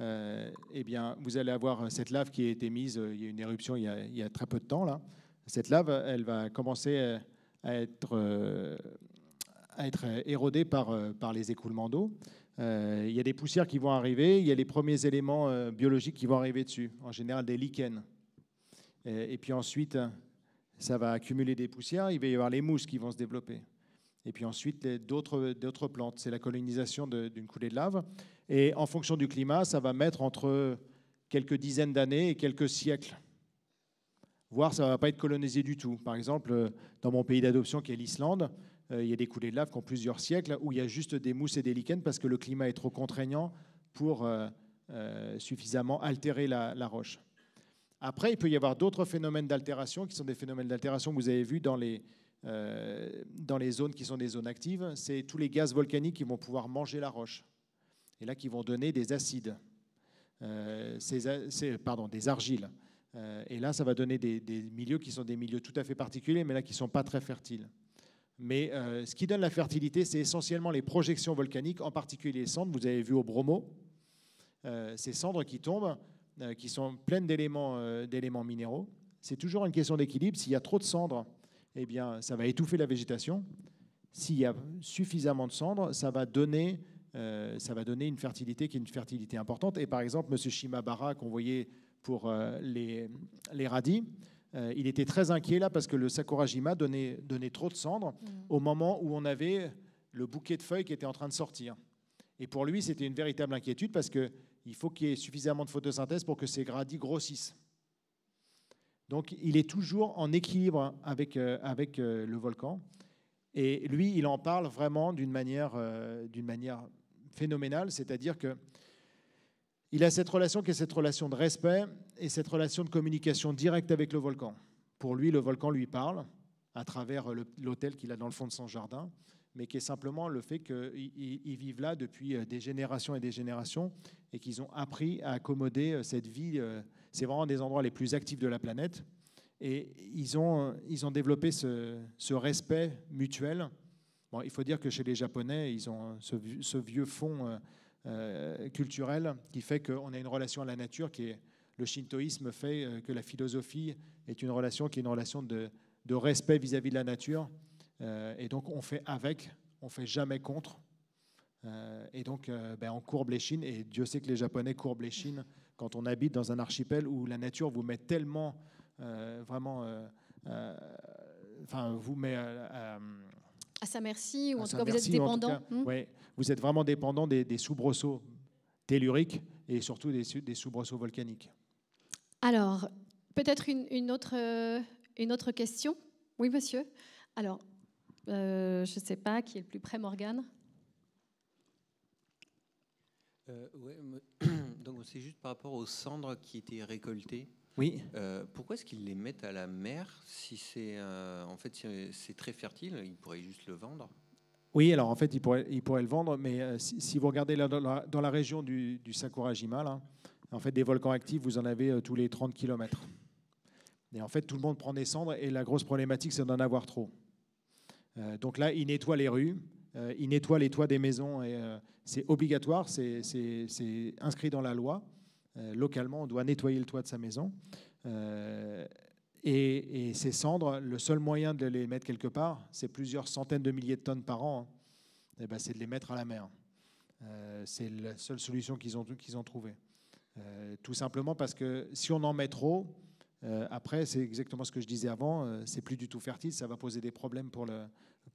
euh, eh bien, vous allez avoir cette lave qui a été mise, il y a une éruption il y a, il y a très peu de temps là, cette lave, elle va commencer euh, à être, euh, être euh, érodée par, par les écoulements d'eau. Il y a des poussières qui vont arriver, il y a les premiers éléments biologiques qui vont arriver dessus, en général des lichens. Et, et puis ensuite, ça va accumuler des poussières, il va y avoir les mousses qui vont se développer. Et puis ensuite, d'autres plantes. C'est la colonisation d'une coulée de lave. Et en fonction du climat, ça va mettre entre quelques dizaines d'années et quelques siècles voire ça ne va pas être colonisé du tout. Par exemple, euh, dans mon pays d'adoption qui est l'Islande, euh, il y a des coulées de lave qui ont plusieurs siècles, où il y a juste des mousses et des lichens parce que le climat est trop contraignant pour euh, suffisamment altérer la, roche. Après, il peut y avoir d'autres phénomènes d'altération qui sont des phénomènes d'altération que vous avez vu dans les, zones qui sont des zones actives. C'est tous les gaz volcaniques qui vont pouvoir manger la roche et là qui vont donner des acides, pardon, des argiles. Euh, et là, ça va donner des, milieux qui sont des milieux tout à fait particuliers, mais là qui ne sont pas très fertiles. Mais euh, ce qui donne la fertilité, c'est essentiellement les projections volcaniques, en particulier les cendres. Vous avez vu au Bromo, euh, ces cendres qui tombent, qui sont pleines d'éléments minéraux. C'est toujours une question d'équilibre. S'il y a trop de cendres, eh bien, ça va étouffer la végétation. S'il y a suffisamment de cendres, ça va donner, ça va donner une fertilité qui est une fertilité importante. Et par exemple, M. Shimabara, qu'on voyait pour euh, les, les radis. Euh, il était très inquiet là parce que le sakurajima donnait, donnait trop de cendres mm. au moment où on avait le bouquet de feuilles qui était en train de sortir. Et pour lui, c'était une véritable inquiétude parce qu'il faut qu'il y ait suffisamment de photosynthèse pour que ces radis grossissent. Donc il est toujours en équilibre avec, euh, avec le volcan. Et lui, il en parle vraiment d'une manière, d'une manière phénoménale, c'est-à-dire que il a cette relation qui est cette relation de respect et cette relation de communication directe avec le volcan. Pour lui, le volcan lui parle à travers l'hôtel qu'il a dans le fond de son jardin, mais qui est simplement le fait qu'ils vivent là depuis euh, des générations et des générations et qu'ils ont appris à accommoder euh, cette vie. Euh, c'est vraiment des endroits les plus actifs de la planète. Et ils ont, développé ce, respect mutuel. Bon, il faut dire que chez les Japonais, ils ont ce vieux fond euh, culturelle qui fait qu'on a une relation à la nature qui est le shintoïsme fait euh, que la philosophie est une relation qui est une relation de, de respect vis-à-vis de la nature. Euh, et donc on fait avec, on fait jamais contre. et donc ben, on courbe les chines, et Dieu sait que les Japonais courbent les chines quand on habite dans un archipel où la nature vous met tellement, vraiment, enfin, vous met à sa merci, ou en tout cas, vous êtes dépendant. Hmm. Oui, vous êtes vraiment dépendant des, des soubresauts telluriques et surtout des, des soubresauts volcaniques. Alors, peut-être une, autre, euh, une autre question Oui, monsieur Alors, euh, je ne sais pas qui est le plus près, Morgane euh, *clears throat* Donc, c'est juste par rapport aux cendres qui étaient récoltées. Oui. Euh, pourquoi est-ce qu'ils les mettent à la mer si c'est euh, en fait euh, c'est très fertile Ils pourraient juste le vendre. Oui, alors en fait, ils pourraient, ils pourraient le vendre, mais si, vous regardez dans la région du, Sakurajima, en fait, des volcans actifs, vous en avez tous les 30 km. Et en fait, tout le monde prend des cendres, et la grosse problématique, c'est d'en avoir trop. donc là, ils nettoient les rues, ils nettoient les toits des maisons, et c'est obligatoire, c'est inscrit dans la loi. Euh, localement, on doit nettoyer le toit de sa maison. Euh, et, ces cendres, le seul moyen de les mettre quelque part, c'est plusieurs centaines de milliers de tonnes par an, hein. eh ben, c'est de les mettre à la mer. Euh, c'est la seule solution qu'ils ont, qu'ils trouvée. tout simplement parce que si on en met trop, après, c'est exactement ce que je disais avant, c'est plus du tout fertile, ça va poser des problèmes pour,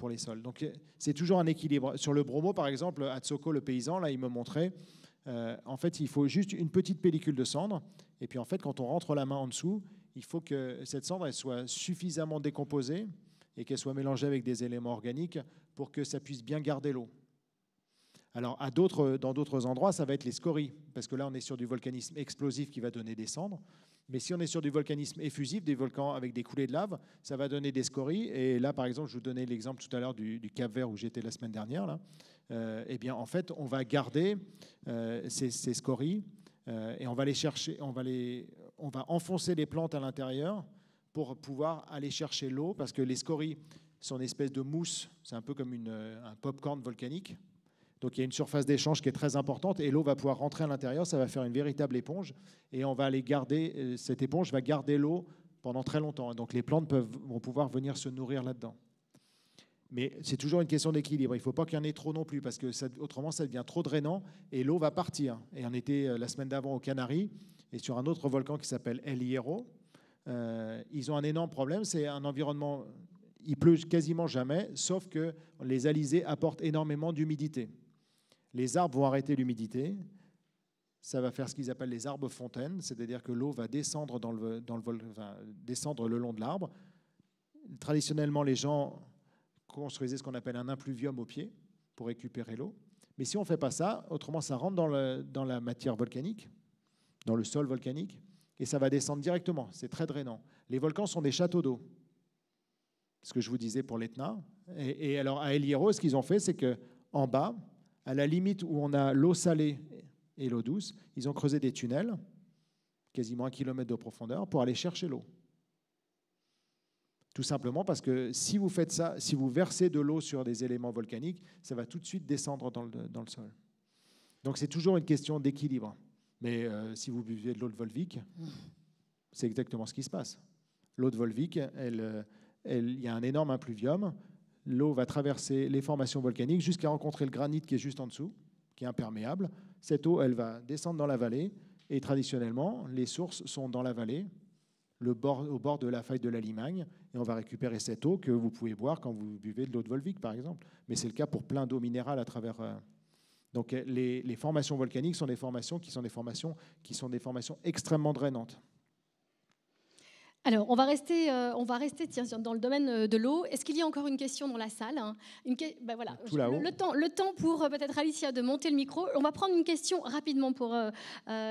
les sols. Donc c'est toujours un équilibre. Sur le bromo, par exemple, Atsoko, le paysan, là, il me montrait, euh, en fait, il faut juste une petite pellicule de cendre. Et puis, en fait, quand on rentre la main en dessous, il faut que cette cendre soit suffisamment décomposée et qu'elle soit mélangée avec des éléments organiques pour que ça puisse bien garder l'eau. Alors, dans d'autres endroits, ça va être les scories, parce que là, on est sur du volcanisme explosif qui va donner des cendres. Mais si on est sur du volcanisme effusif, des volcans avec des coulées de lave, ça va donner des scories. Et là, par exemple, je vous donnais l'exemple tout à l'heure du, du, Cap Vert où j'étais la semaine dernière. Là. Euh, eh bien, en fait, on va garder euh, ces, scories euh, et on va les chercher, on va, les, on va enfoncer les plantes à l'intérieur pour pouvoir aller chercher l'eau parce que les scories sont une espèce de mousse, c'est un peu comme un pop-corn volcanique. Donc il y a une surface d'échange qui est très importante et l'eau va pouvoir rentrer à l'intérieur, ça va faire une véritable éponge et on va aller garder, cette éponge va garder l'eau pendant très longtemps. Donc les plantes peuvent, vont pouvoir venir se nourrir là-dedans. Mais c'est toujours une question d'équilibre. Il ne faut pas qu'il y en ait trop non plus, parce que autrement, ça devient trop drainant et l'eau va partir. Et on était euh, la semaine d'avant aux Canaries et sur un autre volcan qui s'appelle El Hierro. Euh, ils ont un énorme problème. C'est un environnement. Il pleut quasiment jamais, sauf que les alizés apportent énormément d'humidité. Les arbres vont arrêter l'humidité. Ça va faire ce qu'ils appellent les arbres fontaines, c'est-à-dire que l'eau va descendre, dans le, dans le, descendre le long de l'arbre. Traditionnellement, les gens construisez ce qu'on appelle un impluvium au pied pour récupérer l'eau. Mais si on ne fait pas ça, autrement ça rentre dans, la matière volcanique, dans le sol volcanique, et ça va descendre directement. C'est très drainant. Les volcans sont des châteaux d'eau. Ce que je vous disais pour l'Etna. Et, alors à El ce qu'ils ont fait, c'est qu'en bas, à la limite où on a l'eau salée et l'eau douce, ils ont creusé des tunnels, quasiment un kilomètre de profondeur, pour aller chercher l'eau tout simplement parce que si vous faites ça, si vous versez de l'eau sur des éléments volcaniques, ça va tout de suite descendre dans le, dans le sol. Donc c'est toujours une question d'équilibre. Mais euh, si vous buvez de l'eau de Volvique c'est exactement ce qui se passe. L'eau de Volvic, euh, il y a un énorme impluvium. L'eau va traverser les formations volcaniques jusqu'à rencontrer le granit qui est juste en dessous, qui est imperméable. Cette eau, elle va descendre dans la vallée. Et traditionnellement, les sources sont dans la vallée, au bord de la faille de la Limagne, et on va récupérer cette eau que vous pouvez boire quand vous buvez de l'eau de Volvic, par exemple. Mais c'est le cas pour plein d'eau minérale à travers. Euh, donc euh, les, les, formations volcaniques sont des formations qui sont des formations qui sont des formations extrêmement drainantes. Alors, on va rester, euh, on va rester dans le domaine euh, de l'eau. Est-ce qu'il y a encore une question dans la salle hein une bah, le, temps, le temps pour euh, peut-être Alicia de monter le micro. On va prendre une question rapidement pour,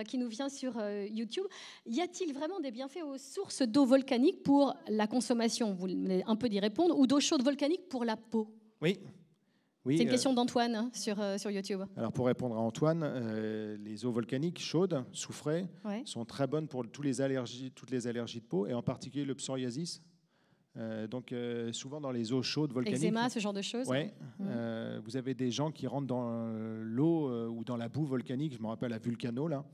qui nous vient sur YouTube. Y a-t-il vraiment des bienfaits aux sources d'eau volcanique pour la consommation Vous venez un peu d'y répondre. Ou d'eau chaude volcanique pour la peau Oui, c'est une euh, question d'Antoine hein, sur, euh, sur YouTube. Alors pour répondre à Antoine, euh, les eaux volcaniques chaudes, soufrées, sont très bonnes pour tous les allergies, toutes les allergies de peau et en particulier le psoriasis. donc souvent dans les eaux chaudes volcaniques. Eczéma, ce genre de choses. Ouais, vous avez des gens qui rentrent dans l'eau ou dans la boue volcanique. Je me rappelle à Vulcano là.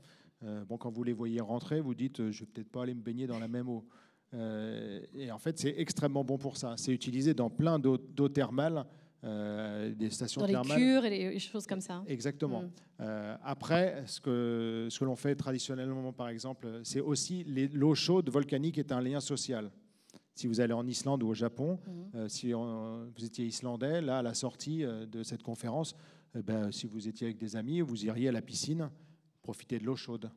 bon, quand vous les voyez rentrer, vous dites je vais peut-être pas aller me baigner dans la même eau. et en fait, c'est extrêmement bon pour ça. C'est utilisé dans plein d'eau thermales euh, des stations Dans thermales. et des choses comme ça. Exactement. Mm. Euh, après, ce que, ce l'on fait traditionnellement, par exemple, c'est aussi l'eau chaude volcanique est un lien social. Si vous allez en Islande ou au Japon, mm. euh, si vous étiez islandais, là, à la sortie de cette conférence, ben, si vous étiez avec des amis, vous iriez à la piscine, profiter de l'eau chaude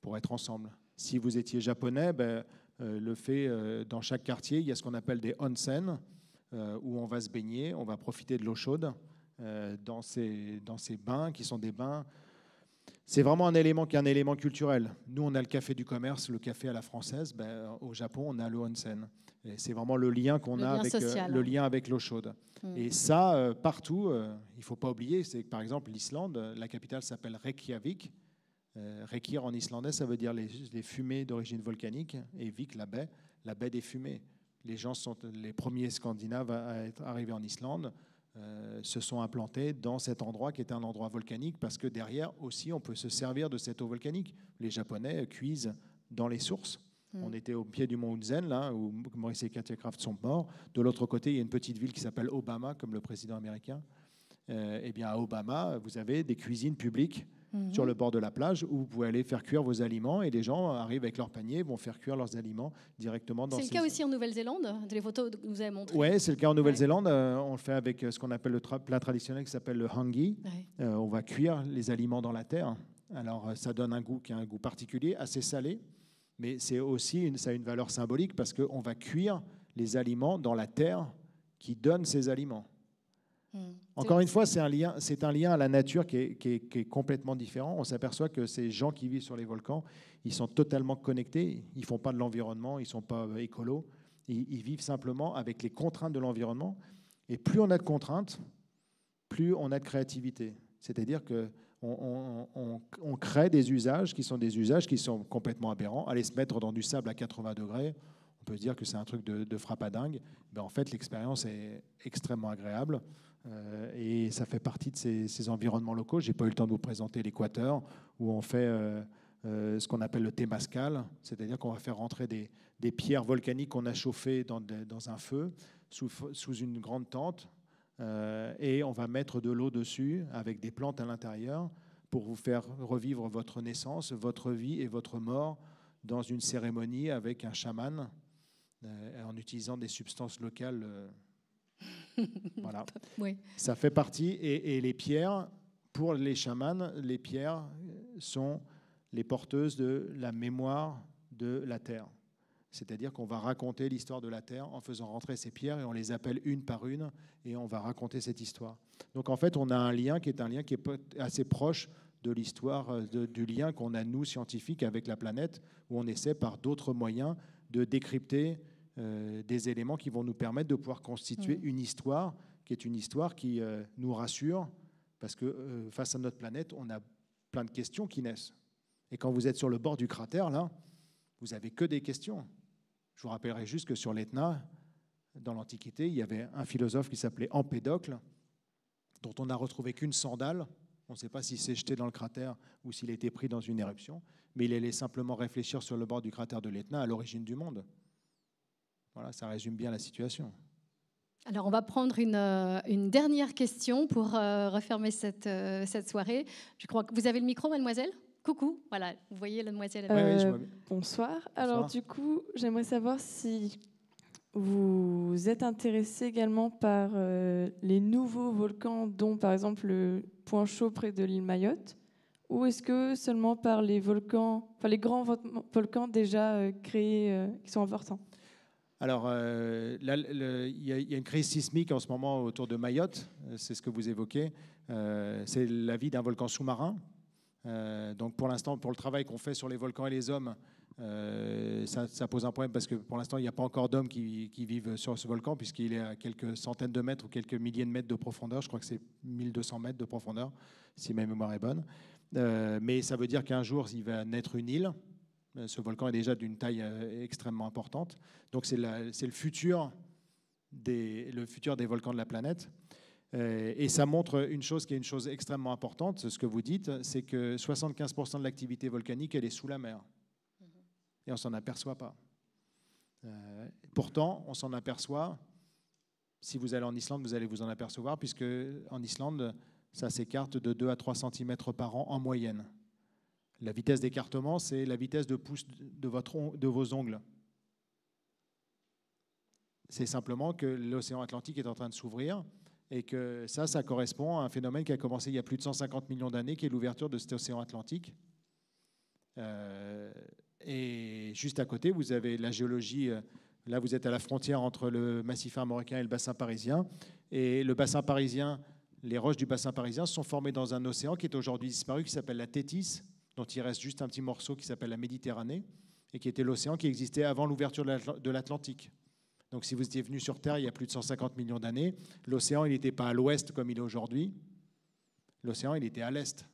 pour être ensemble. Si vous étiez japonais, ben, le fait, dans chaque quartier, il y a ce qu'on appelle des onsen euh, où on va se baigner, on va profiter de l'eau chaude euh, dans, ces, dans ces bains qui sont des bains. C'est vraiment un élément qui est un élément culturel. Nous, on a le café du commerce, le café à la française. Ben, euh, au Japon, on a le onsen. Et c'est vraiment le lien qu'on a avec le lien avec l'eau chaude. Mm. Et ça, partout, il faut pas oublier. C'est que par exemple, l'Islande, la capitale s'appelle Reykjavik. Reykjavik en islandais, ça veut dire les, les fumées d'origine volcanique, et Vik, la baie, la baie des fumées les gens sont les premiers Scandinaves à être arrivés en Islande, euh, se sont implantés dans cet endroit qui était un endroit volcanique, parce que derrière aussi, on peut se servir de cette eau volcanique. Les Japonais euh, cuisent dans les sources. Mm. On était au pied du mont Unzen, là, où Maurice et Katia Kraft sont morts. De l'autre côté, il y a une petite ville qui s'appelle Obama, comme le président américain. Euh, eh bien, à Obama, vous avez des cuisines publiques Mhm. sur le bord de la plage où vous pouvez aller faire cuire vos aliments et les gens arrivent avec leur panier, vont faire cuire leurs aliments directement dans C'est le cas aussi en Nouvelle-Zélande, les photos que vous avez montrées. Oui, c'est le cas en Nouvelle-Zélande. Euh, on le fait avec euh, ce qu'on appelle le plat traditionnel qui s'appelle le hangi. Euh, on va cuire les aliments dans la terre. Alors ça donne un goût qui a un goût particulier, assez salé, mais c'est aussi une, ça a une valeur symbolique parce qu'on va cuire les aliments dans la terre qui donne ces aliments. Hmm. Encore une fois, c'est un, lien, c'est un lien à la nature qui est, complètement différent. On s'aperçoit que ces gens qui vivent sur les volcans, ils sont totalement connectés, ils ne font pas de l'environnement, ils ne sont pas euh, écolos, ils, vivent simplement avec les contraintes de l'environnement. Et plus on a de contraintes, plus on a de créativité. C'est-à-dire que on, crée des usages qui sont des usages qui sont complètement aberrants. Aller se mettre dans du sable à 80 degrés, on peut se dire que c'est un truc de, de dingue mais ben, en fait, l'expérience est extrêmement agréable. Euh, et ça fait partie de ces, environnements locaux. J'ai pas eu le temps de vous présenter l'Équateur, où on fait euh, euh, ce qu'on appelle le témascal, c'est-à-dire qu'on va faire rentrer des, pierres volcaniques qu'on a chauffées dans, un feu sous, sous, une grande tente, et on va mettre de l'eau dessus avec des plantes à l'intérieur pour vous faire revivre votre naissance, votre vie et votre mort dans une cérémonie avec un chaman en utilisant des substances locales. *laughs* voilà. Ça fait partie. Et, les pierres, pour les chamans, les pierres sont les porteuses de la mémoire de la terre. C'est-à-dire qu'on va raconter l'histoire de la terre en faisant rentrer ces pierres et on les appelle une par une et on va raconter cette histoire. Donc en fait, on a un lien qui est un lien qui est assez proche de l'histoire, euh, du lien qu'on a, nous, scientifiques, avec la planète, où on essaie par d'autres moyens de décrypter euh, des éléments qui vont nous permettre de pouvoir constituer mm. une histoire qui est une histoire qui euh, nous rassure, parce que euh, face à notre planète, on a plein de questions qui naissent. Et quand vous êtes sur le bord du cratère, là, vous avez que des questions. Je vous rappellerai juste que sur l'Etna, dans l'Antiquité, il y avait un philosophe qui s'appelait Empédocle, dont on n'a retrouvé qu'une sandale. On ne sait pas s'il s'est jeté dans le cratère ou s'il a été pris dans une éruption, mais il allait simplement réfléchir sur le bord du cratère de l'Etna à l'origine du monde. Voilà, ça résume bien la situation. Alors, on va prendre une, euh, une dernière question pour euh, refermer cette, euh, cette soirée. Je crois que vous avez le micro, mademoiselle Coucou, voilà, vous voyez la demoiselle. bonsoir. Alors, du coup, j'aimerais savoir si vous êtes intéressé également par les nouveaux volcans, dont par exemple le Point Chaud près de l'île Mayotte, ou est-ce que seulement par les volcans, enfin les grands volcans déjà créés qui sont importants alors, euh, il y, a une crise sismique en ce moment autour de Mayotte, euh, c'est ce que vous évoquez. Euh, c'est la vie d'un volcan sous-marin. donc, pour l'instant, pour le travail qu'on fait sur les volcans et les hommes, ça, pose un problème parce que pour l'instant, il n'y a pas encore d'hommes qui, qui, vivent sur ce volcan, puisqu'il est à quelques centaines de mètres ou quelques milliers de mètres de profondeur. Je crois que c'est 1200 mètres de profondeur, si ma mémoire est bonne. mais ça veut dire qu'un jour, il va naître une île euh, ce volcan est déjà d'une taille euh, extrêmement importante. Donc c'est le, futur des, le futur des volcans de la planète. Euh, et ça montre une chose qui est une chose extrêmement importante, ce que vous dites, c'est que 75% de l'activité volcanique, elle est sous la mer. Mm-hmm. Et on ne s'en aperçoit pas. pourtant, on s'en aperçoit. Si vous allez en Islande, vous allez vous en apercevoir, puisque en Islande, ça s'écarte de 2 à 3 cm par an en moyenne. La vitesse d'écartement, c'est la vitesse de pouce de, vos ongles. C'est simplement que l'océan Atlantique est en train de s'ouvrir et que ça, ça correspond à un phénomène qui a commencé il y a plus de 150 millions d'années, qui est l'ouverture de cet océan Atlantique. Euh, et juste à côté, vous avez la géologie. Euh, là, vous êtes à la frontière entre le massif armoricain et le bassin parisien. Et le bassin parisien, les roches du bassin parisien sont formées dans un océan qui est aujourd'hui disparu, qui s'appelle la Tétis, dont il reste juste un petit morceau qui s'appelle la Méditerranée, et qui était l'océan qui existait avant l'ouverture de l'Atlantique. Donc si vous étiez venu sur Terre il y a plus de 150 millions d'années, l'océan, il n'était pas à l'ouest comme il est aujourd'hui, l'océan, il était à l'est.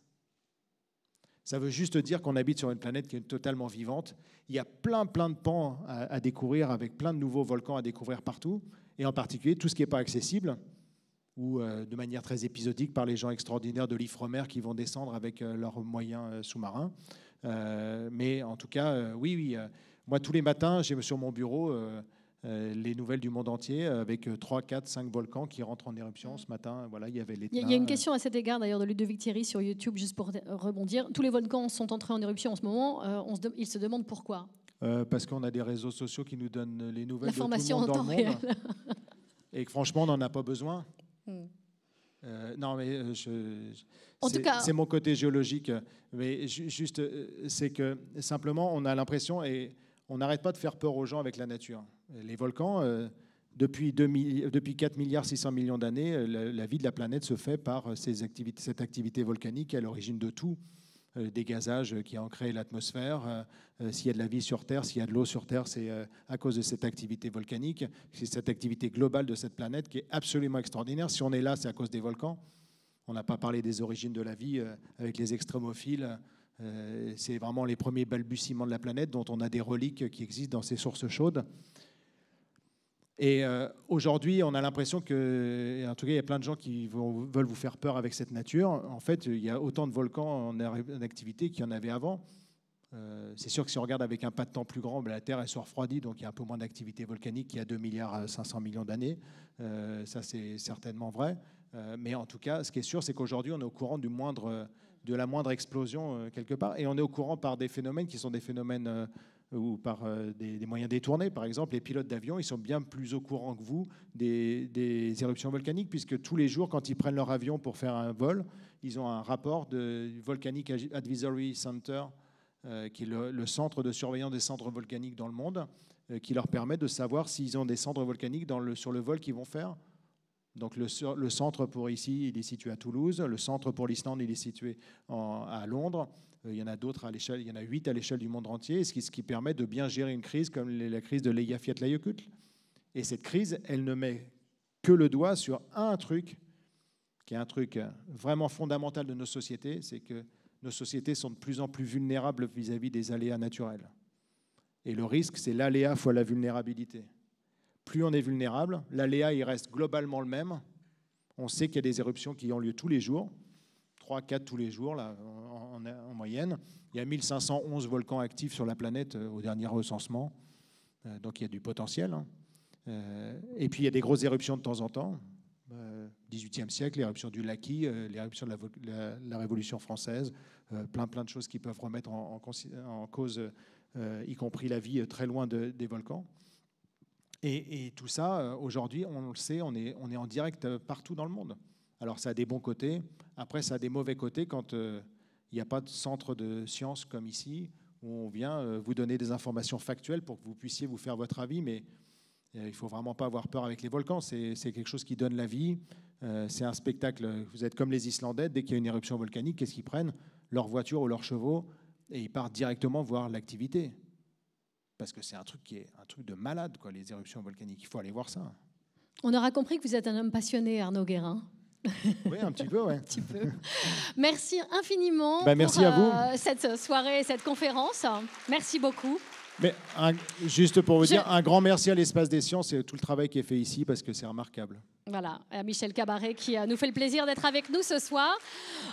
Ça veut juste dire qu'on habite sur une planète qui est totalement vivante. Il y a plein, plein de pans à découvrir, avec plein de nouveaux volcans à découvrir partout, et en particulier tout ce qui n'est pas accessible ou euh, de manière très épisodique par les gens extraordinaires de l'Ifremer qui vont descendre avec euh, leurs moyens euh, sous-marins. mais en tout cas, oui, oui. moi, tous les matins, j'ai sur mon bureau les nouvelles du monde entier avec 3, 4, 5 volcans qui rentrent en éruption ce matin. Voilà, il y avait les. Il y a une question à cet égard d'ailleurs de Ludovic Thierry sur YouTube, juste pour rebondir. Tous les volcans sont entrés en éruption en ce moment. On se Ils se demandent pourquoi. parce qu'on a des réseaux sociaux qui nous donnent les nouvelles. L'information en temps réel. Et que franchement, on n'en a pas besoin. Euh, non, mais euh, je, c'est, mon côté géologique. Mais juste, euh, c'est que simplement, on a l'impression et on n'arrête pas de faire peur aux gens avec la nature. Les volcans, depuis, 2000, depuis 4 milliards 600 millions d'années, la, vie de la planète se fait par ces activités, cette activité volcanique à l'origine de tout. Euh, des gazages qui ont créé l'atmosphère. Euh, euh, s'il y a de la vie sur Terre, s'il y a de l'eau sur Terre, c'est à cause de cette activité volcanique. C'est cette activité globale de cette planète qui est absolument extraordinaire. Si on est là, c'est à cause des volcans. On n'a pas parlé des origines de la vie avec les extrémophiles. c'est vraiment les premiers balbutiements de la planète dont on a des reliques qui existent dans ces sources chaudes. Et euh, aujourd'hui, on a l'impression que, en tout cas, il y a plein de gens qui veulent vous faire peur avec cette nature. En fait, il y a autant de volcans en, activité qu'il y en avait avant. Euh, c'est sûr que si on regarde avec un pas de temps plus grand, ben, la Terre elle se refroidit, donc il y a un peu moins d'activité volcanique qu'il y a 2 milliards 500 euh, millions d'années. ça, c'est certainement vrai. mais en tout cas, ce qui est sûr, c'est qu'aujourd'hui, on est au courant du moindre, de la moindre explosion quelque part, et on est au courant par des phénomènes qui sont des phénomènes ou par euh, des, moyens détournés, par exemple, les pilotes d'avion, ils sont bien plus au courant que vous des, éruptions volcaniques, puisque tous les jours, quand ils prennent leur avion pour faire un vol, ils ont un rapport de Volcanic Advisory Center, euh, qui est le, centre de surveillance des centres volcaniques dans le monde, euh, qui leur permet de savoir s'ils ont des centres volcaniques dans sur le vol qu'ils vont faire. Donc le, centre pour ici, il est situé à Toulouse, le centre pour l'Islande, il est situé à Londres, euh, il y en a d'autres à l'échelle, il y en a huit à l'échelle du monde entier, ce qui, permet de bien gérer une crise comme la crise de la Fiat Et cette crise, elle ne met que le doigt sur un truc, qui est un truc euh, vraiment fondamental de nos sociétés, c'est que nos sociétés sont de plus en plus vulnérables vis-à-vis -vis des aléas naturels. Et le risque, c'est l'aléa fois la vulnérabilité. Plus on est vulnérable, l'aléa, il reste globalement le même. On sait qu'il y a des éruptions qui ont lieu tous les jours. 3, 4 tous les jours là, en, moyenne. Il y a 1511 volcans actifs sur la planète euh, au dernier recensement, euh, donc il y a du potentiel. Hein. Euh, et puis il y a des grosses éruptions de temps en temps. 18e siècle, l'éruption du Laki, l'éruption de la, Révolution française, plein plein de choses qui peuvent remettre en, en cause, y compris la vie très loin des volcans. Et, et, tout ça, aujourd'hui, on le sait, on est, on est en direct partout dans le monde. Alors ça a des bons côtés, après ça a des mauvais côtés quand euh, il n'y a pas de centre de sciences comme ici, où on vient euh, vous donner des informations factuelles pour que vous puissiez vous faire votre avis, mais euh, il ne faut vraiment pas avoir peur avec les volcans, c'est quelque chose qui donne la vie, c'est un spectacle, vous êtes comme les Islandais, dès qu'il y a une éruption volcanique, qu'est-ce qu'ils prennent Leur voiture ou leurs chevaux, et ils partent directement voir l'activité. Parce que c'est un truc qui est un truc de malade, quoi, les éruptions volcaniques. Il faut aller voir ça. On aura compris que vous êtes un homme passionné, Arnaud Guérin. *laughs* Oui, un petit peu, petit peu. Merci infiniment bah, merci pour, à euh, cette soirée et cette conférence. Merci beaucoup. Mais juste pour vous dire, un grand merci à l'Espace des Sciences et tout le travail qui est fait ici parce que c'est remarquable. Voilà, Michel Cabaret qui euh, nous fait le plaisir d'être avec nous ce soir.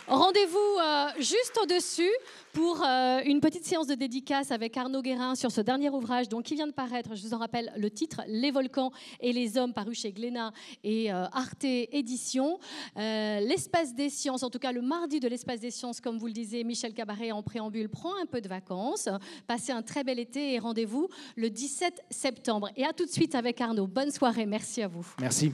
Rendez-vous euh, juste au-dessus pour euh, une petite séance de dédicace avec Arnaud Guérin sur ce dernier ouvrage donc, qui vient de paraître. Je vous en rappelle le titre Les volcans et les hommes, paru chez Glénat et Arte Édition. L'espace des sciences, en tout cas le mardi de l'espace des sciences, comme vous le disiez, Michel Cabaret en préambule, prend un peu de vacances. Passez un très bel été et rendez-vous le 17 septembre. Et à tout de suite avec Arnaud. Bonne soirée, merci à vous. Merci.